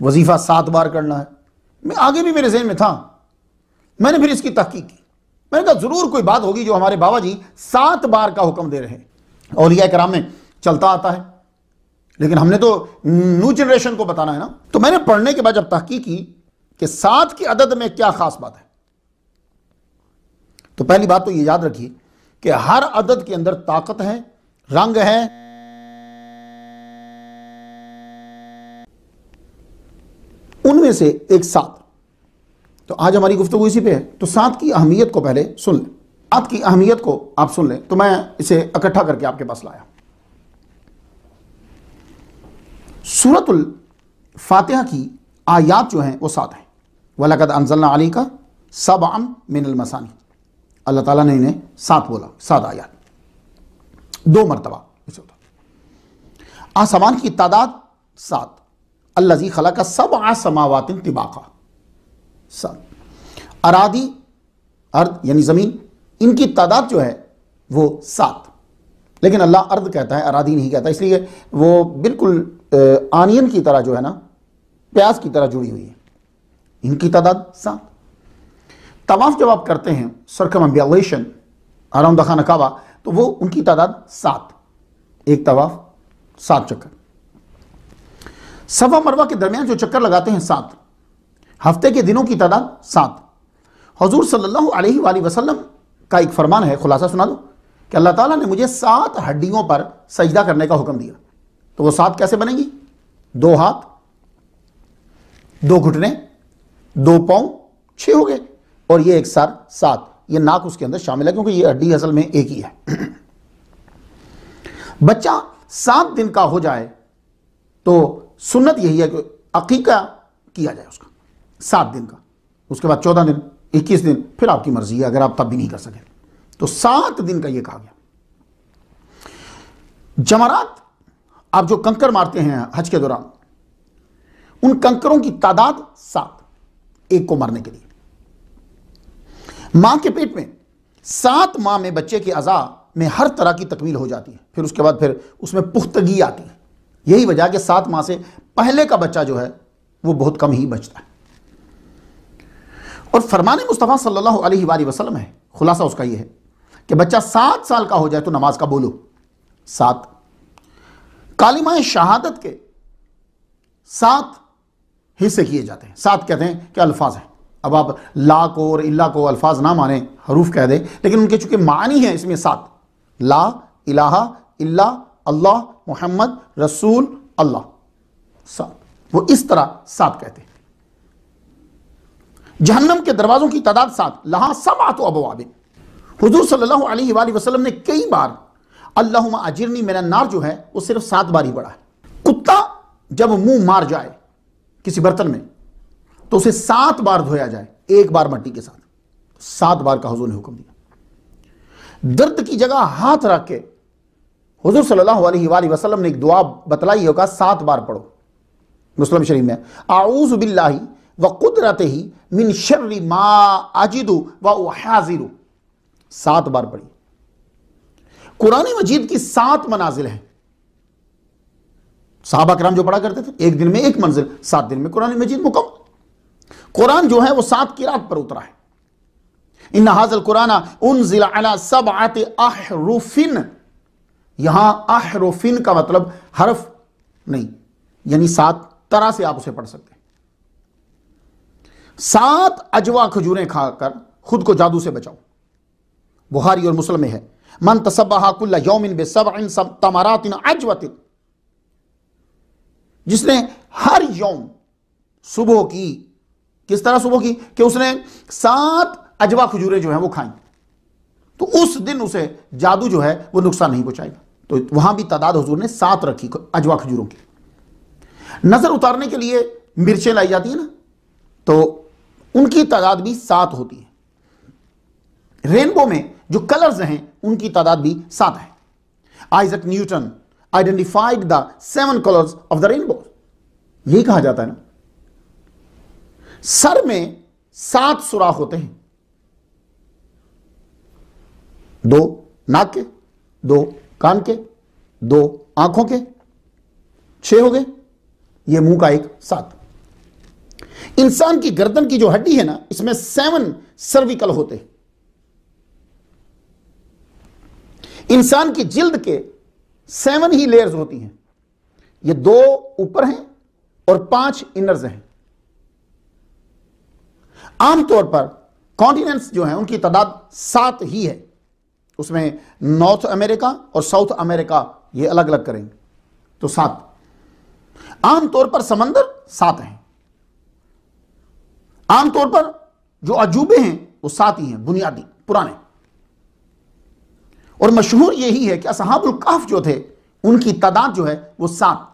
वजीफ़ा सात बार करना है मैं आगे भी मेरे जहन में था मैंने फिर इसकी तहकीक की मैंने कहा ज़रूर कोई बात होगी जो हमारे बाबा जी सात बार का हुक्म दे रहे हैं औलिया कराम में चलता आता है लेकिन हमने तो न्यू जनरेशन को बताना है ना तो मैंने पढ़ने के बाद जब तहकीक की कि सात की अदद में क्या ख़ास बात है तो पहली बात तो ये याद रखिए कि हर अदद के अंदर ताकत है रंग है उनमें से एक सात तो आज हमारी गुफ्तु इसी पे है तो सात की अहमियत को पहले सुन लें सात की अहमियत को आप सुन लें तो मैं इसे इकट्ठा करके आपके पास लाया सूरतुल फातिहा की आयात जो हैं वो सात हैं वलकद अनजल्ला अली का सब आम मिनल मसानी अल्लाह ताला ने इन्हें सात बोला सात आयात दो मरतबा आसमान की तादाद सात अल्लाजी खला का सब आ समावातिन तिबाका सात अरादी अर्द यानी ज़मीन इनकी तादाद जो है वो सात लेकिन अल्लाह अर्द कहता है अरादी नहीं कहता इसलिए वो बिल्कुल आनियन की तरह जो है ना प्याज की तरह जुड़ी हुई है इनकी तादाद सात तवाफ़ जब आप करते हैं सरकम अम्बियालेशन आराम दखा नकावा तो वो उनकी तादाद सात एक तवाफ़ सात चक्कर सफा मरवा के दरमियान जो चक्कर लगाते हैं सात हफ्ते के दिनों की तादाद सात हजूर सल्लल्लाहु का एक फरमान है खुलासा सुना दो कि अल्लाह ताला ने मुझे सात हड्डियों पर सजदा करने का हुक्म दिया तो वो सात कैसे बनेगी दो हाथ दो घुटने दो पाओ छ हो गए और ये एक सर सात ये नाक उसके अंदर शामिल है क्योंकि ये हड्डी असल में एक ही है बच्चा सात दिन का हो जाए तो सुन्नत यही है कि अकीका किया जाए उसका सात दिन का उसके बाद चौदह दिन इक्कीस दिन फिर आपकी मर्जी है अगर आप तब भी नहीं कर सके तो सात दिन का यह कहा गया जमारात आप जो कंकर मारते हैं हज के दौरान उन कंकरों की तादाद सात एक को मारने के लिए मां के पेट में सात माह में बच्चे की अजा में हर तरह की तकमील हो जाती है फिर उसके बाद फिर उसमें पुख्तगी आती है यही वजह कि सात माह से पहले का बच्चा जो है वो बहुत कम ही बचता है और फरमान मुस्तफ़ा सल्लल्लाहु अलैहि वसल्लम है खुलासा उसका ये है कि बच्चा सात साल का हो जाए तो नमाज का बोलो सात कालिमा शहादत के सात हिस्से किए जाते हैं सात कहते हैं कि अल्फाज हैं अब आप ला को और इला को अल्फाज ना माने हरूफ कह दें लेकिन उनके चूंकि मानी है इसमें सात ला इलाहा इल्ला अल्लाह मोहम्मद रसूल अल्लाह साहब वो इस तरह साहब कहते हैं जहन्नम के दरवाजों की तादाद सात लहा सबात अबवाबिन हजूर सल्लल्लाहु अलैहि वसल्लम ने कई बार अल्लाह अजिरनी मेरा नार जो है वो सिर्फ सात बार ही बढ़ा है कुत्ता जब मुंह मार जाए किसी बर्तन में तो उसे सात बार धोया जाए एक बार मट्टी के साथ सात बार का हजूर ने हुक्म दिया दर्द की जगह हाथ रख के हजूर सल्लल्लाहु अलैहि वसल्लम ने एक दुआ बतलाई होगा सात बार पढ़ो मुस्लिम शरीफ में आऊज़ बिल्लाही व कुदरत ही मिन शर्र मा अजिदु व हाजिरु सात बार पढ़ी कुरान मजीद की सात मनाजिल हैं साहबा कराम जो पढ़ा करते थे एक दिन में एक मंजिल सात दिन में कुरान मजीद मुकम्मल कुरान जो है वो सात की रात पर उतरा है इन हाजल कुराना उन जिला सब आते आह रूफिन यहां आहरोफिन का मतलब हरफ नहीं यानी सात तरह से आप उसे पढ़ सकते सात अजवा खजूरें खाकर खुद को जादू से बचाओ बुहारी और मुसलमे है मन तसबाकुल्ला यौमिन बे सब इन सब अजवतिन जिसने हर यौम सुबह की किस तरह सुबह की कि उसने सात अजवा खजूरें जो है वो खाई तो उस दिन उसे जादू जो है वो नुकसान नहीं पहुंचाएगा तो वहां भी तादाद हजूर ने सात रखी अजवा खजूरों की नज़र उतारने के लिए मिर्चें लाई जाती है ना तो उनकी तादाद भी सात होती है रेनबो में जो कलर्स हैं उनकी तादाद भी सात है Isaac Newton identified the seven colours of the rainbow यही कहा जाता है ना सर में सात सुराख होते हैं दो नाक के दो कान के दो आंखों के छह हो गए ये मुंह का एक सात इंसान की गर्दन की जो हड्डी है ना इसमें सेवन सर्विकल होते हैं इंसान की जिल्द के सेवन ही लेयर्स होती हैं ये दो ऊपर हैं और पांच इनर्स हैं आमतौर पर कॉन्टिनेंट्स जो हैं उनकी तादाद सात ही है उसमें नॉर्थ अमेरिका और साउथ अमेरिका ये अलग अलग करेंगे तो सात आमतौर पर समंदर सात हैं आमतौर पर जो अजूबे हैं वो सात ही हैं बुनियादी पुराने और मशहूर यही है कि असहाबुल काफ जो थे उनकी तादाद जो है वो सात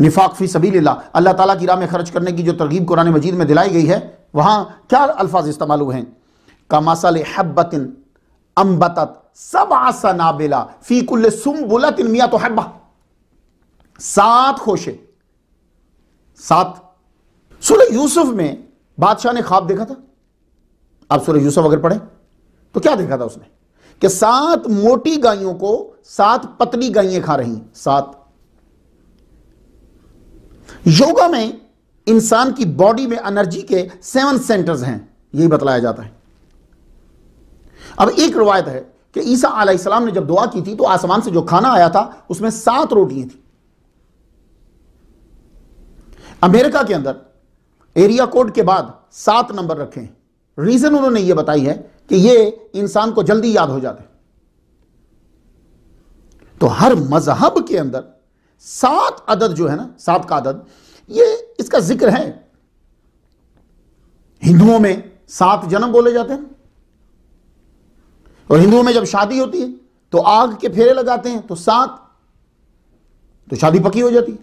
निफाक फी सभी अल्लाह ताला की राह में खर्च करने की जो तरगीब कुरान मजीद में दिलाई गई है वहां क्या अल्फाज इस्तेमाल हुए हैं कमासल हब्बतिन अम्बतत सब आसा फीकुल फीकुल्ल सुम्बुलत मिया तो हब्बा सात खोशे सात सूर्य यूसुफ में बादशाह ने ख्वाब देखा था अब सूर्य यूसुफ अगर पढ़े तो क्या देखा था उसने कि सात मोटी गायों को सात पतली गायें खा रही सात योगा में इंसान की बॉडी में एनर्जी के सेवन सेंटर्स हैं यही बतलाया जाता है अब एक रवायत है कि ईसा आलाम ने जब दुआ की थी तो आसमान से जो खाना आया था उसमें सात रोटियां थी अमेरिका के अंदर एरिया कोड के बाद सात नंबर रखे हैं रीजन उन्होंने यह बताई है कि यह इंसान को जल्दी याद हो जाते तो हर मजहब के अंदर सात अदद जो है ना सात का अदद ये इसका जिक्र है हिंदुओं में सात जन्म बोले जाते हैं और हिंदुओं में जब शादी होती है तो आग के फेरे लगाते हैं तो सात तो शादी पक्की हो जाती है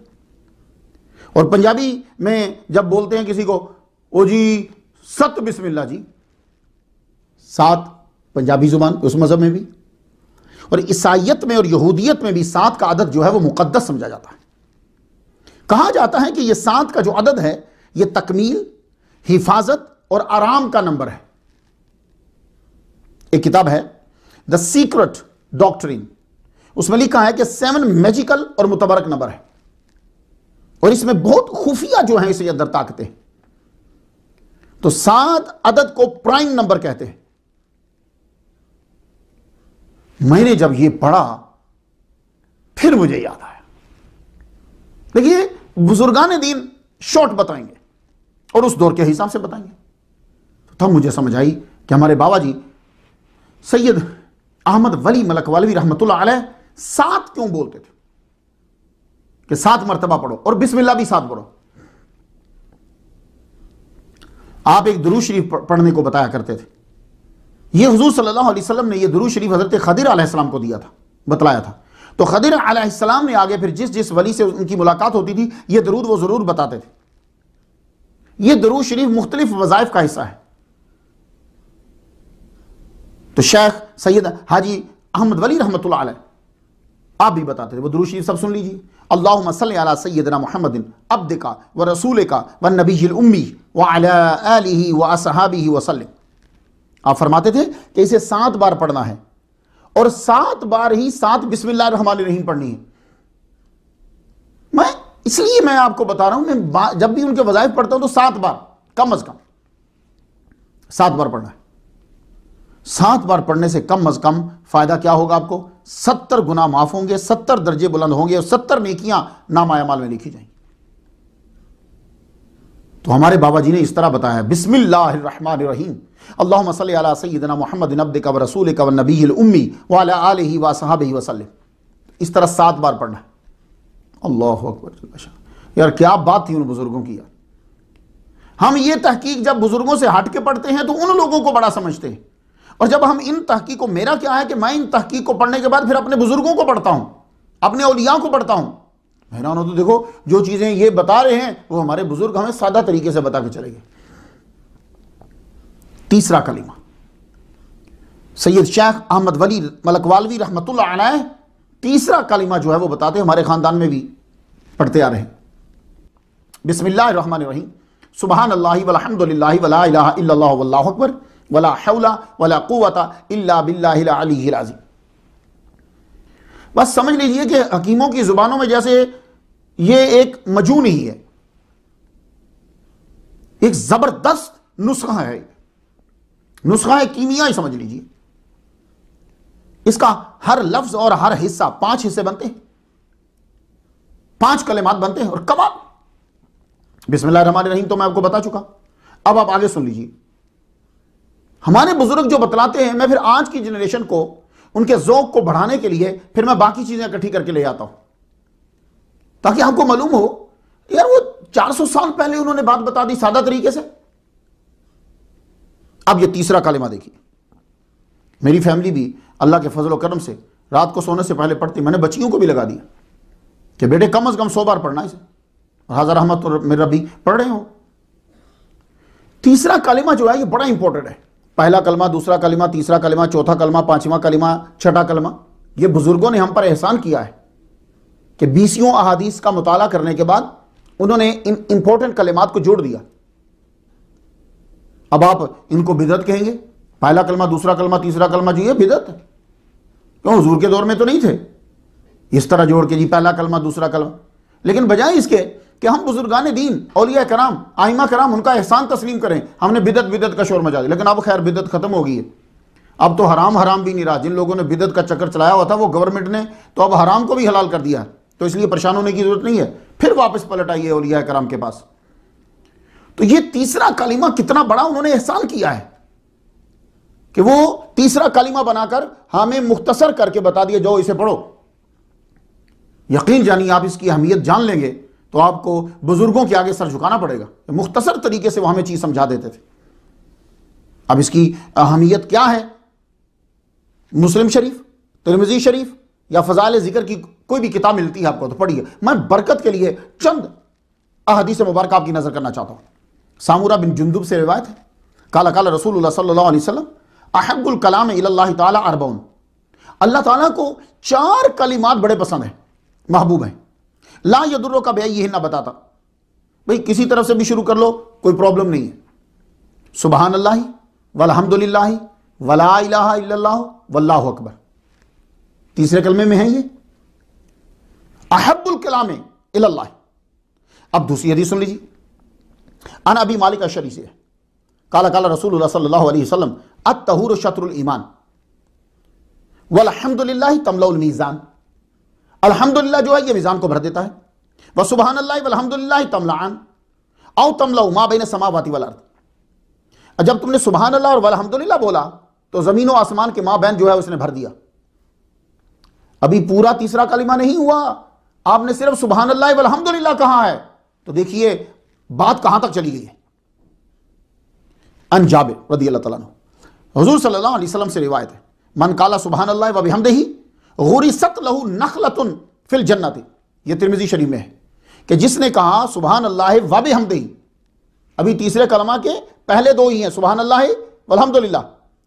और पंजाबी में जब बोलते हैं किसी को ओ जी सत बिस्मिल्ला जी सात पंजाबी जुबान उस मज़हब में भी और ईसाइत में और यहूदियत में भी सात का अदद जो है वो मुकद्दस समझा जाता है कहा जाता है कि ये सात का जो अदद है ये तकमील हिफाजत और आराम का नंबर है एक किताब है द सीक्रेट डॉक्टरिन उसमें लिखा है कि सेवन मैजिकल और मुतबरक नंबर है और इसमें बहुत खुफिया जो है इसे अंदर ताकते हैं तो सात अदद को प्राइम नंबर कहते हैं मैंने जब यह पढ़ा फिर मुझे याद आया देखिए बुजुर्गान दिन शॉर्ट बताएंगे और उस दौर के हिसाब से बताएंगे तो तब मुझे समझ आई कि हमारे बाबा जी सैयद अहमद वली मलक वलवी रहमत सात क्यों बोलते थे कि सात मरतबा पढ़ो और बिस्मिल्ला भी सात पढ़ो आप एक दुरू शरीफ पढ़ने को बताया करते थे यह हजूर सल्लाम ने यह दुरू शरीफ हजरत खदिर आलाम को दिया था बतलाया था तो खदिर आलाम ने आगे फिर जिस जिस वली से उनकी मुलाकात होती थी यह दरूद वो ज़रूर बताते थे यह दरूद शरीफ मुख्तलिफ वजायफ का हिस्सा है तो शेख सैयद हाजी अहमद वली रहमत आप भी बताते थे वो दुरुशी सब सुन लीजिए अल्लाह सल सैदना मोहम्मदिन अब्द का व रसूल का व नबी उम्मी व अली व असहाबी वसल आप फरमाते थे कि इसे सात बार पढ़ना है और सात बार ही सात बिस्मिल्लाह रहमान रहीम पढ़नी है मैं इसलिए मैं आपको बता रहा हूं मैं जब भी उनके वजायफ पढ़ता हूं तो सात बार कम अज कम सात बार पढ़ना है सात बार पढ़ने से कम अज कम फायदा क्या होगा आपको सत्तर गुना माफ होंगे सत्तर दर्जे बुलंद होंगे और सत्तर नेकियां नाम माल में लिखी जाएंगी तो हमारे बाबा जी ने इस तरह बताया बिस्मिल्लाम अल्लाह सईदना मोहम्मद नब्द कब रसूल कब नबी उम्मी वाला आल ही वा ही वसलम इस तरह सात बार पढ़ना अल्लाह अकबर यार क्या बात थी उन बुजुर्गों की यार हम ये तहकीक जब बुजुर्गों से हट के पढ़ते हैं तो उन लोगों को बड़ा समझते हैं और जब हम इन तहकीक को मेरा क्या है कि मैं इन तहकीक को पढ़ने के बाद फिर अपने बुजुर्गों को पढ़ता हूं अपने औलिया को पढ़ता हूं हैरान हो तो देखो जो चीज़ें ये बता रहे हैं वो हमारे बुजुर्ग हमें सादा तरीके से बता के चले गए तीसरा कलीमा सैयद शेख अहमद वली मलकवालवी रहमत तीसरा कलीमा जो है वो बताते हमारे ख़ानदान में भी पढ़ते आ रहे हैं बिसमिल्लर रही सुबहान अल्लाह वलहमदिल्ला वला अकबर वला हौला वला कुत अल्ला बिल्लाजीम बस समझ लीजिए कि हकीमों की ज़ुबानों में जैसे ये एक मजू नहीं है एक ज़बरदस्त नुस्खा है नुस्खा है कीमिया ही समझ लीजिए इसका हर लफ्ज और हर हिस्सा पांच हिस्से बनते हैं पांच कलेमात बनते हैं और कबाब बिस्मिल्लाह रहमान रहीम तो मैं आपको बता चुका अब आप आगे सुन लीजिए हमारे बुजुर्ग जो बतलाते हैं मैं फिर आज की जनरेशन को उनके जोक को बढ़ाने के लिए फिर मैं बाकी चीजें इकट्ठी करके ले जाता हूं ताकि हमको मालूम हो यार वो 400 साल पहले उन्होंने बात बता दी सादा तरीके से अब ये तीसरा कालिमा देखिए मेरी फैमिली भी अल्लाह के फजल करम से रात को सोने से पहले पढ़ती मैंने बच्चियों को भी लगा दिया कि बेटे कम अज कम सौ बार पढ़ना इसे हजार अहमद और मेरा भी पढ़ रहे हो तीसरा कालिमा जो है ये बड़ा इंपॉर्टेंट है पहला कलमा दूसरा कलमा तीसरा कलमा चौथा कलमा पांचवा कलमा छठा कलमा ये बुज़ुर्गों ने हम पर एहसान किया है कि बीसियों अहादीस का मुताला करने के बाद उन्होंने इन इंपॉर्टेंट कलमात को जोड़ दिया अब आप इनको बिदत कहेंगे पहला कलमा दूसरा कलमा तीसरा कलमा जो ये बिदत क्यों हजूर के दौर में तो नहीं थे इस तरह जोड़ के जी पहला कलमा दूसरा कलमा लेकिन बजाय इसके कि हम बुजुर्गान दीन औलिया कराम आइमा कराम उनका एहसान तस्लीम करें हमने बिदत बिदत का शोर मचा दिया लेकिन अब खैर बिदत खत्म हो गई है अब तो हराम हराम भी नहीं रहा जिन लोगों ने बिदत का चक्कर चलाया हुआ था वो गवर्नमेंट ने तो अब हराम को भी हलाल कर दिया तो इसलिए परेशान होने की जरूरत नहीं है फिर वापस पलट आइए औलिया कराम के पास तो ये तीसरा कालीमा कितना बड़ा उन्होंने एहसान किया है कि वो तीसरा कालीमा बनाकर हमें मुख्तसर करके बता दिया जाओ इसे पढ़ो यकीन जानिए आप इसकी अहमियत जान लेंगे तो आपको बुज़ुर्गों के आगे सर झुकाना पड़ेगा मुख्तसर तरीके से वह हमें चीज़ समझा देते थे अब इसकी अहमियत क्या है मुस्लिम शरीफ तिरमजी शरीफ या फ़जाल ज़िक्र की कोई भी किताब मिलती है आपको तो पढ़िए मैं बरकत के लिए चंद अहदीस मुबारक आपकी नज़र करना चाहता हूँ सामूरा बिन जुंदुब से रिवायत है काला काला रसूल सल्लल्लाहु अलैहि वसल्लम अहबुल कलाम अल्लाह ताला अल्लाह ताला को चार कलिमात बड़े पसंद हैं महबूब हैं ला यदुर्रो का बया यह ना बताता भाई किसी तरफ से भी शुरू कर लो कोई प्रॉब्लम नहीं है सुबहान अल्लाह वलहमदुल्ला वला वल्लाह अकबर तीसरे कलमे में है ये अहबुल कलाम इल्लाह अब दूसरी हदीस सुन लीजिए अन अभी मालिक अशरी से काला काला रसूल सल्लाम अलैहि अतहूर शत्रुल ईमान वलहमदुल्ला तमलाउल मीज़ान अल्हम्दुलिल्लाह जो है ये मिज़ान को भर देता है वह सुबहान अल्लाह वलहमदुल्ला तमलान औ तमला उमा बिन समावाती वाल अर्थ जब तुमने सुबहान अल्लाह और वलहमदुल्ला बोला तो ज़मीन और आसमान के माँ बहन जो है उसने भर दिया अभी पूरा तीसरा कलिमा नहीं हुआ आपने सिर्फ सुबहान अल्लाह वलहमदुल्ला कहा है तो देखिए बात कहां तक चली गई है अन रदी अल्लाह तला हजूर सल्लाम से रिवायत है मन काला सुबहान अल्लाह वबिहमदही गुरिसत लहू नखलतन फिल जन्नत ये तिरमिजी शरीफ में है कि जिसने कहा सुबह अल्लाह वाब हम अभी तीसरे कलमा के पहले दो ही हैं सुबह अल्लाह अलहमदिल्ला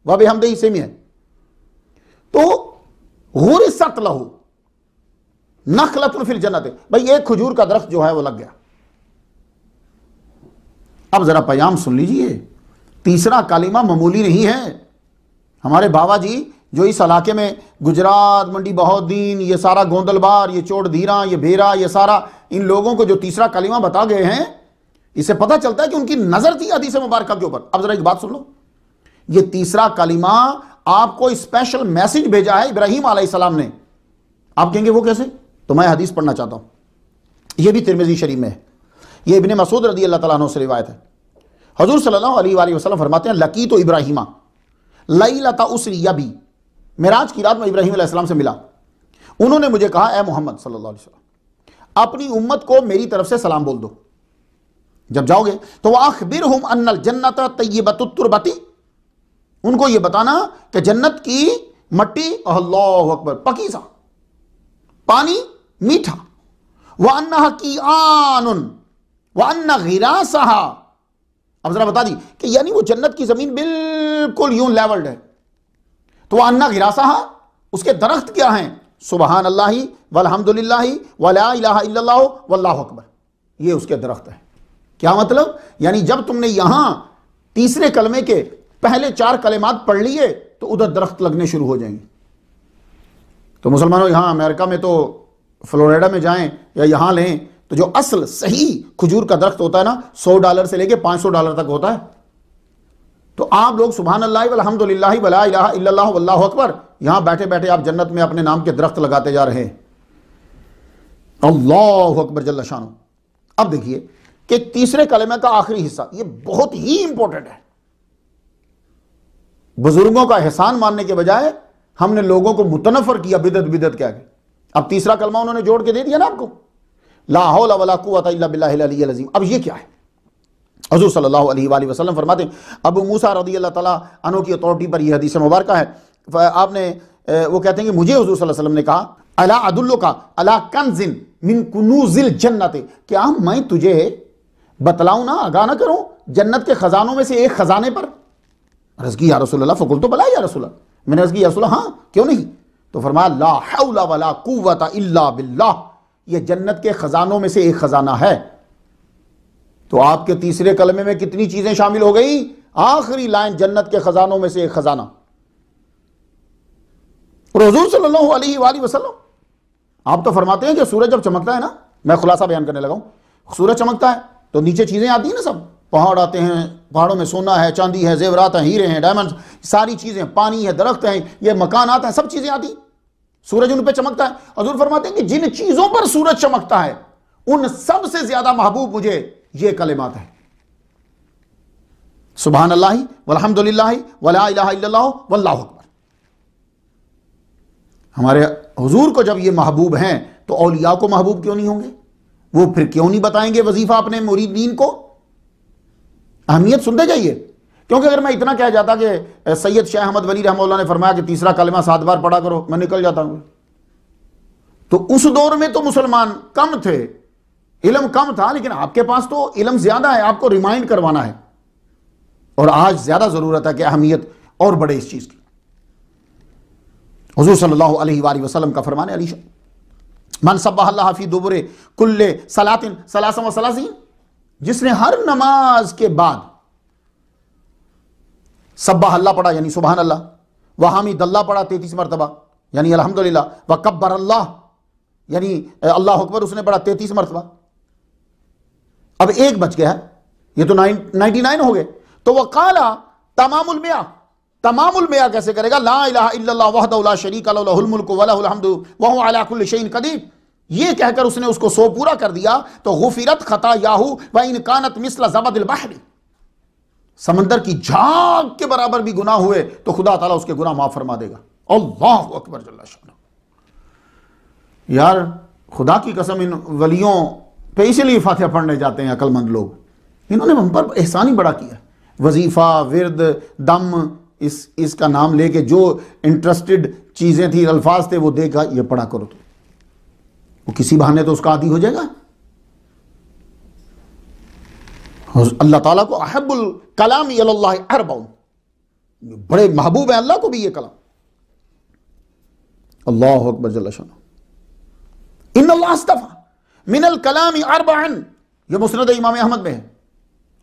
वाब हम दही सेम है तो गुरिसत लहू नखलतन फिल जन्नत भाई एक खजूर का दरख्त जो है वह लग गया अब जरा पयाम सुन लीजिए तीसरा कालिमा मामूली नहीं है हमारे बाबा जी जो इस इलाके में गुजरात मंडी बहद्दीन ये सारा गोंदलबार ये चोट धीरा ये भेरा ये सारा इन लोगों को जो तीसरा कलिमा बता गए हैं इसे पता चलता है कि उनकी नज़र थी हदीस मुबारक के ऊपर अब जरा एक बात सुन लो ये तीसरा कलिमा आपको स्पेशल मैसेज भेजा है इब्राहिम आलाम ने आप कहेंगे वो कैसे तो मैं हदीस पढ़ना चाहता हूं यह भी तिरमिजी शरीफ में है यह इबन मसूद रदी अल्लाह तला से रिवायत है हजूर सल्लल्लाहु अलैहि वसल्लम फरमाते हैं लकी तो इब्राहिमा लई लता उसरी भी मेराज की रात में इब्राहिम आसमाम से मिला उन्होंने मुझे कहा ए मोहम्मद सल्लल्लाहु अलैहि वसल्लम अपनी उम्मत को मेरी तरफ से सलाम बोल दो जब जाओगे तो वह अखबिर हम अन्नल जन्नत तयबतुरबती उनको यह बताना कि जन्नत की मट्टी अल्लाह अकबर पकीसा पानी मीठा वह अन्ना की आन वह अन्ना गिरासा अब जरा बता दी कि यानी वो जन्नत की जमीन बिल्कुल यूं लेवल्ड है तो अन्ना गिरासा उसके दरख्त क्या हैं सुबहान अल्लाह वलहमदिल्ला वला वल्लाह अकबर ये उसके दरख्त हैं क्या मतलब यानी जब तुमने यहां तीसरे कलमे के पहले चार कलेमात पढ़ लिए तो उधर दरख्त लगने शुरू हो जाएंगे तो मुसलमानों यहाँ अमेरिका में तो फ्लोरिडा में जाएं या यहाँ लें तो जो असल सही खजूर का दरख्त होता है ना सौ डॉलर से लेके पाँच सौ डॉलर तक होता है तो आप लोग सुबह अल्लाह अकबर यहां बैठे बैठे आप जन्नत में अपने नाम के दरख्त लगाते जा रहे हैं अल्लाह अकबर जल्ला शान अब देखिए कि तीसरे कलमे का आखिरी हिस्सा ये बहुत ही इंपॉर्टेंट है बुजुर्गों का एहसान मानने के बजाय हमने लोगों को मुतनफर किया बिदत बिदत के आगे अब तीसरा कलमा उन्होंने जोड़ के दे दिया ना आपको लाहौल अब ये क्या है हजूर सल्ला वसलम फरमाते हैं अबू मूसा रदी अल्लाह तला अनु की अथॉरिटी पर यह हदीस मुबारक है आपने वो कहते हैं कि मुझे हजूर वसलम ने कहा अला अदुल्लो का अला कनजिन मिन कनूजिल जन्नत क्या मैं तुझे बतलाऊँ ना आगा ना करूँ जन्नत के ख़जानों में से एक ख़जाने पर रसगी या रसोल्ला फ़कुल तो भला या रसोल्ला मैंने रसगी या रसोल्ला हाँ क्यों नहीं तो फरमाया जन्नत के ख़जानों में से एक ख़जाना है तो आपके तीसरे कलमे में कितनी चीजें शामिल हो गई आखिरी लाइन जन्नत के खजानों में से एक खजाना और हजूर आप तो फरमाते हैं कि सूरज जब चमकता है ना मैं खुलासा बयान करने लगा सूरज चमकता है तो नीचे चीजें आती हैं ना सब पहाड़ आते हैं पहाड़ों में सोना है चांदी है जेवरात हैं हीरे हैं डायमंड सारी चीजें पानी है दरख्त हैं ये मकान आते हैं सब चीजें आती सूरज उन पर चमकता है हजूर फरमाते हैं कि जिन चीजों पर सूरज चमकता है उन सबसे ज्यादा महबूब मुझे ये कलेमात है सुबहान अल्लाह वलहमदिल्ला वाला वल्ला अकबर हमारे हजूर को जब ये महबूब हैं तो औलिया को महबूब क्यों नहीं होंगे वो फिर क्यों नहीं बताएंगे वजीफा अपने मुरीदीन को अहमियत सुनते जाइए क्योंकि अगर मैं इतना कह जाता कि सैयद शाह अहमद वली रहमल्ला ने फरमाया कि तीसरा कलमा सात बार पढ़ा करो मैं निकल जाता हूँ तो उस दौर में तो मुसलमान कम थे इलम कम था लेकिन आपके पास तो इलम ज्यादा है आपको रिमाइंड करवाना है और आज ज्यादा जरूरत है कि अहमियत और बड़े इस चीज की हजूर सल्लल्लाहु अलैहि वसल्लम का फरमान अली मन हाफी दुबरे कुल्ले सलातिन सलासम सलासी जिसने हर नमाज के बाद सब्बा अल्लाह पढ़ा यानी सुबह अल्लाह व हामिद अल्लाह पढ़ा तैतीस मरतबा यानी अलहमदिल्ला व कब्बर अल्लाह यानी अल्लाह अकबर उसने पढ़ा तैतीस मरतबा अब एक बच गया ये तो नाइन नाइनटी नाइन हो गए तो वह काला तमामुलमिया तमामुलमिया कैसे करेगा ला इला शरीक अलमुल्क वलाहमद वह अलाकुल शैन कदीम ये कहकर उसने उसको सो पूरा कर दिया तो गुफिरत खता याहू व इनकानत मिसल जबदिल बहरी समंदर की झाग के बराबर भी गुना हुए तो खुदा तला उसके गुना माफ फरमा देगा अल्लाह अकबर जल्ला यार खुदा की कसम इन वलियों पे इसीलिए फातिहा पढ़ने जाते हैं अकलमंद लोग इन्होंने हम पर एहसान ही बड़ा किया वजीफ़ा विरद दम इस इसका नाम लेके जो इंटरेस्टेड चीज़ें थी अल्फाज थे वो देखा ये पढ़ा करो तो वो किसी बहाने तो उसका आदि हो जाएगा अल्लाह ताला को अहबुल कलाम अरबाउन बड़े महबूब है अल्लाह को भी ये कलाम अल्लाह अकबर जल्ला इन अल्लाह मिनल कलाम अरबान ये मुसरद इमाम अहमद में है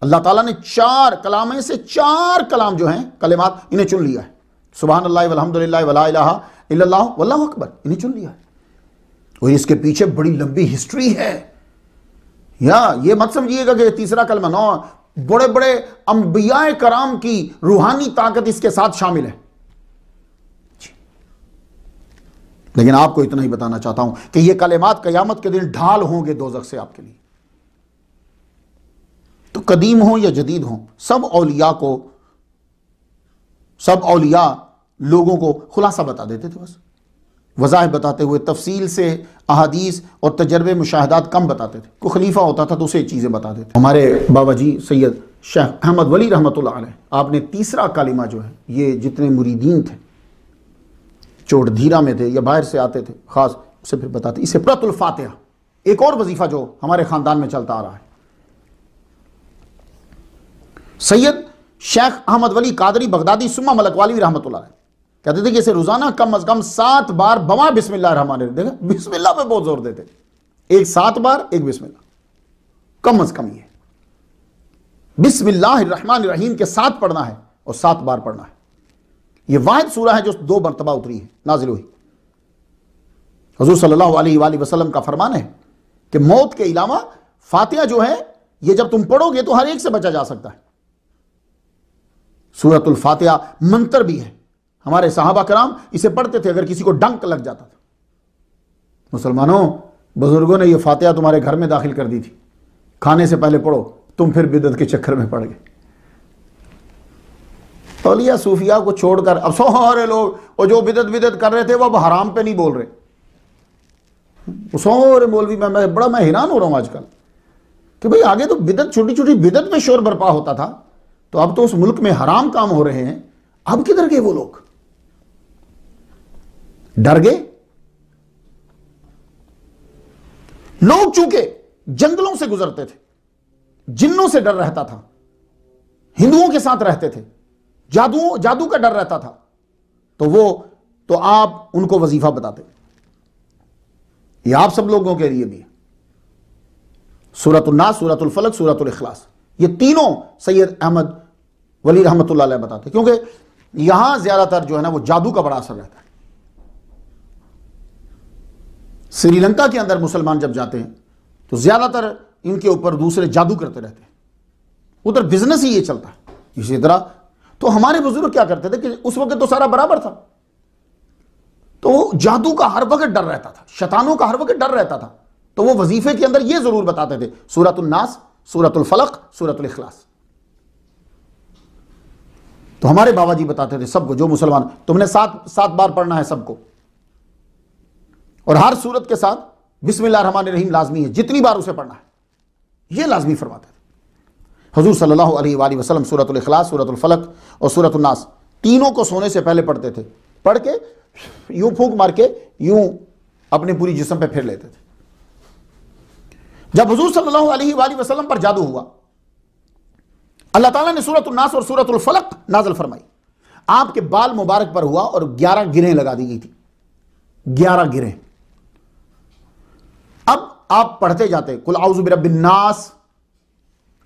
अल्लाह ताला ने चार कलाम से चार कलाम जो हैं कलेमात इन्हें चुन लिया है सुबह अकबर इन्हें चुन लिया है और इसके पीछे बड़ी लंबी हिस्ट्री है या ये मत समझिएगा कि तीसरा कलमा नौ बड़े बड़े अम्बिया कराम की रूहानी ताकत इसके साथ शामिल है लेकिन आपको इतना ही बताना चाहता हूं कि ये कलेमात कयामत के दिन ढाल होंगे दोजख से आपके लिए तो कदीम हो या जदीद हो सब औलिया को सब औलिया लोगों को खुलासा बता देते थे बस वजाह बताते हुए तफसील से अहादीस और तजर्बे मुशाहदात कम बताते थे को खलीफा होता था तो उसे चीज़ें बता देते हमारे बाबा जी सैयद शेख अहमद वली रहमत आपने तीसरा कालिमा जो है ये जितने मुरीदीन थे चोट धीरा में थे या बाहर से आते थे खास उसे फिर बताते इसे प्रतुल्फातह एक और वजीफा जो हमारे खानदान में चलता आ रहा है सैयद शेख अहमद वली कादरी बगदादी सुमा मलक वाली रहमत कहते थे कि इसे रोजाना कम अज कम सात बार बवा बिस्मिल्ला रहमान देखा बिस्मिल्ला पे बहुत जोर देते एक सात बार एक बिस्मिल्ला कम अज कम ये बिस्मिल्लाह रहमान रहीम के साथ पढ़ना है और सात बार पढ़ना है यह वाहिद सूरह है जो दो मरतबा उतरी है नाजिल हुई हजूर सल्लल्लाहु अलैहि वसल्लम का फरमान है कि मौत के अलावा फातिहा जो है ये जब तुम पढ़ोगे तो हर एक से बचा जा सकता है सूरतुल फातिहा मंत्र भी है हमारे साहबा कराम इसे पढ़ते थे अगर किसी को डंक लग जाता था मुसलमानों बुजुर्गों ने यह फातिहा तुम्हारे घर में दाखिल कर दी थी खाने से पहले पढ़ो तुम फिर बिदत के चक्कर में पड़ गए तौलिया सूफिया को छोड़कर अब सारे लोग वो जो बिदत बिदत कर रहे थे वो अब हराम पे नहीं बोल रहे सारे मौलवी में मैं बड़ा मैं हैरान हो रहा हूं आजकल कि भाई आगे तो बिदत छोटी छोटी बिदत में शोर बरपा होता था तो अब तो उस मुल्क में हराम काम हो रहे हैं अब किधर गए वो लोग डर गए लोग चूके जंगलों से गुजरते थे जिन्नों से डर रहता था हिंदुओं के साथ रहते थे जादू जादू का डर रहता था तो वो तो आप उनको वजीफा बताते ये आप सब लोगों के लिए भी है सूरतुल्ना सूरत सूरतुल्खलास ये तीनों सैयद अहमद वली रहमत बताते क्योंकि यहां ज्यादातर जो है ना वो जादू का बड़ा असर रहता है श्रीलंका के अंदर मुसलमान जब जाते हैं तो ज्यादातर इनके ऊपर दूसरे जादू करते रहते हैं उधर बिजनेस ही ये चलता है इसी तरह तो हमारे बुजुर्ग क्या करते थे कि उस वक्त तो सारा बराबर था तो जादू का हर वक्त डर रहता था शतानों का हर वक्त डर रहता था तो वो वजीफे के अंदर ये जरूर बताते थे सूरत फलक सूरत अखलास तो हमारे बाबा जी बताते थे सबको जो मुसलमान तुमने सात सात बार पढ़ना है सबको और हर सूरत के साथ बिस्मिल्लाह रहमान रहीम लाजमी है जितनी बार उसे पढ़ना है ये लाजमी फरमाते थे हजूर सल्ला वसलम सूरत अखलास सूरत फ़लक और सूरत उन्नास तीनों को सोने से पहले पढ़ते थे पढ़ के यूं फूंक मार के यूं अपने पूरी जिसम पे फेर लेते थे जब हजूर सल्ला वसलम पर जादू हुआ अल्लाह ताला ने सूरत उन्नास और सूरत नाजल फरमाई आपके बाल मुबारक पर हुआ और ग्यारह गिरें लगा दी गई थी ग्यारह गिरें अब आप पढ़ते जाते कुल आउज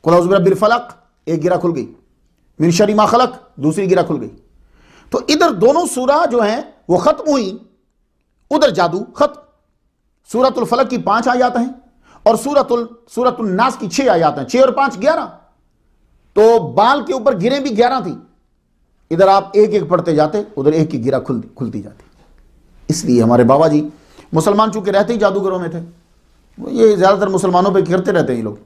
फलक एक गिरा खुल गई मिनशरी मा खलक दूसरी गिरा खुल गई तो इधर दोनों सूरा जो हैं वो ख़त्म हुई उधर जादू ख़त्म सूरतुल फलक की पांच आयात हैं और सूरतुल सूरतुल नास की छह आयात हैं छह और पांच ग्यारह तो बाल के ऊपर गिरे भी ग्यारह थी इधर आप एक एक पढ़ते जाते उधर एक की गिरा खुल खुलती जाती इसलिए हमारे बाबा जी मुसलमान चूंकि रहते ही जादूगरों में थे ये ज़्यादातर मुसलमानों पर करते रहते हैं ये लोग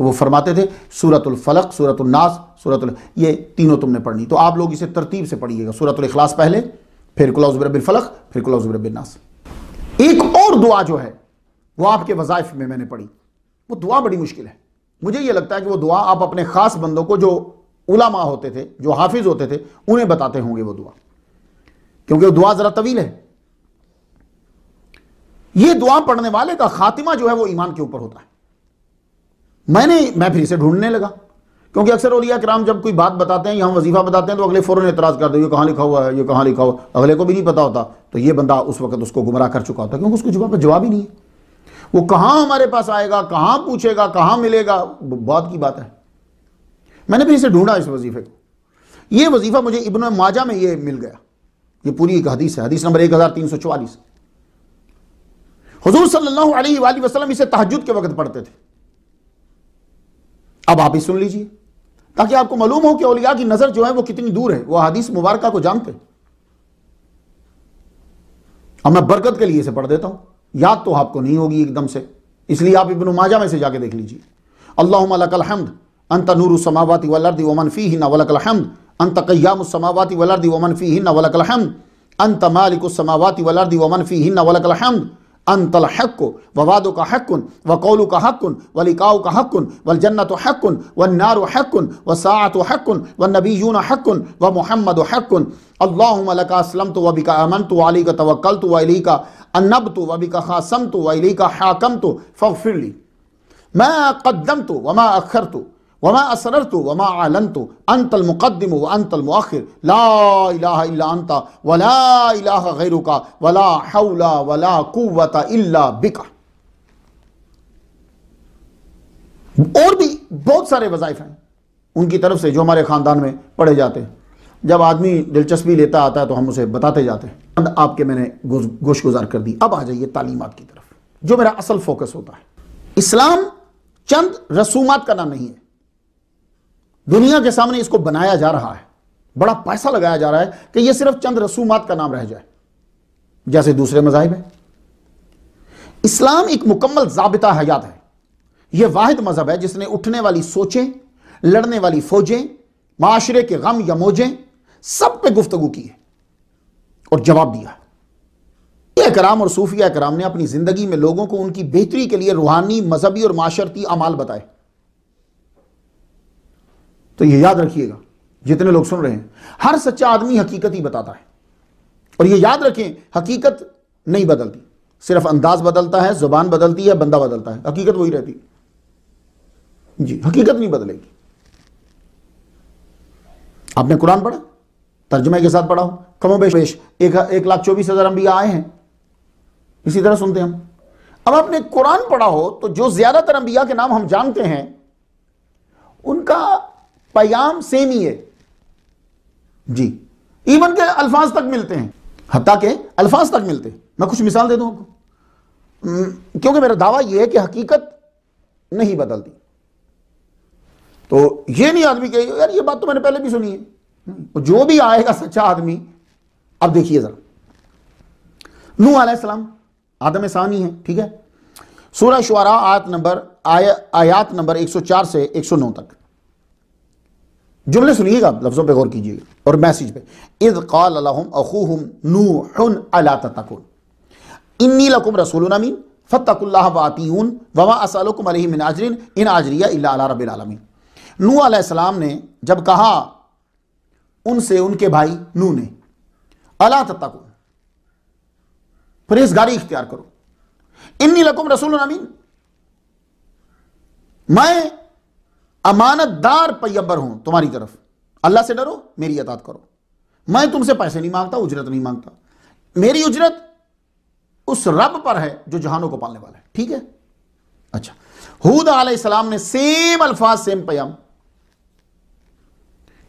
तो वो फरमाते थे सूरतुल फलक सूरत नास ये तीनों तुमने पढ़नी तो आप लोग इसे तरतीब से पढ़िएगा सूरत अखलास पहले फिर कुलाउज़बिरबिन फलक फिर कुलाउज़बिरबिन नास एक और दुआ जो है वो आपके वज़ाइफ में मैंने पढ़ी वो दुआ बड़ी मुश्किल है मुझे ये लगता है कि वो दुआ आप अपने ख़ास बंदों को जो उलामा होते थे जो हाफिज़ होते थे उन्हें बताते होंगे वो दुआ क्योंकि वो दुआ ज़रा तवील है ये दुआ पढ़ने वाले का खातिमा जो है वो ईमान के ऊपर होता है मैंने मैं फिर इसे ढूंढने लगा क्योंकि अक्सर ओलिया कराम जब कोई बात बताते हैं यहां वजीफा बताते हैं तो अगले फ़ौरन एतराज़ कर दो ये कहाँ लिखा हुआ है ये कहाँ लिखा हुआ अगले को भी नहीं पता होता तो ये बंदा उस वक्त उसको गुमराह कर चुका होता क्योंकि उसको जवाब जवाब ही नहीं है वो कहाँ हमारे पास आएगा कहाँ पूछेगा कहाँ मिलेगा बहुत की बात है मैंने फिर इसे ढूंढा इस वजीफे को ये वजीफा मुझे इबन माजा में ये मिल गया ये पूरी एक हदीस है हदीस नंबर एक हज़ार तीन सौ चवालीस हजूर सल्लल्लाहु अलैहि वसल्लम इसे तहजुद के वक्त पढ़ते थे अब आप ही सुन लीजिए ताकि आपको मालूम हो कि औलिया की नजर जो है वो कितनी दूर है वो हदीस मुबारक को जानते अब मैं बरकत के लिए इसे पढ़ देता हूं याद तो आपको नहीं होगी एकदम से इसलिए आप इबन माजा में से जाके देख लीजिए अल्लाहमद अंत नूर समावती वलर्द वमन फ़ी ही नवलकलहमद अंत कयाम समावती वलर्द वमन फ़ी ही नवलकलहमद अंत मालिक समावती वलर्द वमन फ़ी ही नवलकलहमद أنت الحق ووعدك حق وقولك حق ولقاؤك حق والجنة حق والنار حق والساعة حق والنبيون حق ومحمد حق اللهم لك أسلمت وبك آمنت وعليك توكلت وإليك أنبت وبك خاصمت وإليك حاكمت فاغفر لي ما قدمت وما أخرت वमा असर तो वमा आलन तो अंतल मुकदम व अंतल मखिर ला अनता वला गैर का वला हौला वला कुत इल्ला बिका और भी बहुत सारे वज़ाइफ हैं उनकी तरफ से जो हमारे ख़ानदान में पढ़े जाते हैं जब आदमी दिलचस्पी लेता आता है तो हम उसे बताते जाते हैं आपके मैंने गोश गुजार कर दी अब आ जाइए तालीमत की तरफ जो मेरा असल फोकस होता है इस्लाम चंद रसूमात का नाम नहीं है दुनिया के सामने इसको बनाया जा रहा है बड़ा पैसा लगाया जा रहा है कि यह सिर्फ चंद रसूमात का नाम रह जाए जैसे दूसरे मजाहब है इस्लाम एक मुकम्मल जाबिता हयात है यह वाहिद मजहब है जिसने उठने वाली सोचें लड़ने वाली फौजें माशरे के गम या मोजें सब पे गुफ्तगु की है और जवाब दिया ये कराम और सूफिया कराम ने अपनी जिंदगी में लोगों को उनकी बेहतरी के लिए रूहानी मजहबी और माशरती अमाल बताए तो ये याद रखिएगा जितने लोग सुन रहे हैं हर सच्चा आदमी हकीकत ही बताता है और ये याद रखें हकीकत नहीं बदलती सिर्फ अंदाज बदलता है जुबान बदलती है बंदा बदलता है हकीकत वही रहती जी हकीकत नहीं बदलेगी आपने कुरान पढ़ा तर्जमे के साथ पढ़ा हो बेश एक, एक लाख चौबीस हजार अंबिया आए हैं इसी तरह सुनते हैं हम अब आपने कुरान पढ़ा हो तो जो ज्यादातर अंबिया के नाम हम जानते हैं उनका पयाम सेम ही है जी इवन के अल्फाज तक मिलते हैं हत्या के अल्फाज तक मिलते हैं मैं कुछ मिसाल दे दूं आपको क्योंकि मेरा दावा यह है कि हकीकत नहीं बदलती तो ये नहीं आदमी कहेगा यार ये बात तो मैंने पहले भी सुनी है जो भी आएगा सच्चा आदमी अब देखिए जरा नू आलाम आदम सानी है ठीक है सूरह शुरा आयत नंबर आय आयात नंबर 104 से 109 तक जुमले सुनिएगा लफ्ज़ों पर गौर कीजिएगा और मैसेज पे इज कॉल अखूहम नूहन अला तकुन इन्नी लकुम रसूल अमीन फ़तकुल्ला वातीन वमा असलकुम अलही मिन आजरीन इन आजरिया अला रबालमीन नू आसलाम ने जब कहा उनसे उनके भाई नू ने अला तकुन परहेजगारी इख्तियार करो इन्नी लकुम रसूल अमीन मैं अमानतदार पैगंबर हूं तुम्हारी तरफ अल्लाह से डरो मेरी अतात करो मैं तुमसे पैसे नहीं मांगता उजरत नहीं मांगता मेरी उजरत उस रब पर है जो जहानों को पालने वाला है ठीक है अच्छा हूद आलाम ने सेम अल्फाज सेम पयाम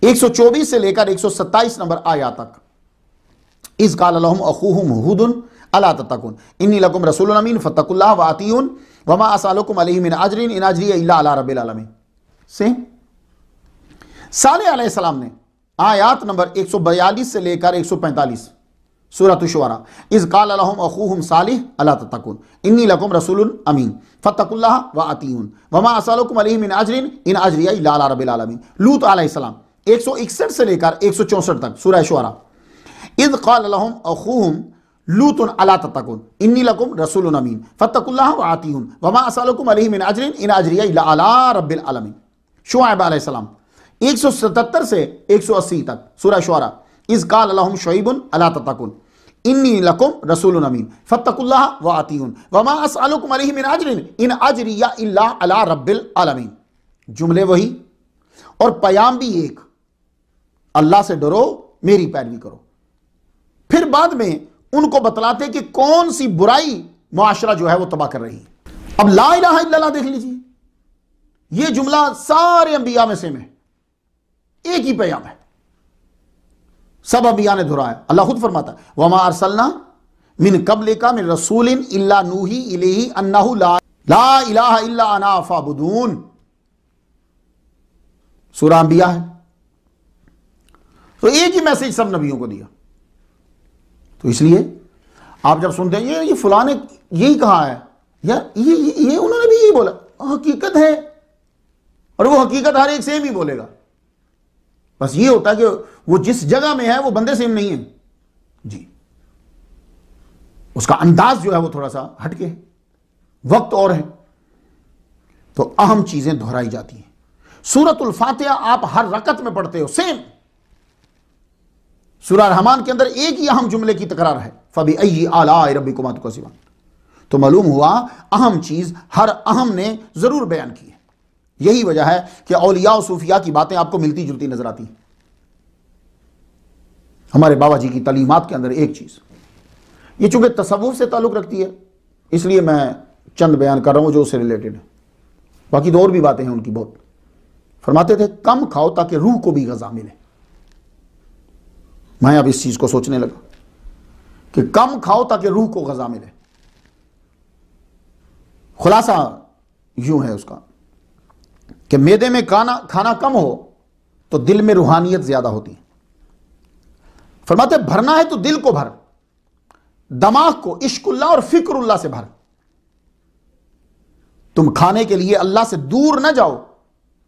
124 से लेकर 127 नंबर आया तक इस गालम अखूहम हुदन अला ततकुन इन्नी लकुम रसूल अमीन फ़तकुल्ला वातीन वमा असालकुम अलहिमिन आजरीन इन आजरी अला रबी आलमीन से साले सलाम ने आयात नंबर 142 से लेकर 145 सूरत शुरा इस कालम अखूम सालिह अला तकुन इन्नी लकुम रसूल अमीन फ़तकुल्ला व अतीन वमा असलकुम अलीमिन अजरिन इन अजरिया लाला रबीआलमीन लूत आलाम एक सौ इकसठ से लेकर एक सौ चौंसठ तक सूरह शुरा इस कालम अखूम लूत अला तकुन इन्नी लकुम रसूल अमीन फ़तकुल्ला व अतीन वमा असलकुम अलीमिन अजरिन इन अजरिया लाला रबीआलमीन शुआब आसमाम एक सौ सतहत्तर से एक सौ अस्सी तक सूरा शुरा इस काल अलहम शुबन अला तकुन इन्नी लकुम रसूल अमीन फ़तकुल्ला व आतीन वमा असलकुम मिन आजरिन इन आजरिया इल्ला अला रब्बिल आलमीन जुमले वही और पयाम भी एक अल्लाह से डरो मेरी पैरवी करो फिर बाद में उनको बतलाते कि कौन सी बुराई मुआशरा जो है वो तबाह कर रही है अब ला इला देख लीजिए यह जुमला सारे अंबिया में सेम है एक ही पैयाम है सब अंबिया ने दोहराया अल्लाह खुद फरमाता वमा अरसलना मिन कबल का मिन रसूल इल्ला नूही इलेही अन्नाहू ला ला इलाहा इला अना फाबुदून सूरा अंबिया है तो एक ही मैसेज सब नबियों को दिया तो इसलिए आप जब सुनते हैं ये ये फुलाने यही कहा है या ये ये, ये उन्होंने भी यही बोला हकीकत है और वो हकीकत हर एक सेम ही बोलेगा बस ये होता कि वो जिस जगह में है वो बंदे सेम नहीं है जी उसका अंदाज जो है वो थोड़ा सा हटके वक्त और है तो अहम चीजें दोहराई जाती हैं सूरतुल फातिहा आप हर रकत में पढ़ते हो सेम सूरा रहमान के अंदर एक ही अहम जुमले की तकरार है फबी अई आला रबी कुमार तो मालूम हुआ अहम चीज हर अहम ने जरूर बयान की है यही वजह है कि अलिया और सूफिया की बातें आपको मिलती जुलती नजर आती हमारे बाबा जी की तलीमत के अंदर एक चीज़ ये चूंकि तसवुफ से ताल्लुक़ रखती है इसलिए मैं चंद बयान कर रहा हूं जो उससे रिलेटेड है बाकी तो और भी बातें हैं उनकी बहुत फरमाते थे कम खाओ ताकि रूह को भी गज़ा मिले मैं अब इस चीज़ को सोचने लगा कि कम खाओ ताकि रूह को गज़ा मिले खुलासा यूं है उसका कि मैदे में खाना खाना कम हो तो दिल में रूहानियत ज्यादा होती है फरमाते भरना है तो दिल को भर दमाग को इश्कुल्ला और फिक्रुल्ला से भर तुम खाने के लिए अल्लाह से दूर ना जाओ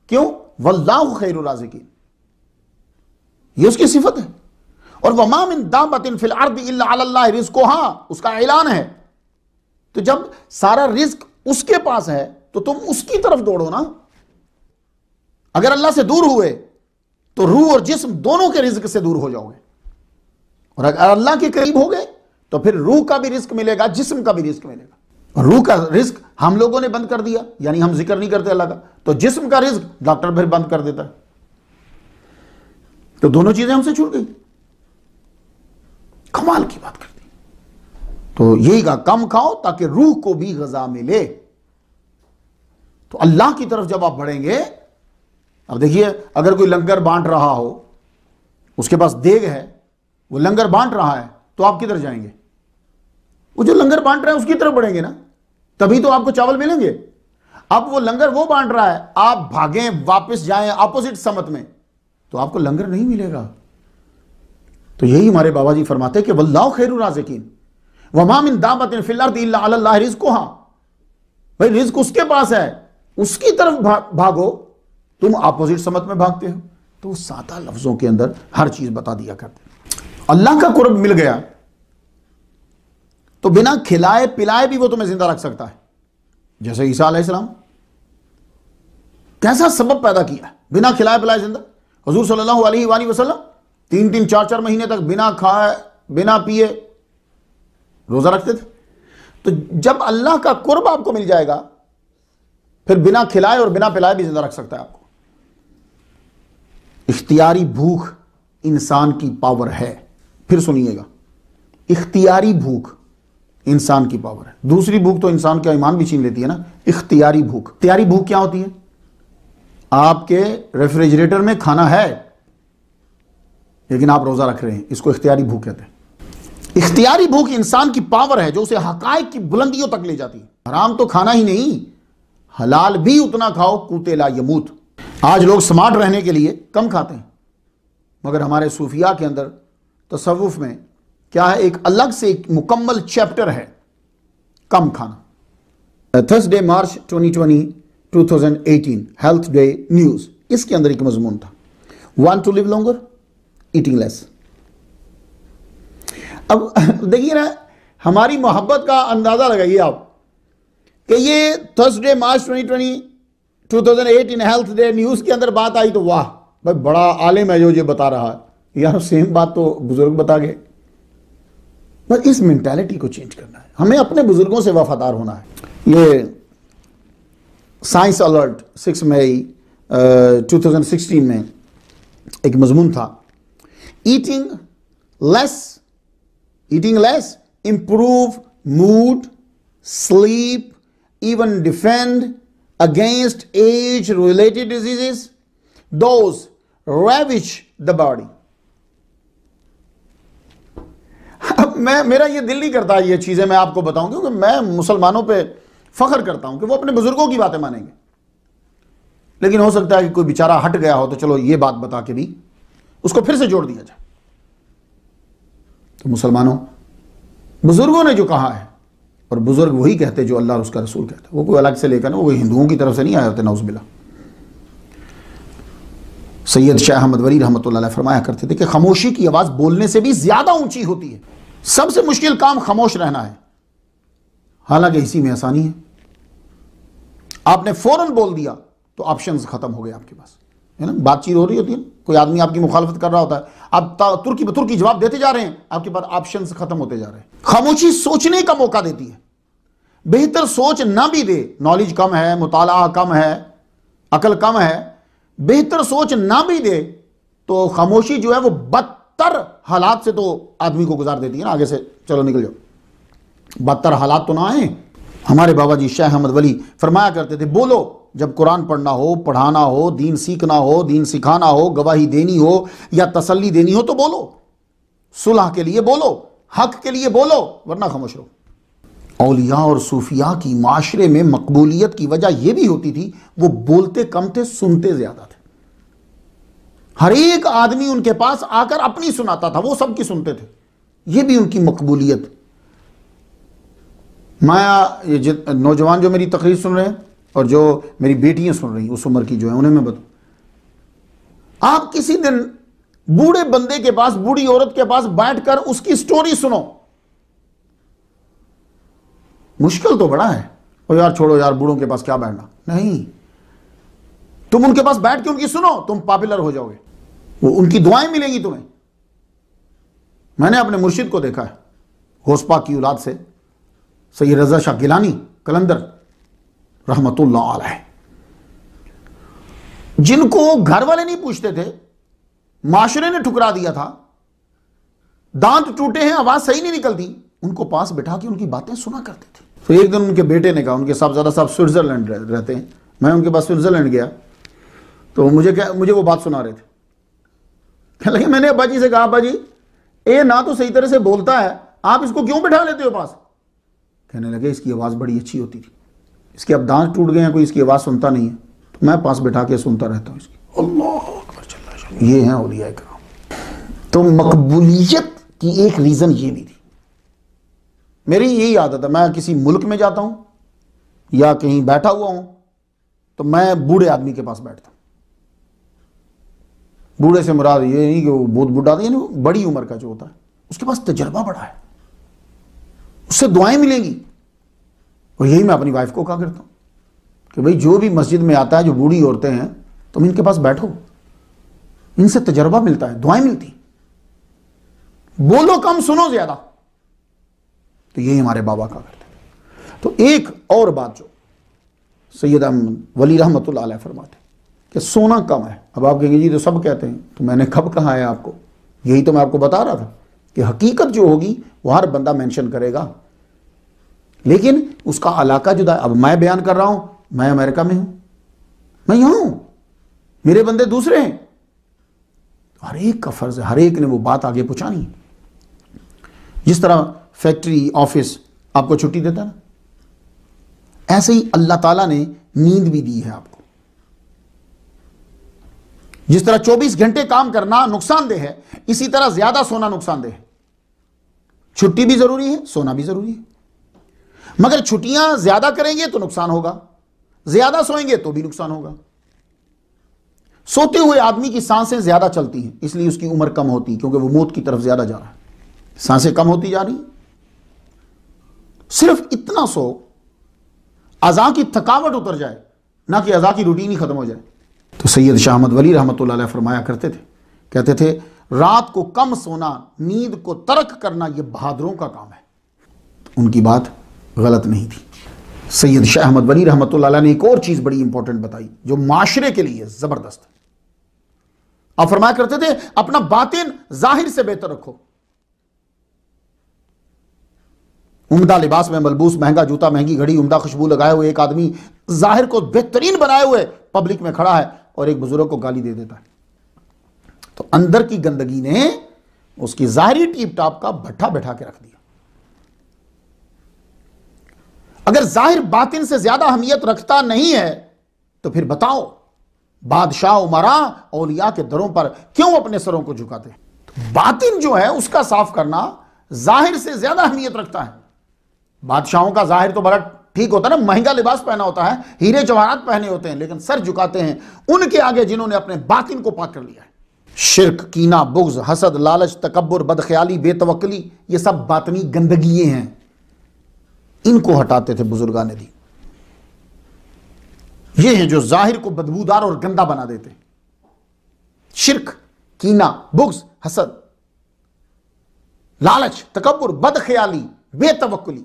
क्यों वल्लाह खैर की यह उसकी सिफत है और वमाम इन दामतिन फिल अर्द अल्लाह रिस्को हाँ उसका ऐलान है तो जब सारा रिस्क उसके पास है तो तुम उसकी तरफ दौड़ो ना अगर अल्लाह से दूर हुए तो रूह और जिस्म दोनों के रिज्क से दूर हो जाओगे और अगर अल्लाह के करीब हो गए तो फिर रूह का भी रिस्क मिलेगा जिस्म का भी रिस्क मिलेगा और रूह का रिस्क हम लोगों ने बंद कर दिया यानी हम जिक्र नहीं करते अल्लाह का तो जिस्म का रिस्क डॉक्टर फिर बंद कर देता है तो दोनों चीजें हमसे छूट गई कमाल की बात कर दी तो यही कहा कम खाओ ताकि रूह को भी गजा मिले तो अल्लाह की तरफ जब आप बढ़ेंगे अब देखिए अगर कोई लंगर बांट रहा हो उसके पास देग है वो लंगर बांट रहा है तो आप किधर जाएंगे वो जो लंगर बांट रहा है उसकी तरफ बढ़ेंगे ना तभी तो आपको चावल मिलेंगे अब वो लंगर वो बांट रहा है आप भागें वापस जाए अपोजिट समत में तो आपको लंगर नहीं मिलेगा तो यही हमारे बाबा जी फरमाते कि वल्लाह खैर राजकीन इन दामत फिल्ला रिज को हाँ भाई रिज्क उसके पास है उसकी तरफ भा, भागो तुम अपोजिट समत में भागते हो तो सादा लफ्जों के अंदर हर चीज बता दिया करते अल्लाह का कुर्ब मिल गया तो बिना खिलाए पिलाए भी वो तुम्हें जिंदा रख सकता है जैसे ईसा कैसा सबब पैदा किया बिना खिलाए पिलाए जिंदा हजूर सल्लल्लाहु अलैहि वसल्लम तीन तीन चार चार महीने तक बिना खाए बिना पिए रोजा रखते थे तो जब अल्लाह का कुर्ब आपको मिल जाएगा फिर बिना खिलाए और बिना पिलाए भी जिंदा रख सकता है आपको इख्तियारी भूख इंसान की पावर है फिर सुनिएगा इख्तियारी भूख इंसान की पावर है दूसरी भूख तो इंसान का ईमान भी छीन लेती है ना इख्तियारी भूख इख्तियारी भूख क्या होती है आपके रेफ्रिजरेटर में खाना है लेकिन आप रोज़ा रख रहे हैं इसको इख्तियारी भूख कहते हैं इख्तियारी भूख इंसान की पावर है जो उसे हकायक की बुलंदियों तक ले जाती है हराम तो खाना ही नहीं हलाल भी उतना खाओ ला यमूत आज लोग स्मार्ट रहने के लिए कम खाते हैं मगर हमारे सूफिया के अंदर तसवुफ़ में क्या है एक अलग से एक मुकम्मल चैप्टर है कम खाना Thursday March 2020 2018 health day news इसके अंदर एक मजमून था want to live longer eating less अब देखिए ना हमारी मोहब्बत का अंदाज़ा लगाइए आप कि ये Thursday March 2020 2008 in health day news के अंदर बात आई तो वाह भाई बड़ा आलिम है जो ये बता रहा है यार सेम बात तो बुज़ुर्ग बता गए बस इस मेंटालिटी को चेंज करना है हमें अपने बुज़ुर्गों से वफादार होना है ये science alert six May two thousand sixteen में एक मजमून था eating less eating less improve mood sleep even defend against age related diseases, those ravage the body. मैं मेरा ये दिल नहीं करता ये चीज़ें मैं आपको बताऊं क्योंकि मैं मुसलमानों पे फख्र करता हूं कि वो अपने बुजुर्गों की बातें मानेंगे लेकिन हो सकता है कि कोई बेचारा हट गया हो तो चलो ये बात बता के भी उसको फिर से जोड़ दिया जाए तो मुसलमानों बुजुर्गों ने जो कहा है और बुज़ुर्ग वही कहते जो अल्लाह और उसका रसूल कहता वो कोई अलग से लेकर ना वो हिंदुओं की तरफ से नहीं आए होते बिला सैयद शाह अहमद वरी रहमत फरमाया करते थे कि खामोशी की आवाज़ बोलने से भी ज़्यादा ऊंची होती है सबसे मुश्किल काम खामोश रहना है हालांकि इसी में आसानी है आपने फ़ौरन बोल दिया तो ऑप्शन ख़त्म हो गए आपके पास है ना बातचीत हो रही होती है कोई आदमी आपकी मुखालफत कर रहा होता है आप तुर्की तुर्की जवाब देते जा रहे हैं आपके पास ऑप्शन ख़त्म होते जा रहे हैं खामोशी सोचने का मौका देती है बेहतर सोच ना भी दे नॉलेज कम है मुताला कम है अकल कम है बेहतर सोच ना भी दे तो खामोशी जो है वो बदतर हालात से तो आदमी को गुजार देती है ना आगे से चलो निकल जाओ बदतर हालात तो ना आए हमारे बाबा जी शाह अहमद वली फरमाया करते थे बोलो जब कुरान पढ़ना हो पढ़ाना हो दीन सीखना हो दीन सिखाना हो गवाही देनी हो या तसल्ली देनी हो तो बोलो सुलह के लिए बोलो हक के लिए बोलो वरना खामोश रहो अलिया और सूफिया की माशरे में मकबूलियत की वजह यह भी होती थी वो बोलते कम थे सुनते ज़्यादा थे हर एक आदमी उनके पास आकर अपनी सुनाता था वो सबकी सुनते थे ये भी उनकी मकबूलियत माया ये नौजवान जो मेरी तकरीर सुन रहे हैं और जो मेरी बेटियां सुन रही उस उम्र की जो है उन्हें मैं बताऊं आप किसी दिन बूढ़े बंदे के पास बूढ़ी औरत के पास बैठकर उसकी स्टोरी सुनो मुश्किल तो बड़ा है ओ यार छोड़ो यार बूढ़ों के पास क्या बैठना नहीं तुम उनके पास बैठ के उनकी सुनो तुम पॉपुलर हो जाओगे वो उनकी दुआएं मिलेंगी तुम्हें मैंने अपने मुर्शिद को देखा है होसपा की औलाद से सैयद रजा शाह गिलानी कलंदर रहमतुल्ला जिनको घर वाले नहीं पूछते थे माशरे ने ठुकरा दिया था दांत टूटे हैं आवाज सही नहीं निकलती उनको पास बिठा के उनकी बातें सुना करते थे तो एक दिन उनके बेटे ने कहा उनके साहबजादा साहब स्विट्ज़रलैंड रहते हैं मैं उनके पास स्विट्ज़रलैंड गया तो मुझे क्या मुझे वो बात सुना रहे थे कहने लगे मैंने अब्बा जी से कहा अब्बा जी ए ना तो सही तरह से बोलता है आप इसको क्यों बिठा लेते हो पास कहने लगे इसकी आवाज़ बड़ी अच्छी होती थी इसके अब दांत टूट गए हैं कोई इसकी आवाज़ सुनता नहीं है तो मैं पास बैठा के सुनता रहता हूँ इसकी अल्लाह ये हैं औलिया तो मकबूलियत की एक रीज़न ये भी थी मेरी यही आदत है मैं किसी मुल्क में जाता हूं या कहीं बैठा हुआ हूं तो मैं बूढ़े आदमी के पास बैठता बूढ़े से मुराद ये नहीं कि वो बहुत बूढ़ा यानी बड़ी उम्र का जो होता है उसके पास तजर्बा बड़ा है उससे दुआएं मिलेंगी और यही मैं अपनी वाइफ को कहा करता हूं कि भाई जो भी मस्जिद में आता है जो बूढ़ी औरतें हैं तुम इनके पास बैठो इनसे तजर्बा मिलता है दुआएं मिलती बोलो कम सुनो ज्यादा तो यही हमारे बाबा का करते थे तो एक और बात जो सैयद वली रहमत फरमाते कि सोना कम है अब आप कहेंगे जी तो सब कहते हैं तो मैंने कब कहा है आपको यही तो मैं आपको बता रहा था कि हकीकत जो होगी वह हर बंदा मैंशन करेगा लेकिन उसका अलाका जुदा अब मैं बयान कर रहा हूं मैं अमेरिका में हूं मैं यहां हूं मेरे बंदे दूसरे हैं हर एक का फर्ज है हर एक ने वो बात आगे पहुंचानी जिस तरह फैक्ट्री ऑफिस आपको छुट्टी देता ना ऐसे ही अल्लाह ताला ने नींद भी दी है आपको जिस तरह 24 घंटे काम करना नुकसानदेह है इसी तरह ज्यादा सोना नुकसानदेह है छुट्टी भी जरूरी है सोना भी जरूरी है मगर छुट्टियां ज्यादा करेंगे तो नुकसान होगा ज्यादा सोएंगे तो भी नुकसान होगा सोते हुए आदमी की सांसें ज्यादा चलती हैं इसलिए उसकी उम्र कम होती है क्योंकि वो मौत की तरफ ज्यादा जा रहा है सांसें कम होती जा रही सिर्फ इतना सो अजा की थकावट उतर जाए ना कि अजा की रूटीन ही ख़त्म हो जाए तो सैयद शाहमद वली रहमत फरमाया करते थे कहते थे रात को कम सोना नींद को तर्क करना यह बहादुरों का काम है उनकी बात गलत नहीं थी सैयद शाह अहमद वली रहमत ने एक और चीज़ बड़ी इंपॉर्टेंट बताई जो माशरे के लिए ज़बरदस्त आप फरमाया करते थे अपना बातिन जाहिर से बेहतर रखो उमदा लिबास में मलबूस महंगा जूता महंगी घड़ी उमदा खुशबू लगाए हुए एक आदमी जाहिर को बेहतरीन बनाए हुए पब्लिक में खड़ा है और एक बुजुर्ग को गाली दे देता है तो अंदर की गंदगी ने उसकी जाहरी टीप टाप का भट्ठा बैठा के रख दिया अगर जाहिर बातिन से ज्यादा अहमियत रखता नहीं है तो फिर बताओ बादशाह उमरा औलिया के दरों पर क्यों अपने सरों को झुकाते तो बातिन जो है उसका साफ करना जाहिर से ज्यादा अहमियत रखता है बादशाहों का जाहिर तो बड़ा ठीक होता है ना महंगा लिबास पहना होता है हीरे जवाहरात पहने होते हैं लेकिन सर झुकाते हैं उनके आगे जिन्होंने अपने बातिन को पाक कर लिया है शिरक कीना बुग्ज हसद लालच तकबर बदख्याली बेतवकली ये सब बातनी गंदगी हैं इनको हटाते थे ने दी ये हैं जो जाहिर को बदबूदार और गंदा बना देते शिरक कीना बुग्ज हसद लालच तकबर बदख्याली बेतवकली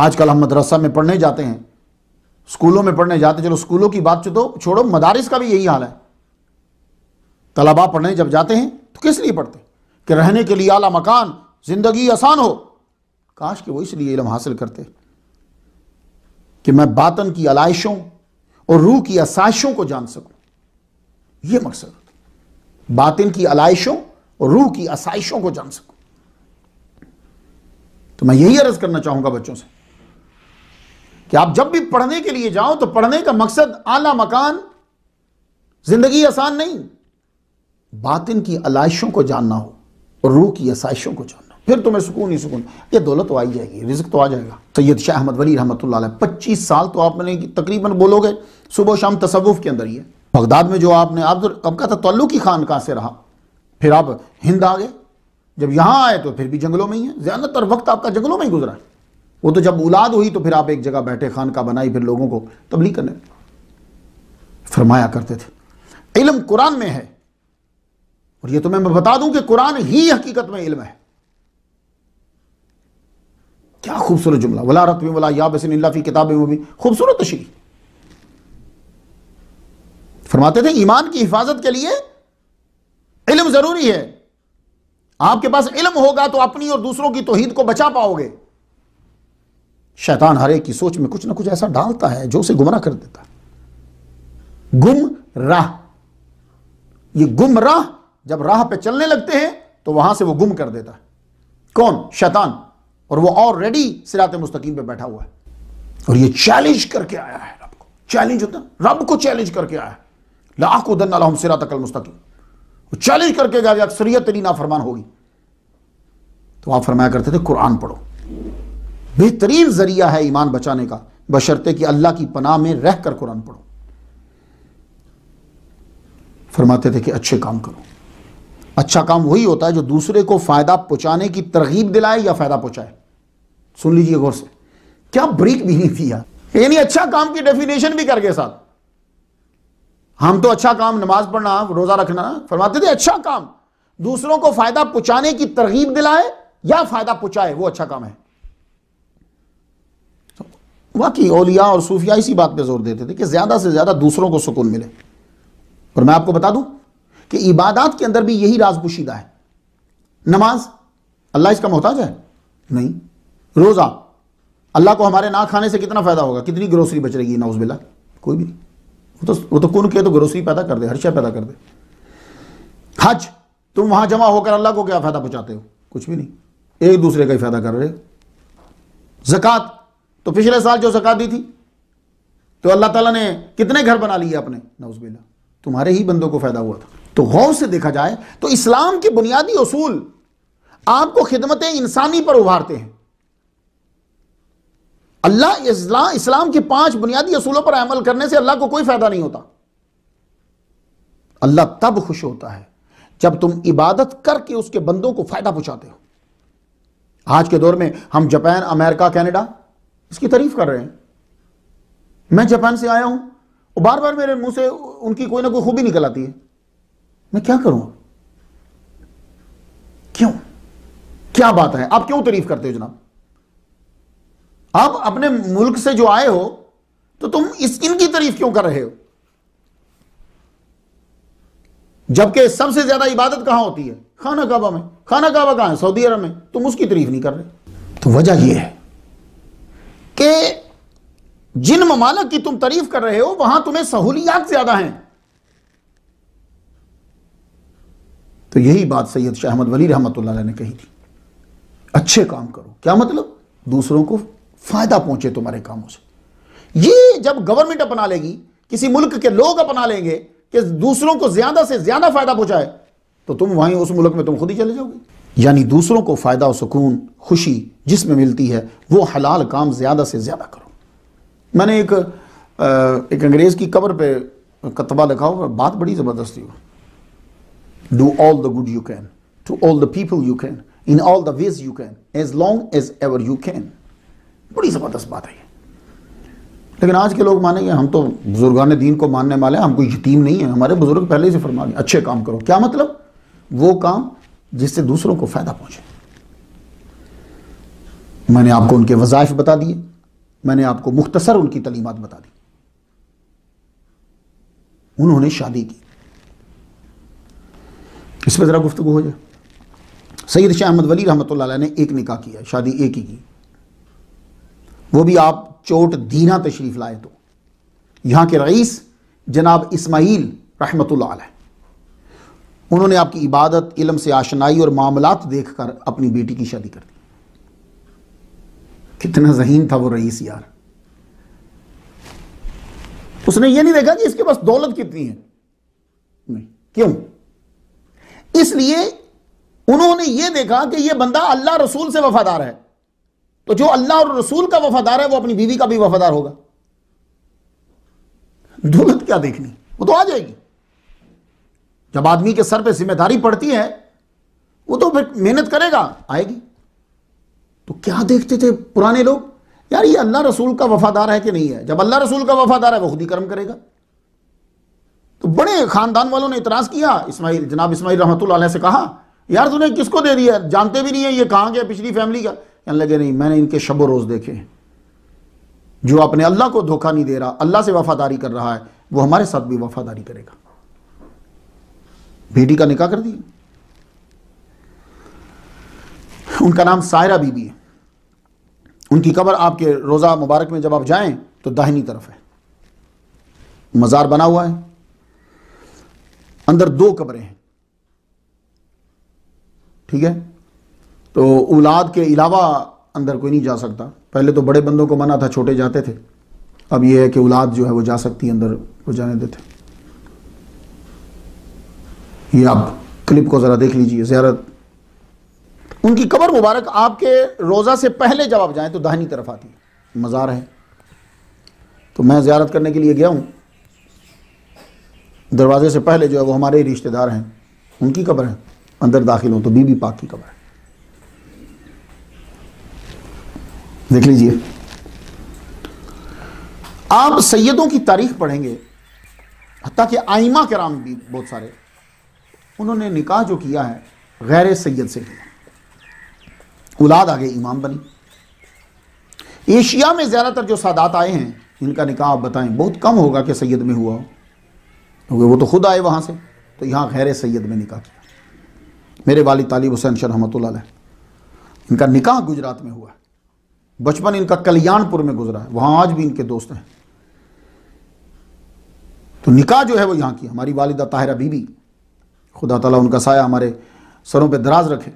आजकल हम मदरसा में पढ़ने जाते हैं स्कूलों में पढ़ने जाते चलो स्कूलों की बात तो छोड़ो मदारिस का भी यही हाल है तलबा पढ़ने जब जाते हैं तो किस लिए पढ़ते कि रहने के लिए आला मकान ज़िंदगी आसान हो काश कि वो इसलिए इलम हासिल करते कि मैं बातन की आलाइशों और रूह की आसाइशों को जान सकूं ये मकसद बातन की आलाइशों और रूह की आसाइशों को जान सकूं तो मैं यही अर्ज करना चाहूंगा बच्चों से कि आप जब भी पढ़ने के लिए जाओ तो पढ़ने का मकसद आला मकान जिंदगी आसान नहीं बातिन की अलाइशों को जानना हो और रूह की आसाइशों को जानना हो फिर तुम्हें सुकून ही सुकून ये दौलत तो आई जाएगी रिज्क तो आ जाएगा सैयद शाह अहमद वली रहमत पच्चीस साल तो आपने तकरीबन बोलोगे सुबह शाम तसवुफ के अंदर ही है बगदाद में जो आपने आप तो कब का था तल्लुकी खान कहाँ से रहा फिर आप हिंद आ गए जब यहाँ आए तो फिर भी जंगलों में ही है ज़्यादातर वक्त आपका जंगलों में ही गुजरा है वो तो जब औलाद हुई तो फिर आप एक जगह बैठे खान का बनाई फिर लोगों को तबलीग करने फरमाया करते थे इलम कुरान में है और ये तो मैं बता दूं कि कुरान ही हकीकत में इल्म है क्या खूबसूरत जुमला वला रत में वला याबसिन फी भी खूबसूरत तशरी फरमाते थे ईमान की हिफाजत के लिए इल्म जरूरी है आपके पास इल्म होगा तो अपनी और दूसरों की तोहिद को बचा पाओगे शैतान हर एक की सोच में कुछ ना कुछ ऐसा डालता है जो उसे गुमराह कर देता है गुम राह ये गुम राह जब राह पे चलने लगते हैं तो वहां से वो गुम कर देता है कौन शैतान और वो ऑलरेडी सिरात मुस्तकीम पे बैठा हुआ है और ये चैलेंज करके आया है रब को चैलेंज होता है रब को चैलेंज करके आया है लाकुदन अलहम सिरात मुस्तकीम चैलेंज करके गया अक्सरियत तेरी फरमान होगी तो आप फरमाया करते थे कुरान पढ़ो बेहतरीन जरिया है ईमान बचाने का बशर्ते कि अल्लाह की पनाह में रह कर कुरान पढ़ो फरमाते थे कि अच्छे काम करो अच्छा काम वही होता है जो दूसरे को फायदा पहुंचाने की तरगीब दिलाए या फायदा पहुंचाए सुन लीजिए गौर से क्या ब्रेक भी नहीं थी यानी अच्छा काम की डेफिनेशन भी करके साथ हम तो अच्छा काम नमाज पढ़ना रोजा रखना फरमाते थे अच्छा काम दूसरों को फायदा पहुंचाने की तरगीब दिलाए या फायदा पहुंचाए वो अच्छा काम है वाकई ओलिया और सूफिया इसी बात पे जोर देते थे कि ज़्यादा से ज़्यादा दूसरों को सुकून मिले और मैं आपको बता दूं कि इबादत के अंदर भी यही राज है नमाज अल्लाह इसका मोहताज है नहीं रोज़ा अल्लाह को हमारे ना खाने से कितना फ़ायदा होगा कितनी ग्रोसरी बच रहेगी नाउजबिल्ला कोई भी वो तो वो तो कुन के तो ग्रोसरी पैदा कर दे हर शय पैदा कर दे हज तुम वहां जमा होकर अल्लाह को क्या फ़ायदा पहुंचाते हो कुछ भी नहीं एक दूसरे का ही फ़ायदा कर रहे हो जक़ात तो पिछले साल जो जकत दी थी तो अल्लाह ताला ने कितने घर बना लिए अपने नवजबिल्ला तुम्हारे ही बंदों को फ़ायदा हुआ था तो गौर से देखा जाए तो इस्लाम के बुनियादी असूल आपको खिदमत इंसानी पर उभारते हैं अल्लाह इस्लाम इस्लाम के पांच बुनियादी असूलों पर अमल करने से अल्लाह को कोई फ़ायदा नहीं होता अल्लाह तब खुश होता है जब तुम इबादत करके उसके बंदों को फ़ायदा पहुंचाते हो आज के दौर में हम जापान अमेरिका कनाडा इसकी तारीफ कर रहे हैं मैं जापान से आया हूं और बार बार मेरे मुंह से उनकी कोई ना कोई खूबी निकल आती है मैं क्या करूं क्यों क्या बात है आप क्यों तारीफ करते हो जनाब आप अपने मुल्क से जो आए हो तो तुम इस इनकी तारीफ क्यों कर रहे हो जबकि सबसे ज्यादा इबादत कहां होती है खाना काबा में खाना काबा कहां है सऊदी अरब में तुम उसकी तारीफ नहीं कर रहे तो वजह यह है कि जिन ममालक की तुम तारीफ कर रहे हो वहां तुम्हें सहूलियात ज्यादा हैं तो यही बात सैयद शाह अहमद वली रहमत ने कही थी अच्छे काम करो क्या मतलब दूसरों को फायदा पहुंचे तुम्हारे कामों से ये जब गवर्नमेंट अपना लेगी किसी मुल्क के लोग अपना लेंगे कि दूसरों को ज्यादा से ज्यादा फायदा पहुंचाए तो तुम वहीं उस मुल्क में तुम खुद ही चले जाओगे यानी दूसरों को फ़ायदा और सुकून खुशी जिसमें मिलती है वो हलाल काम ज़्यादा से ज़्यादा करो मैंने एक एक अंग्रेज़ की कब्र पे कतबा लिखा हुआ बात बड़ी ज़बरदस्त थी do all the good you can to all the people you can in all the ways you can as long as ever you can बड़ी ज़बरदस्त बात है लेकिन आज के लोग मानेंगे हम तो बुजुर्गान दीन को मानने वाले हैं हम कोई यतीम नहीं है हमारे बुज़ुर्ग पहले से फरमा अच्छे काम करो क्या मतलब वो काम जिससे दूसरों को फ़ायदा पहुंचे मैंने आपको उनके वज़ाइफ बता दिए मैंने आपको मुख्तसर उनकी तलीमत बता दी उन्होंने शादी की इस पर ज़रा गुफ्तु हो जाए सैद शाह अहमद वली रहमत ने एक निकाह किया शादी एक ही की वो भी आप चोट दीना तशरीफ़ लाए तो यहां के रईस जनाब इस्माइल रहमत उन्होंने आपकी इबादत इलम से आशनाई और मामलात देखकर अपनी बेटी की शादी कर दी कितना जहीन था वो रईस यार उसने ये नहीं देखा कि इसके पास दौलत कितनी है नहीं क्यों इसलिए उन्होंने ये देखा कि ये बंदा अल्लाह रसूल से वफादार है तो जो अल्लाह और रसूल का वफादार है वो अपनी बीवी का भी वफादार होगा दौलत क्या देखनी वो तो आ जाएगी जब आदमी के सर पे जिम्मेदारी पड़ती है वो तो फिर मेहनत करेगा आएगी तो क्या देखते थे पुराने लोग यार ये अल्लाह रसूल का वफादार है कि नहीं है जब अल्लाह रसूल का वफादार है वो खुद ही कर्म करेगा तो बड़े खानदान वालों ने इतराज किया इस्माइल जनाब इस्माइल रहमत से कहा यार तूने किसको दे दिया जानते भी नहीं है ये कहाँ गया पिछली फैमिली का कहने लगे नहीं मैंने इनके शबो रोज़ देखे हैं जो अपने अल्लाह को धोखा नहीं दे रहा अल्लाह से वफादारी कर रहा है वो हमारे साथ भी वफादारी करेगा बेटी का निकाह कर दिया उनका नाम सायरा बीबी है उनकी कबर आपके रोज़ा मुबारक में जब आप जाएं तो दाहिनी तरफ है मज़ार बना हुआ है अंदर दो कबरे हैं ठीक है तो औलाद के अलावा अंदर कोई नहीं जा सकता पहले तो बड़े बंदों को मना था छोटे जाते थे अब यह है कि औलाद जो है वो जा सकती है अंदर वो जाने देते ये आप क्लिप को ज़रा देख लीजिए ज़्यारत उनकी कबर मुबारक आपके रोज़ा से पहले जब आप जाएँ तो दाहिनी तरफ आती है मज़ार है तो मैं ज़्यारत करने के लिए गया हूँ दरवाजे से पहले जो है वो हमारे ही रिश्तेदार हैं उनकी कबर है अंदर दाखिल हो तो बीबी पाक की कबर है देख लीजिए आप सैयदों की तारीख पढ़ेंगे हती कि आइमा कराम भी बहुत सारे उन्होंने निकाह जो किया है गैर सैयद से किया औलाद आगे इमाम बनी एशिया में ज़्यादातर जो सादात आए हैं इनका निकाह आप बताएं बहुत कम होगा कि सैयद में हुआ हो क्योंकि वो तो खुद आए वहां से तो यहां गैर सैयद में निकाह किया मेरे वाली तालिब हुसैन रहमत इनका निकाह गुजरात में हुआ बचपन इनका कल्याणपुर में गुजरा है वहां आज भी इनके दोस्त हैं तो निकाह जो है वो यहां की हमारी वालिदा ताहिरा बीबी खुदा ताला उनका साया हमारे सरों पर दराज रखे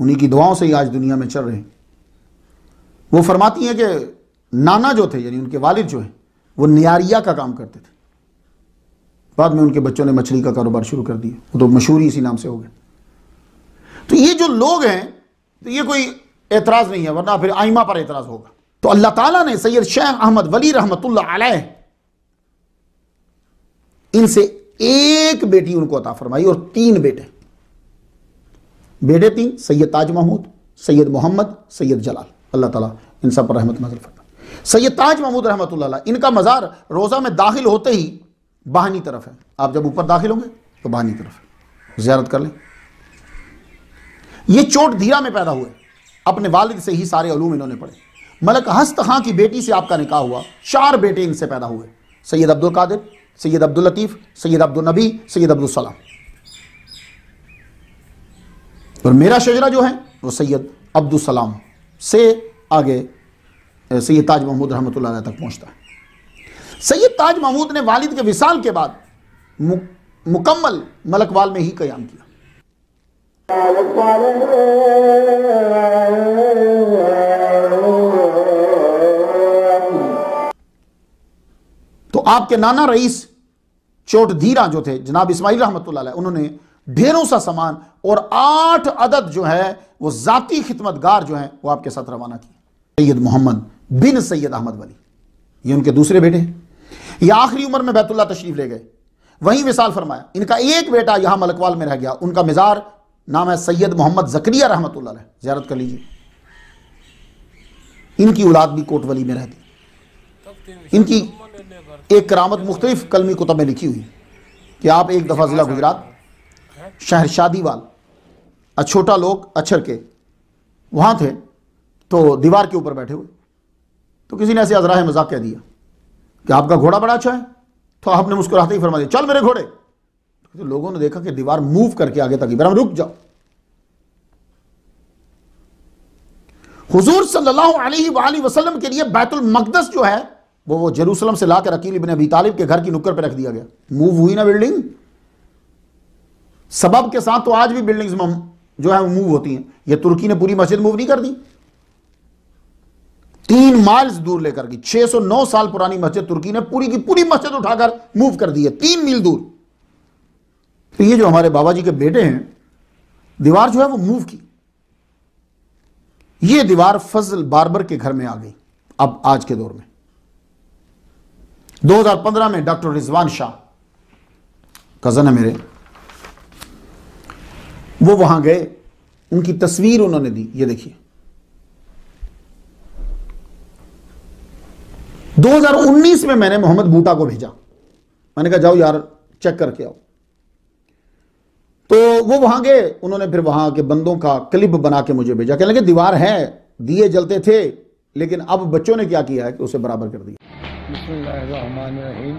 उन्हीं की दुआओं से ही आज दुनिया में चल रहे हैं वो फरमाती हैं कि नाना जो थे यानी उनके वालिद जो हैं वो नियारिया का काम करते थे बाद में उनके बच्चों ने मछली का कारोबार शुरू कर दिया वो तो मशहूरी इसी नाम से हो गए तो ये जो लोग हैं तो ये कोई एतराज़ नहीं है वरना फिर आइमा पर एतराज़ होगा तो अल्लाह ताला ने सैयद शेख अहमद वली रहमतुल्लाह अलैह इनसे एक बेटी उनको अता फरमाई और तीन बेटे बेटे तीन सैयद ताज महमूद सैयद मोहम्मद सैयद जलाल अल्लाह ताला इन सब पर रहमत नजर फरमा सैयद ताज महमूद रहमत इनका मज़ार रोज़ा में दाखिल होते ही बाहनी तरफ है आप जब ऊपर दाखिल होंगे तो बाहनी तरफ है ज्यारत कर लें ये चोट धीरा में पैदा हुए अपने वालिद से ही सारे अलूम इन्होंने पढ़े मलक हस्त खां की बेटी से आपका निकाह हुआ चार बेटे इनसे पैदा हुए सैयद अब्दुल कादिर सैयद अब्दुल लतीफ़ सैयद अब्दुल नबी सैयद सलाम और मेरा शजरा जो है वो सैयद अब्दुल सलाम से आगे सैयद ताज महमूद रहमत तक पहुंचता है सैयद ताज महमूद ने वालिद के विशाल के बाद मुकम्मल मलकवाल में ही कयाम किया तो आपके नाना रईस चोट धीरा जो थे जनाब इसमाही रहमत उन्होंने ढेरों सा सामान और आठ अदद जो है वो ज़ाती खिदमतगार जो है वो आपके साथ रवाना किए सैयद मोहम्मद बिन सैयद अहमद वली ये उनके दूसरे बेटे ये आखिरी उम्र में बैतुल्ला तशरीफ ले गए वहीं विशाल फरमाया इनका एक बेटा यहां मलकवाल में रह गया उनका मिजार नाम है सैयद मोहम्मद जकरिया रहमत ज्यारत कर लीजिए इनकी औलाद भी कोटवली में रहती इनकी एक करामत मुख्तलिफ कलमी कुतब में लिखी हुई कि आप एक दफ़ा ज़िला गुजरात शहर शादीवाल अछोटा लोग अच्छर के वहाँ थे तो दीवार के ऊपर बैठे हुए तो किसी ने ऐसे अजराह मजाक कह दिया कि आपका घोड़ा बड़ा अच्छा है तो आपने मुस्कुराते ही फरमा दिया चल मेरे घोड़े तो लोगों ने देखा कि दीवार मूव करके आगे तक इब्राहिम रुक जाओ हुजूर सल्लल्लाहु अलैहि वसल्लम के लिए बैतुल मकदस जो है वो वो जेरूसलम से लाकर अकील इबन अबी तालिब के घर की नुक्कर पर रख दिया गया मूव हुई ना बिल्डिंग सबब के साथ तो आज भी बिल्डिंग्स जो है मूव होती हैं ये तुर्की ने पूरी मस्जिद मूव नहीं कर दी तीन माइल्स दूर लेकर सौ 609 साल पुरानी मस्जिद तुर्की ने पूरी की पूरी मस्जिद उठाकर मूव कर दी है तीन मील दूर तो ये जो हमारे बाबा जी के बेटे हैं दीवार जो है वो मूव की ये दीवार फजल बारबर के घर में आ गई अब आज के दौर में 2015 में डॉक्टर रिजवान शाह कज़न है मेरे वो वहां गए उनकी तस्वीर उन्होंने दी ये देखिए 2019 में मैंने मोहम्मद बूटा को भेजा मैंने कहा जाओ यार चेक करके आओ तो वो वहां गए उन्होंने फिर वहां के बंदों का क्लिप बना के मुझे भेजा कहने लगे दीवार है दिए जलते थे लेकिन अब बच्चों ने क्या किया है कि उसे बराबर कर दिया बसमीम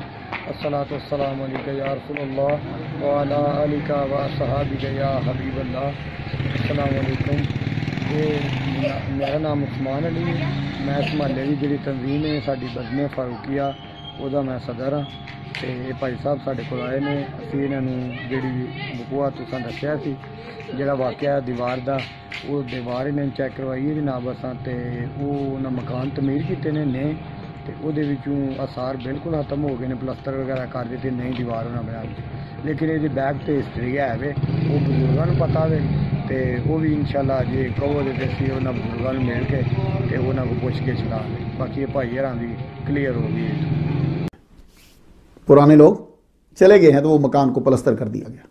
असलातम यारसोल्ला वालिका व सहाबिक या हबीबल्ला अलकुम ये मेरा नाम उस्मान अली मैं इस महल्ले की जी तनजीम है साड़ी बजमे फारूकिया ਉਹਦਾ ਮੈਂ ਸਦਰ ਹਾਂ ਤੇ ਇਹ ਭਾਈ ਸਾਹਿਬ ਸਾਡੇ ਕੋਲ ਆਏ ਨੇ ਅਸੀਂ ਇਹਨਾਂ ਨੂੰ ਜਿਹੜੀ ਬਕਵਾ ਤੁਸੀਂ ਦੱਸਿਆ ਸੀ ਜਿਹੜਾ ਵਾਕਿਆ ਦੀਵਾਰ ਦਾ ਉਹ ਦੀਵਾਰ ਇਹਨਾਂ ਨੇ ਚੈੱਕ ਕਰਵਾਈ ਇਹਦੀ ਨਾਬਸਾਂ ਤੇ ਉਹ ਉਹਨਾਂ ਮਕਾਨ ਤਮੀਰ ਕੀਤੇ ਨੇ ਨੇ तो आसार बिल्कुल खत्म हो गए हैं पलस्तर वगैरह कर दिए नई दीवार उन्हें बना दी लेकिन ये बैग तो हिस्टरी है वे वो बजुर्गों पता वे तो वह भी इन शाला जो कहो देते उन्होंने बजुर्गों मिल के तो उन्होंने पुछ के चला बाकी भाई हर भी क्लीयर हो गई पुराने लोग चले गए हैं तो वो मकान को पलस्तर कर दिया गया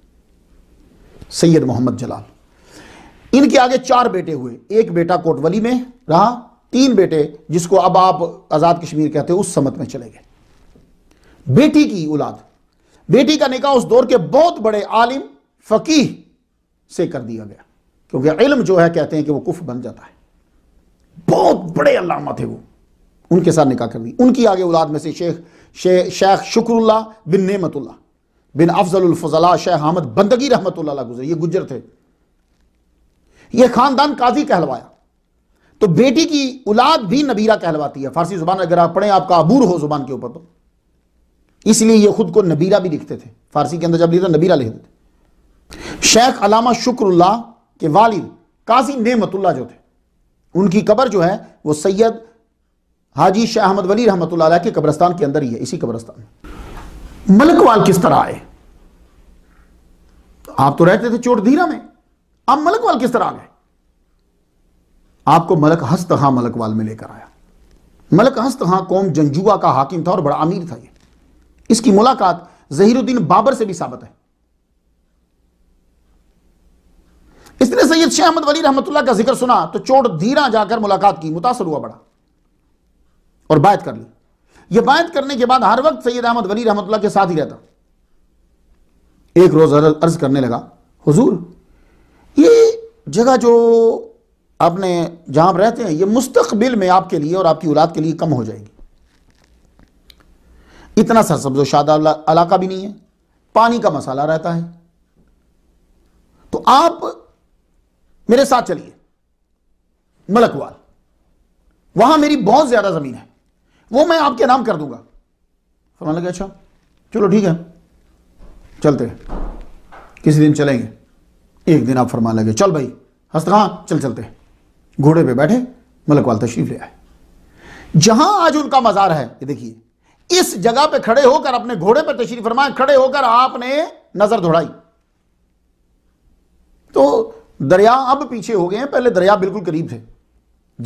सैयद मोहम्मद जलाल इनके आगे चार बेटे हुए एक बेटा कोटवली में रहा तीन बेटे जिसको अब आप आज़ाद कश्मीर कहते हैं उस समत में चले गए बेटी की औलाद बेटी का निकाह उस दौर के बहुत बड़े आलिम फ़कीह से कर दिया गया क्योंकि इलम जो है कहते हैं कि वह कुफ बन जाता है बहुत बड़े अलामा थे वो उनके साथ निकाह कर दी उनकी आगे औलाद में से शेख शे, शेख शुक्रुल्ला बिन नेमतुल्ला बिन अफजलफजला शेख अहमद बंदगी रहमत गुजरे ये गुजर थे ये खानदान काजी कहलवाया तो बेटी की औलाद भी नबीरा कहलवाती है फारसी जुबान अगर आप पढ़ें आपका अबूर हो जुबान के ऊपर तो इसलिए ये खुद को नबीरा भी लिखते थे फारसी के अंदर जब लिखते नबीरा लिखते थे शेख अलामा शुक्र के वालिद काजी नेमतुल्ला जो थे उनकी कबर जो है वो सैयद हाजी शाह अहमद वली रहमत के कब्रस्तान के अंदर ही है इसी कब्रस्तान में मलकवाल किस तरह आए आप तो रहते थे चोट धीरा में आप मलकवाल किस तरह आ गए आपको मलक हस्त हाँ मलकवाल में लेकर आया मलक हस्त हाँ कौम जंजुआ का हाकिम था और बड़ा अमीर था ये इसकी मुलाकात जहीरुद्दीन बाबर से भी साबित है इसने सैयद शाह अहमद वली रहमतुल्लाह का जिक्र सुना तो चोट धीरा जाकर मुलाकात की मुतासर हुआ बड़ा और बात कर ली यह बात करने के बाद हर वक्त सैयद अहमद वली रहमतुल्लाह के साथ ही रहता एक रोज अर्ज करने लगा हुजूर ये जगह जो अपने जहां आप रहते हैं ये मुस्तबिल में आपके लिए और आपकी औलाद के लिए कम हो जाएगी इतना सरसब्ज शादा इलाका भी नहीं है पानी का मसाला रहता है तो आप मेरे साथ चलिए मलकवाल वहां मेरी बहुत ज्यादा जमीन है वो मैं आपके नाम कर दूंगा फरमान लगे अच्छा चलो ठीक है चलते हैं किसी दिन चलेंगे एक दिन आप फरमान लगे चल भाई हंस चल चलते हैं घोड़े पे बैठे मलकवाल तशरीफ ले आए जहां आज उनका मजार है ये देखिए इस जगह पे खड़े होकर अपने घोड़े पर तशरीफ फरमाए खड़े होकर आपने नजर दौड़ाई तो दरिया अब पीछे हो गए हैं पहले दरिया बिल्कुल करीब थे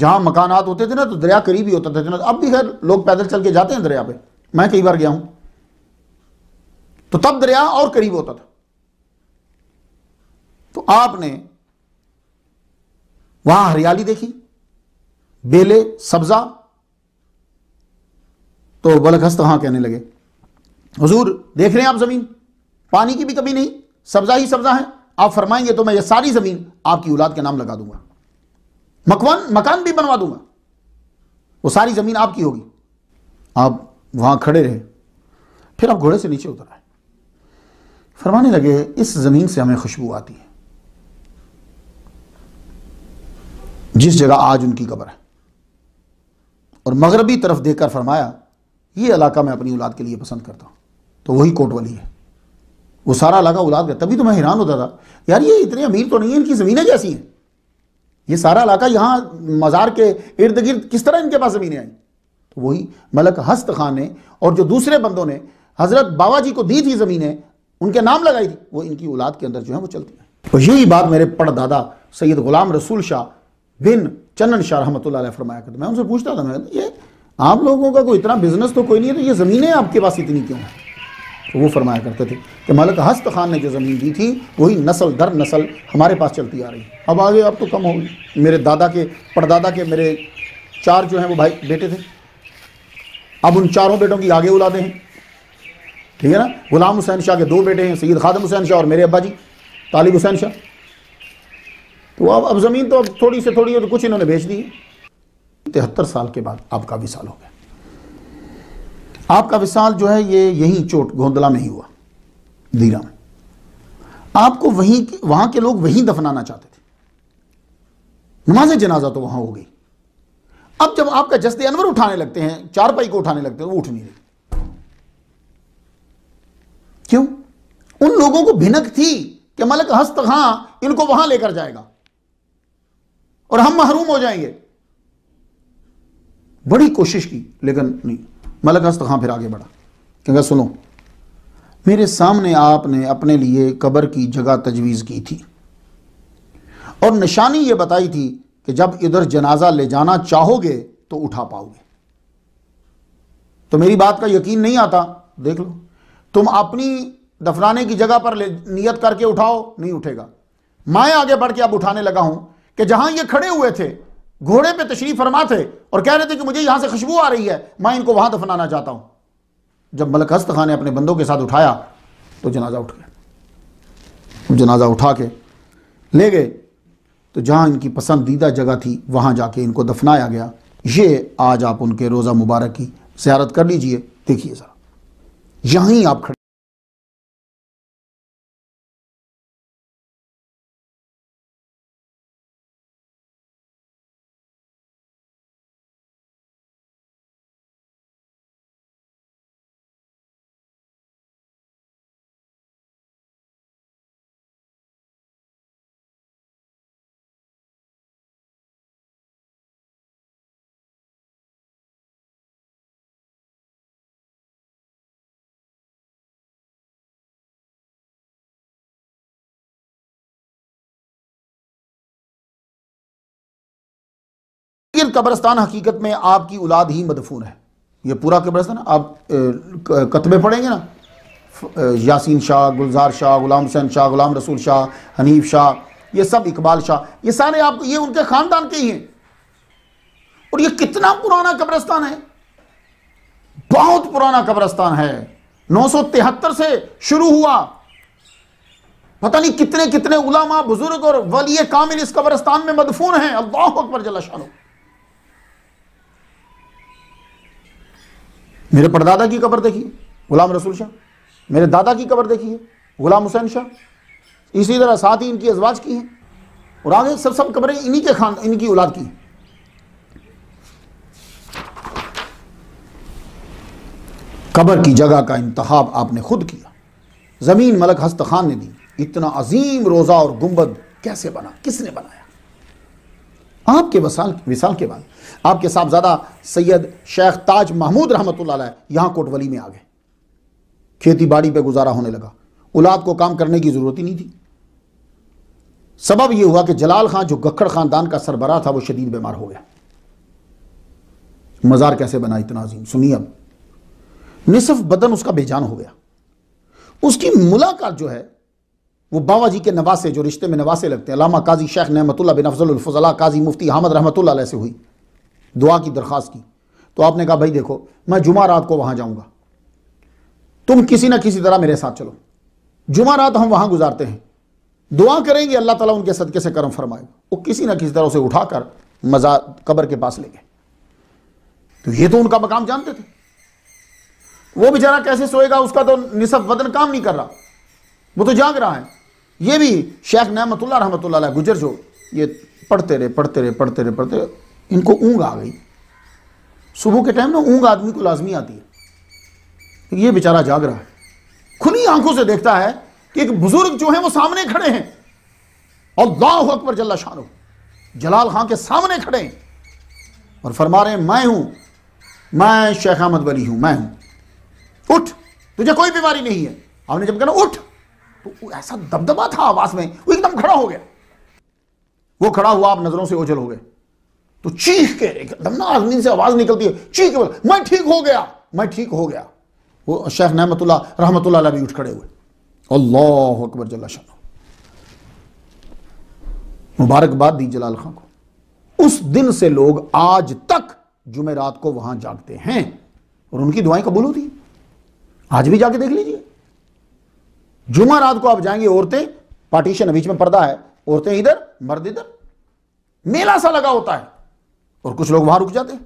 जहां मकानात होते थे ना तो दरिया करीब ही होता था ना अब भी खैर लोग पैदल चल के जाते हैं दरिया पे मैं कई बार गया हूं तो तब दरिया और करीब होता था तो आपने वहां हरियाली देखी बेले सब्जा तो बलखस्त वहां कहने लगे हजूर देख रहे हैं आप जमीन पानी की भी कमी नहीं सब्जा ही सब्जा है आप फरमाएंगे तो मैं ये सारी जमीन आपकी औलाद के नाम लगा दूंगा मकवान मकान भी बनवा दूंगा वो सारी जमीन आपकी होगी आप वहां खड़े रहे फिर आप घोड़े से नीचे उतर आए फरमाने लगे इस जमीन से हमें खुशबू आती है जिस जगह आज उनकी कबर है और मगरबी तरफ देखकर फरमाया ये इलाका मैं अपनी औलाद के लिए पसंद करता हूँ तो वही कोटवली है वो सारा इलाका औलाद का तभी तो मैं हैरान होता था यार ये इतने अमीर तो नहीं है इनकी ज़मीनें कैसी हैं ये सारा इलाका यहाँ मज़ार के इर्द गिर्द किस तरह इनके पास ज़मीनें आई तो वही मलक हस्त खान ने और जो दूसरे बंदों ने हज़रत बाबा जी को दी थी ज़मीनें उनके नाम लगाई थी वो इनकी औलाद के अंदर जो है वो चलती है तो यही बात मेरे पड़दादा सैयद ग़ुलाम रसूल शाह बिन चंदन शाह रहमत फरमाया करते मैं उनसे पूछता था मैं ये आप लोगों का कोई इतना बिजनेस तो कोई नहीं है तो ये ज़मीनें आपके पास इतनी क्यों हैं तो वो फरमाया करते थे कि मलक हस्त खान ने जो ज़मीन दी थी वही नस्ल दर नस्ल हमारे पास चलती आ रही अब आगे अब तो कम होगी मेरे दादा के परदादा के मेरे चार जो हैं वो भाई बेटे थे अब उन चारों बेटों की आगे औलादे हैं ठीक है ना गुलाम हुसैन शाह के दो बेटे हैं सैयद खादम हुसैन शाह और मेरे अब्बा जी तालिब हुसैन शाह तो अब अब ज़मीन तो अब थोड़ी से थोड़ी तो कुछ इन्होंने बेच दी तिहत्तर साल के बाद आपका विशाल हो गया आपका विशाल जो है ये यही चोट गोंदला में ही हुआ धीरा में आपको वहीं वहां के लोग वहीं दफनाना चाहते थे नमाज जनाजा तो वहां हो गई अब जब आपका जस्ते अनवर उठाने लगते हैं चारपाई को उठाने लगते हैं वो उठ नहीं रहे क्यों उन लोगों को भिनक थी कि मलक हस्त खां हाँ, इनको वहां लेकर जाएगा और हम महरूम हो जाएंगे बड़ी कोशिश की लेकिन नहीं मलक हस्त खां फिर आगे बढ़ा क्या सुनो मेरे सामने आपने अपने लिए कब्र की जगह तजवीज़ की थी और निशानी यह बताई थी कि जब इधर जनाजा ले जाना चाहोगे तो उठा पाओगे तो मेरी बात का यकीन नहीं आता देख लो तुम अपनी दफनाने की जगह पर नियत करके उठाओ नहीं उठेगा मैं आगे बढ़ के अब उठाने लगा हूं कि जहां ये खड़े हुए थे घोड़े पे तशरीफ फरमा थे और कह रहे थे कि मुझे यहां से खुशबू आ रही है मैं इनको वहां दफनाना चाहता हूं जब मलक हस्त खान ने अपने बंदों के साथ उठाया तो जनाजा उठ गया जनाजा उठा के ले गए तो जहां इनकी पसंदीदा जगह थी वहां जाके इनको दफनाया गया ये आज आप उनके रोज़ा मुबारक की ज्यारत कर लीजिए देखिए ज़रा यहीं आप खड़े कब्रस्तान हकीकत में आपकी औलाद ही मदफून है ये पूरा कब्रस्तान आप कतबे पढ़ेंगे ना यासीन शाह गुलजार शाह गुलाम हुसैन शाह गुलाम रसूल शाह हनीफ शाह ये सब इकबाल शाह ये सारे आप ये उनके ख़ानदान के ही हैं और ये कितना पुराना कब्रस्तान है बहुत पुराना कब्रस्तान है नौ से शुरू हुआ पता नहीं कितने कितने उलामा बुजुर्ग और वली कामिल इस कब्रस्तान में मदफून हैं अल्लाह अकबर जला शाह मेरे परदादा की कबर देखिए गुलाम रसूल शाह मेरे दादा की कबर देखिए गुलाम हुसैन शाह इसी तरह साथ ही इनकी अजवाज की हैं और आगे सब सब कबरें इन्हीं के खान इनकी औलाद की हैं कबर की जगह का इंतहाब आपने खुद किया ज़मीन मलक हस्त खान ने दी इतना अजीम रोज़ा और गुंबद कैसे बना किसने बनाया आपके वसाल के बाद आपके साहबजादा सैयद शेख ताज महमूद रहमत यहां कोटवली में आ गए खेती बाड़ी पर गुजारा होने लगा उलाद को काम करने की ज़रूरत ही नहीं थी सबब यह हुआ कि जलाल खान जो गखड़ खानदान का सरबरा था वो शदीद बीमार हो गया मज़ार कैसे बना इतना अजीम सुनिए अब निसफ बदन उसका बेजान हो गया उसकी मुलाकात जो है वो बाबा जी के नवासे जो रिश्ते में नवासे लगते हैं लामा काजी शेख नहमतुल्ला बिन अफजल फजला काजी मुफ्ती अहमद रहमतुल्ला से हुई दुआ की दरख्वास्त की तो आपने कहा भाई देखो मैं जुमा रात को वहां जाऊंगा तुम किसी ना किसी तरह मेरे साथ चलो जुमा रात हम वहां गुजारते हैं दुआ करेंगे अल्लाह ताला उनके सदके से करम फरमाए वो किसी ना किसी तरह उसे उठाकर मजा कब्र के पास ले गए तो ये तो उनका मकाम जानते थे वो बेचारा कैसे सोएगा उसका तो निसब वदन काम नहीं कर रहा वो तो जाग रहा है ये भी शेख नहमतुल्ला रहमतुल्ला गुजर जो ये पढ़ते रहे पढ़ते रहे पढ़ते रहे पढ़ते रहे इनको ऊँग आ गई सुबह के टाइम ना ऊँग आदमी को लाजमी आती है तो ये बेचारा जाग रहा है खुली आंखों से देखता है कि एक बुजुर्ग जो है वो सामने खड़े हैं और गांव अकबर जल्ला शाह जलाल खां के सामने खड़े हैं और फरमा रहे हैं मैं हूं मैं शेख अहमद वली हूं मैं हूं उठ तुझे कोई बीमारी नहीं है आपने जब कहना उठ तो ऐसा दबदबा था आवास में वो एकदम खड़ा हो गया वो खड़ा हुआ आप नजरों से ओझल हो गए तो चीख के एकदम ना आदमी से आवाज़ निकलती है चीख बोला मैं ठीक हो गया मैं ठीक हो गया वो शेख नहमतुल्ला रहमतुल्ला भी उठ खड़े हुए अल्लाह अकबर जल्ला शाह मुबारकबाद दी जलाल खां को उस दिन से लोग आज तक जुमे रात को वहां जागते हैं और उनकी दुआएं कबूल होती आज भी जाके देख लीजिए जुमा रात को आप जाएंगे औरतें पार्टीशन बीच में पर्दा है औरतें इधर मर्द इधर मेला सा लगा होता है और कुछ लोग वहां रुक जाते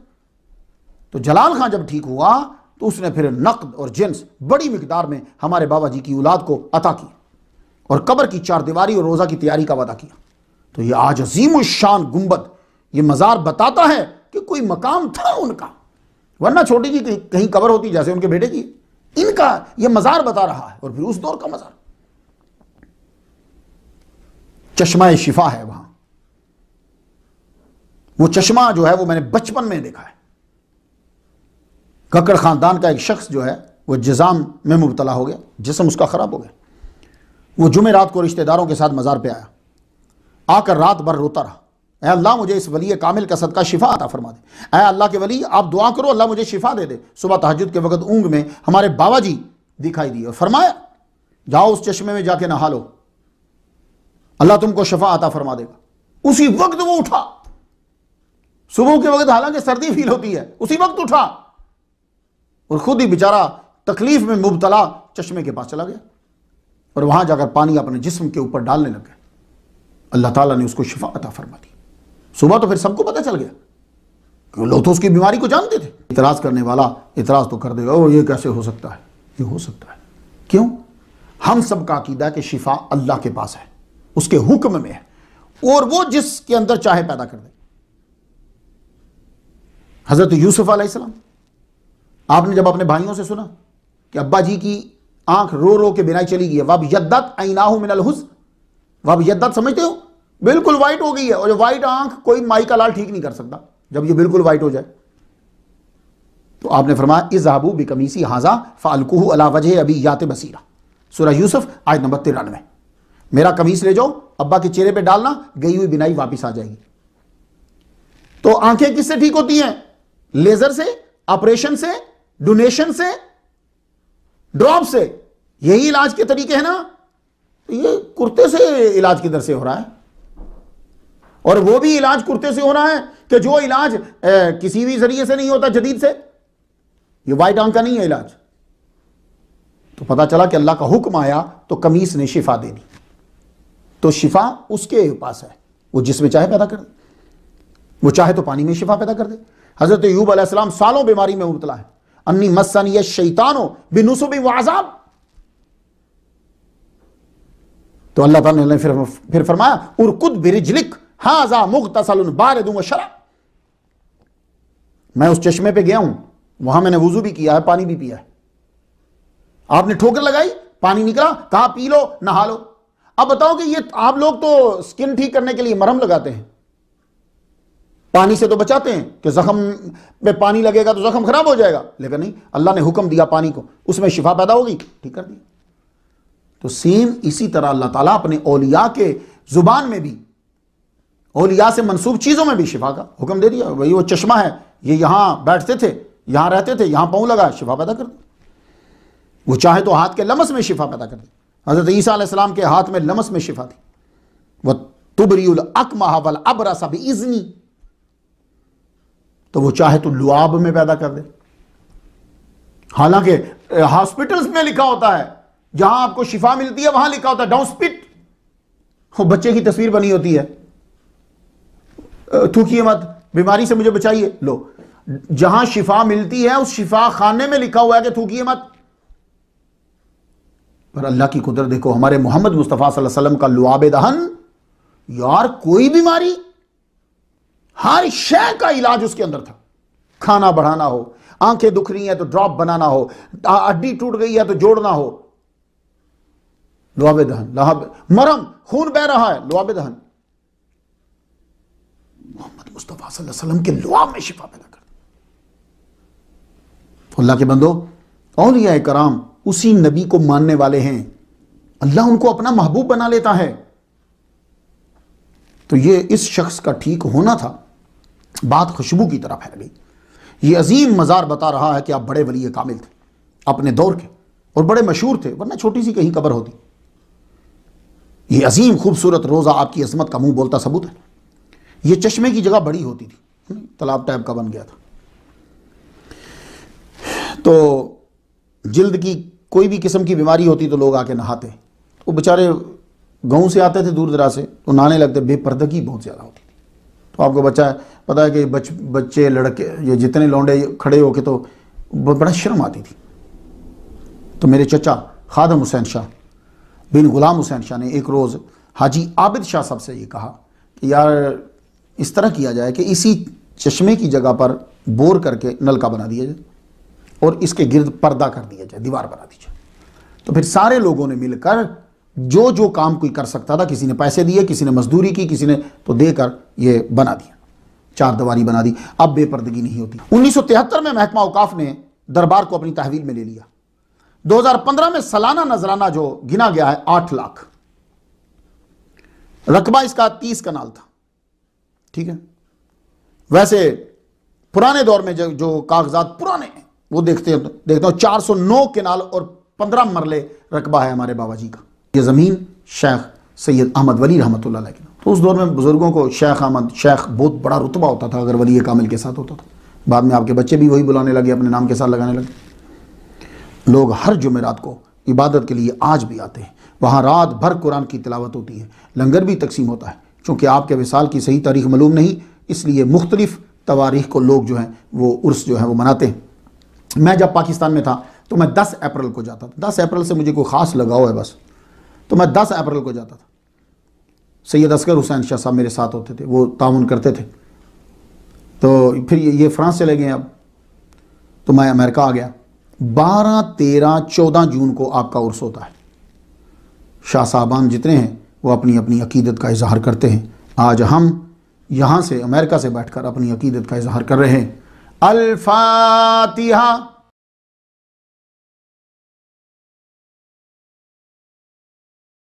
तो जलाल खां जब ठीक हुआ तो उसने फिर नकद और जेंस बड़ी मकदार में हमारे बाबा जी की औलाद को अता की और कब्र की चार दीवारी और रोज़ा की तैयारी का वादा किया तो ये आज अजीम शान गुम्बद ये मज़ार बताता है कि कोई मकाम था उनका वरना छोटी जी कहीं कबर होती जैसे उनके बेटे की इनका ये मज़ार बता रहा है और फिर उस दौर का मज़ार चश्मा शिफा है वहां वो चश्मा जो है वो मैंने बचपन में देखा है कक्कड़ ख़ानदान का एक शख्स जो है वो जजाम में मुबतला हो गया जिसम उसका ख़राब हो गया वो जुमे रात को रिश्तेदारों के साथ मज़ार पे आया आकर रात भर रोता रहा अल्लाह मुझे इस वली कामिल का सदका शिफा आता फरमा दे अः अल्लाह के वली आप दुआ करो अल्लाह मुझे शिफा दे दे सुबह तहजद के वक्त ऊँग में हमारे बाबा जी दिखाई दिए और फरमाया जाओ उस चश्मे में जाके नहा लो अल्लाह तुमको शफा आता फरमा देगा उसी वक्त वो उठा सुबह के वक्त हालांकि सर्दी फील होती है उसी वक्त उठा और खुद ही बेचारा तकलीफ में मुबतला चश्मे के पास चला गया और वहां जाकर पानी अपने जिस्म के ऊपर डालने लग गया अल्लाह ताला ने उसको शिफा अता फरमा दी सुबह तो फिर सबको पता चल गया लोग तो उसकी बीमारी को जानते थे इतराज़ करने वाला इतराज़ तो कर देगा ओ ये कैसे हो सकता है ये हो सकता है क्यों हम सब का अकीदा कि शिफा अल्लाह के पास है उसके हुक्म में है और वो जिसके अंदर चाहे पैदा कर दे हज़रत यूसुफ आलाम आपने जब अपने भाइयों से सुना कि अब्बा जी की आंख रो रो के बिनाई चली गई है वाब यद्दत मिनल हुस वाब यद्दत समझते हो बिल्कुल वाइट हो गई है और वाइट आंख कोई माई का लाल ठीक नहीं कर सकता जब ये बिल्कुल वाइट हो जाए तो आपने फरमाया इजाबू बिकमीसी हाजा फालकूह अला वजह अभी यात बसीरा सूरा यूसुफ आयत नंबर तिरानवे मेरा कमीज ले जाओ अब्बा के चेहरे पे डालना गई हुई बिनाई वापस आ जाएगी तो आंखें किससे ठीक होती हैं लेजर से ऑपरेशन से डोनेशन से ड्रॉप से यही इलाज के तरीके हैं ना तो ये कुर्ते से इलाज किधर से हो रहा है और वो भी इलाज कुर्ते से हो रहा है कि जो इलाज ए, किसी भी जरिए से नहीं होता जदीद से ये वाइट आंख का नहीं है इलाज तो पता चला कि अल्लाह का हुक्म आया तो कमीस ने शिफा देनी तो शिफा उसके पास है वो जिसमें चाहे पैदा कर दे वो चाहे तो पानी में शिफा पैदा कर दे हज़रत यूब अलैहिस्सलाम सालों बीमारी में मुबतला है अन्नी मसनी शैतानो बिनुसु बि वाजाब तो अल्लाह ताला ने फिर फिर फरमाया उरकुद बिरिजलिक हाजा मुख्तसल बार दूंगा शरा मैं उस चश्मे पे गया हूं वहां मैंने वजू भी किया है पानी भी पिया है आपने ठोकर लगाई पानी निकला कहा पी लो नहा लो अब बताओ कि ये आप लोग तो स्किन ठीक करने के लिए मरहम लगाते हैं पानी से तो बचाते हैं कि जख्म पे पानी लगेगा तो जख्म ख़राब हो जाएगा लेकिन नहीं अल्लाह ने हुक्म दिया पानी को उसमें शिफा पैदा होगी ठीक कर दिया तो सेम इसी तरह अल्लाह ताला अपने ओलिया के ज़ुबान में भी ओलिया से मनसूब चीज़ों में भी शिफा का हुक्म दे दिया वही वो चश्मा है ये यहां बैठते थे यहां रहते थे यहां पाँव लगा शिफा पैदा कर दिया वो चाहे तो हाथ के लमस में शिफा पैदा कर दे हज़रत ईसा के हाथ में लमस में शिफा थी वह तुबरी अकमा वल अबरा सब इजनी तो वो चाहे तो लुआब में पैदा कर दे हालांकि हॉस्पिटल्स में लिखा होता है जहां आपको शिफा मिलती है वहां लिखा होता है डाउन स्पिट वो बच्चे की तस्वीर बनी होती है थूकिए मत बीमारी से मुझे बचाइए लो जहां शिफा मिलती है उस शिफा खाने में लिखा हुआ है कि थूकिए मत पर अल्लाह की कुदरत देखो हमारे मोहम्मद मुस्तफ़ा वसल्लम का लुआबे दहन यार कोई बीमारी हर शय का इलाज उसके अंदर था खाना बढ़ाना हो आंखें दुख रही हैं तो ड्रॉप बनाना हो हड्डी टूट गई है तो जोड़ना हो लुआबे दहन लहाब मरम खून बह रहा है लुआबे दहन मोहम्मद मुस्तफ़ा वसल्लम के लुआब में शिफा पैदा कर अल्लाह के बंदो औलिया कराम उसी नबी को मानने वाले हैं अल्लाह उनको अपना महबूब बना लेता है तो ये इस शख्स का ठीक होना था बात खुशबू की तरह फैल गई ये अजीम मज़ार बता रहा है कि आप बड़े वली कामिल थे अपने दौर के और बड़े मशहूर थे वरना छोटी सी कहीं कबर होती ये अजीम खूबसूरत रोज़ा आपकी अजमत का मुंह बोलता सबूत है ये चश्मे की जगह बड़ी होती थी हम्म, तालाब टाइप का बन गया था तो जिल्द की कोई भी किस्म की बीमारी होती तो लोग आके नहाते वो बेचारे गांव से आते थे दूर दराज से तो नहाने लगते बेपर्दगी बहुत ज़्यादा होती तो आपको बच्चा पता है कि बच बच्चे लड़के ये जितने लौंडे खड़े होके तो बड़ा शर्म आती थी तो मेरे चचा खादम हुसैन शाह बिन गुलाम हुसैन शाह ने एक रोज़ हाजी आबिद शाह साहब से ये कहा कि यार इस तरह किया जाए कि इसी चश्मे की जगह पर बोर करके नलका बना दिया जाए और इसके गिर्द पर्दा कर दिया जाए दीवार बना दी जाए तो फिर सारे लोगों ने मिलकर जो जो काम कोई कर सकता था किसी ने पैसे दिए किसी ने मजदूरी की किसी ने तो देकर यह बना दिया चार दवारी बना दी अब बेपर्दगी नहीं होती 1973 में महकमा औकाफ ने दरबार को अपनी तहवील में ले लिया 2015 में सालाना नजराना जो गिना गया है आठ लाख रकबा इसका तीस कनाल था ठीक है वैसे पुराने दौर में जो, जो कागजात पुराने वो देखते हैं देखता हूँ चार सौ नौ केनाल और पंद्रह मरले रकबा है हमारे बाबा जी का ये ज़मीन शेख सैयद अहमद वली रहमत की तो उस दौर में बुज़ुर्गों को शेख अहमद शेख बहुत बड़ा रुतबा होता था अगर वली कामिल के साथ होता था बाद में आपके बच्चे भी वही बुलाने लगे अपने नाम के साथ लगाने लगे लोग हर जुमेरात को इबादत के लिए आज भी आते हैं वहाँ रात भर कुरान की तिलावत होती है लंगर भी तकसीम होता है चूँकि आपके विसाल की सही तारीख मलूम नहीं इसलिए मुख्तलिफ़ तवारीख को लोग जो हैं वो उर्स जो है वो मनाते हैं मैं जब पाकिस्तान में था तो मैं 10 अप्रैल को जाता था 10 अप्रैल से मुझे कोई ख़ास लगाव है बस तो मैं दस अप्रैल को जाता था सैयद असगर हुसैन शाह साहब मेरे साथ होते थे वो ताउन करते थे तो फिर ये फ्रांस चले गए अब तो मैं अमेरिका आ गया बारह तेरह चौदह जून को आपका उर्स होता है शाह साहबान जितने हैं वो अपनी अपनी अकीदत का इजहार करते हैं आज हम यहाँ से अमेरिका से बैठकर अपनी अकीदत का इजहार कर रहे हैं अल्फातिहा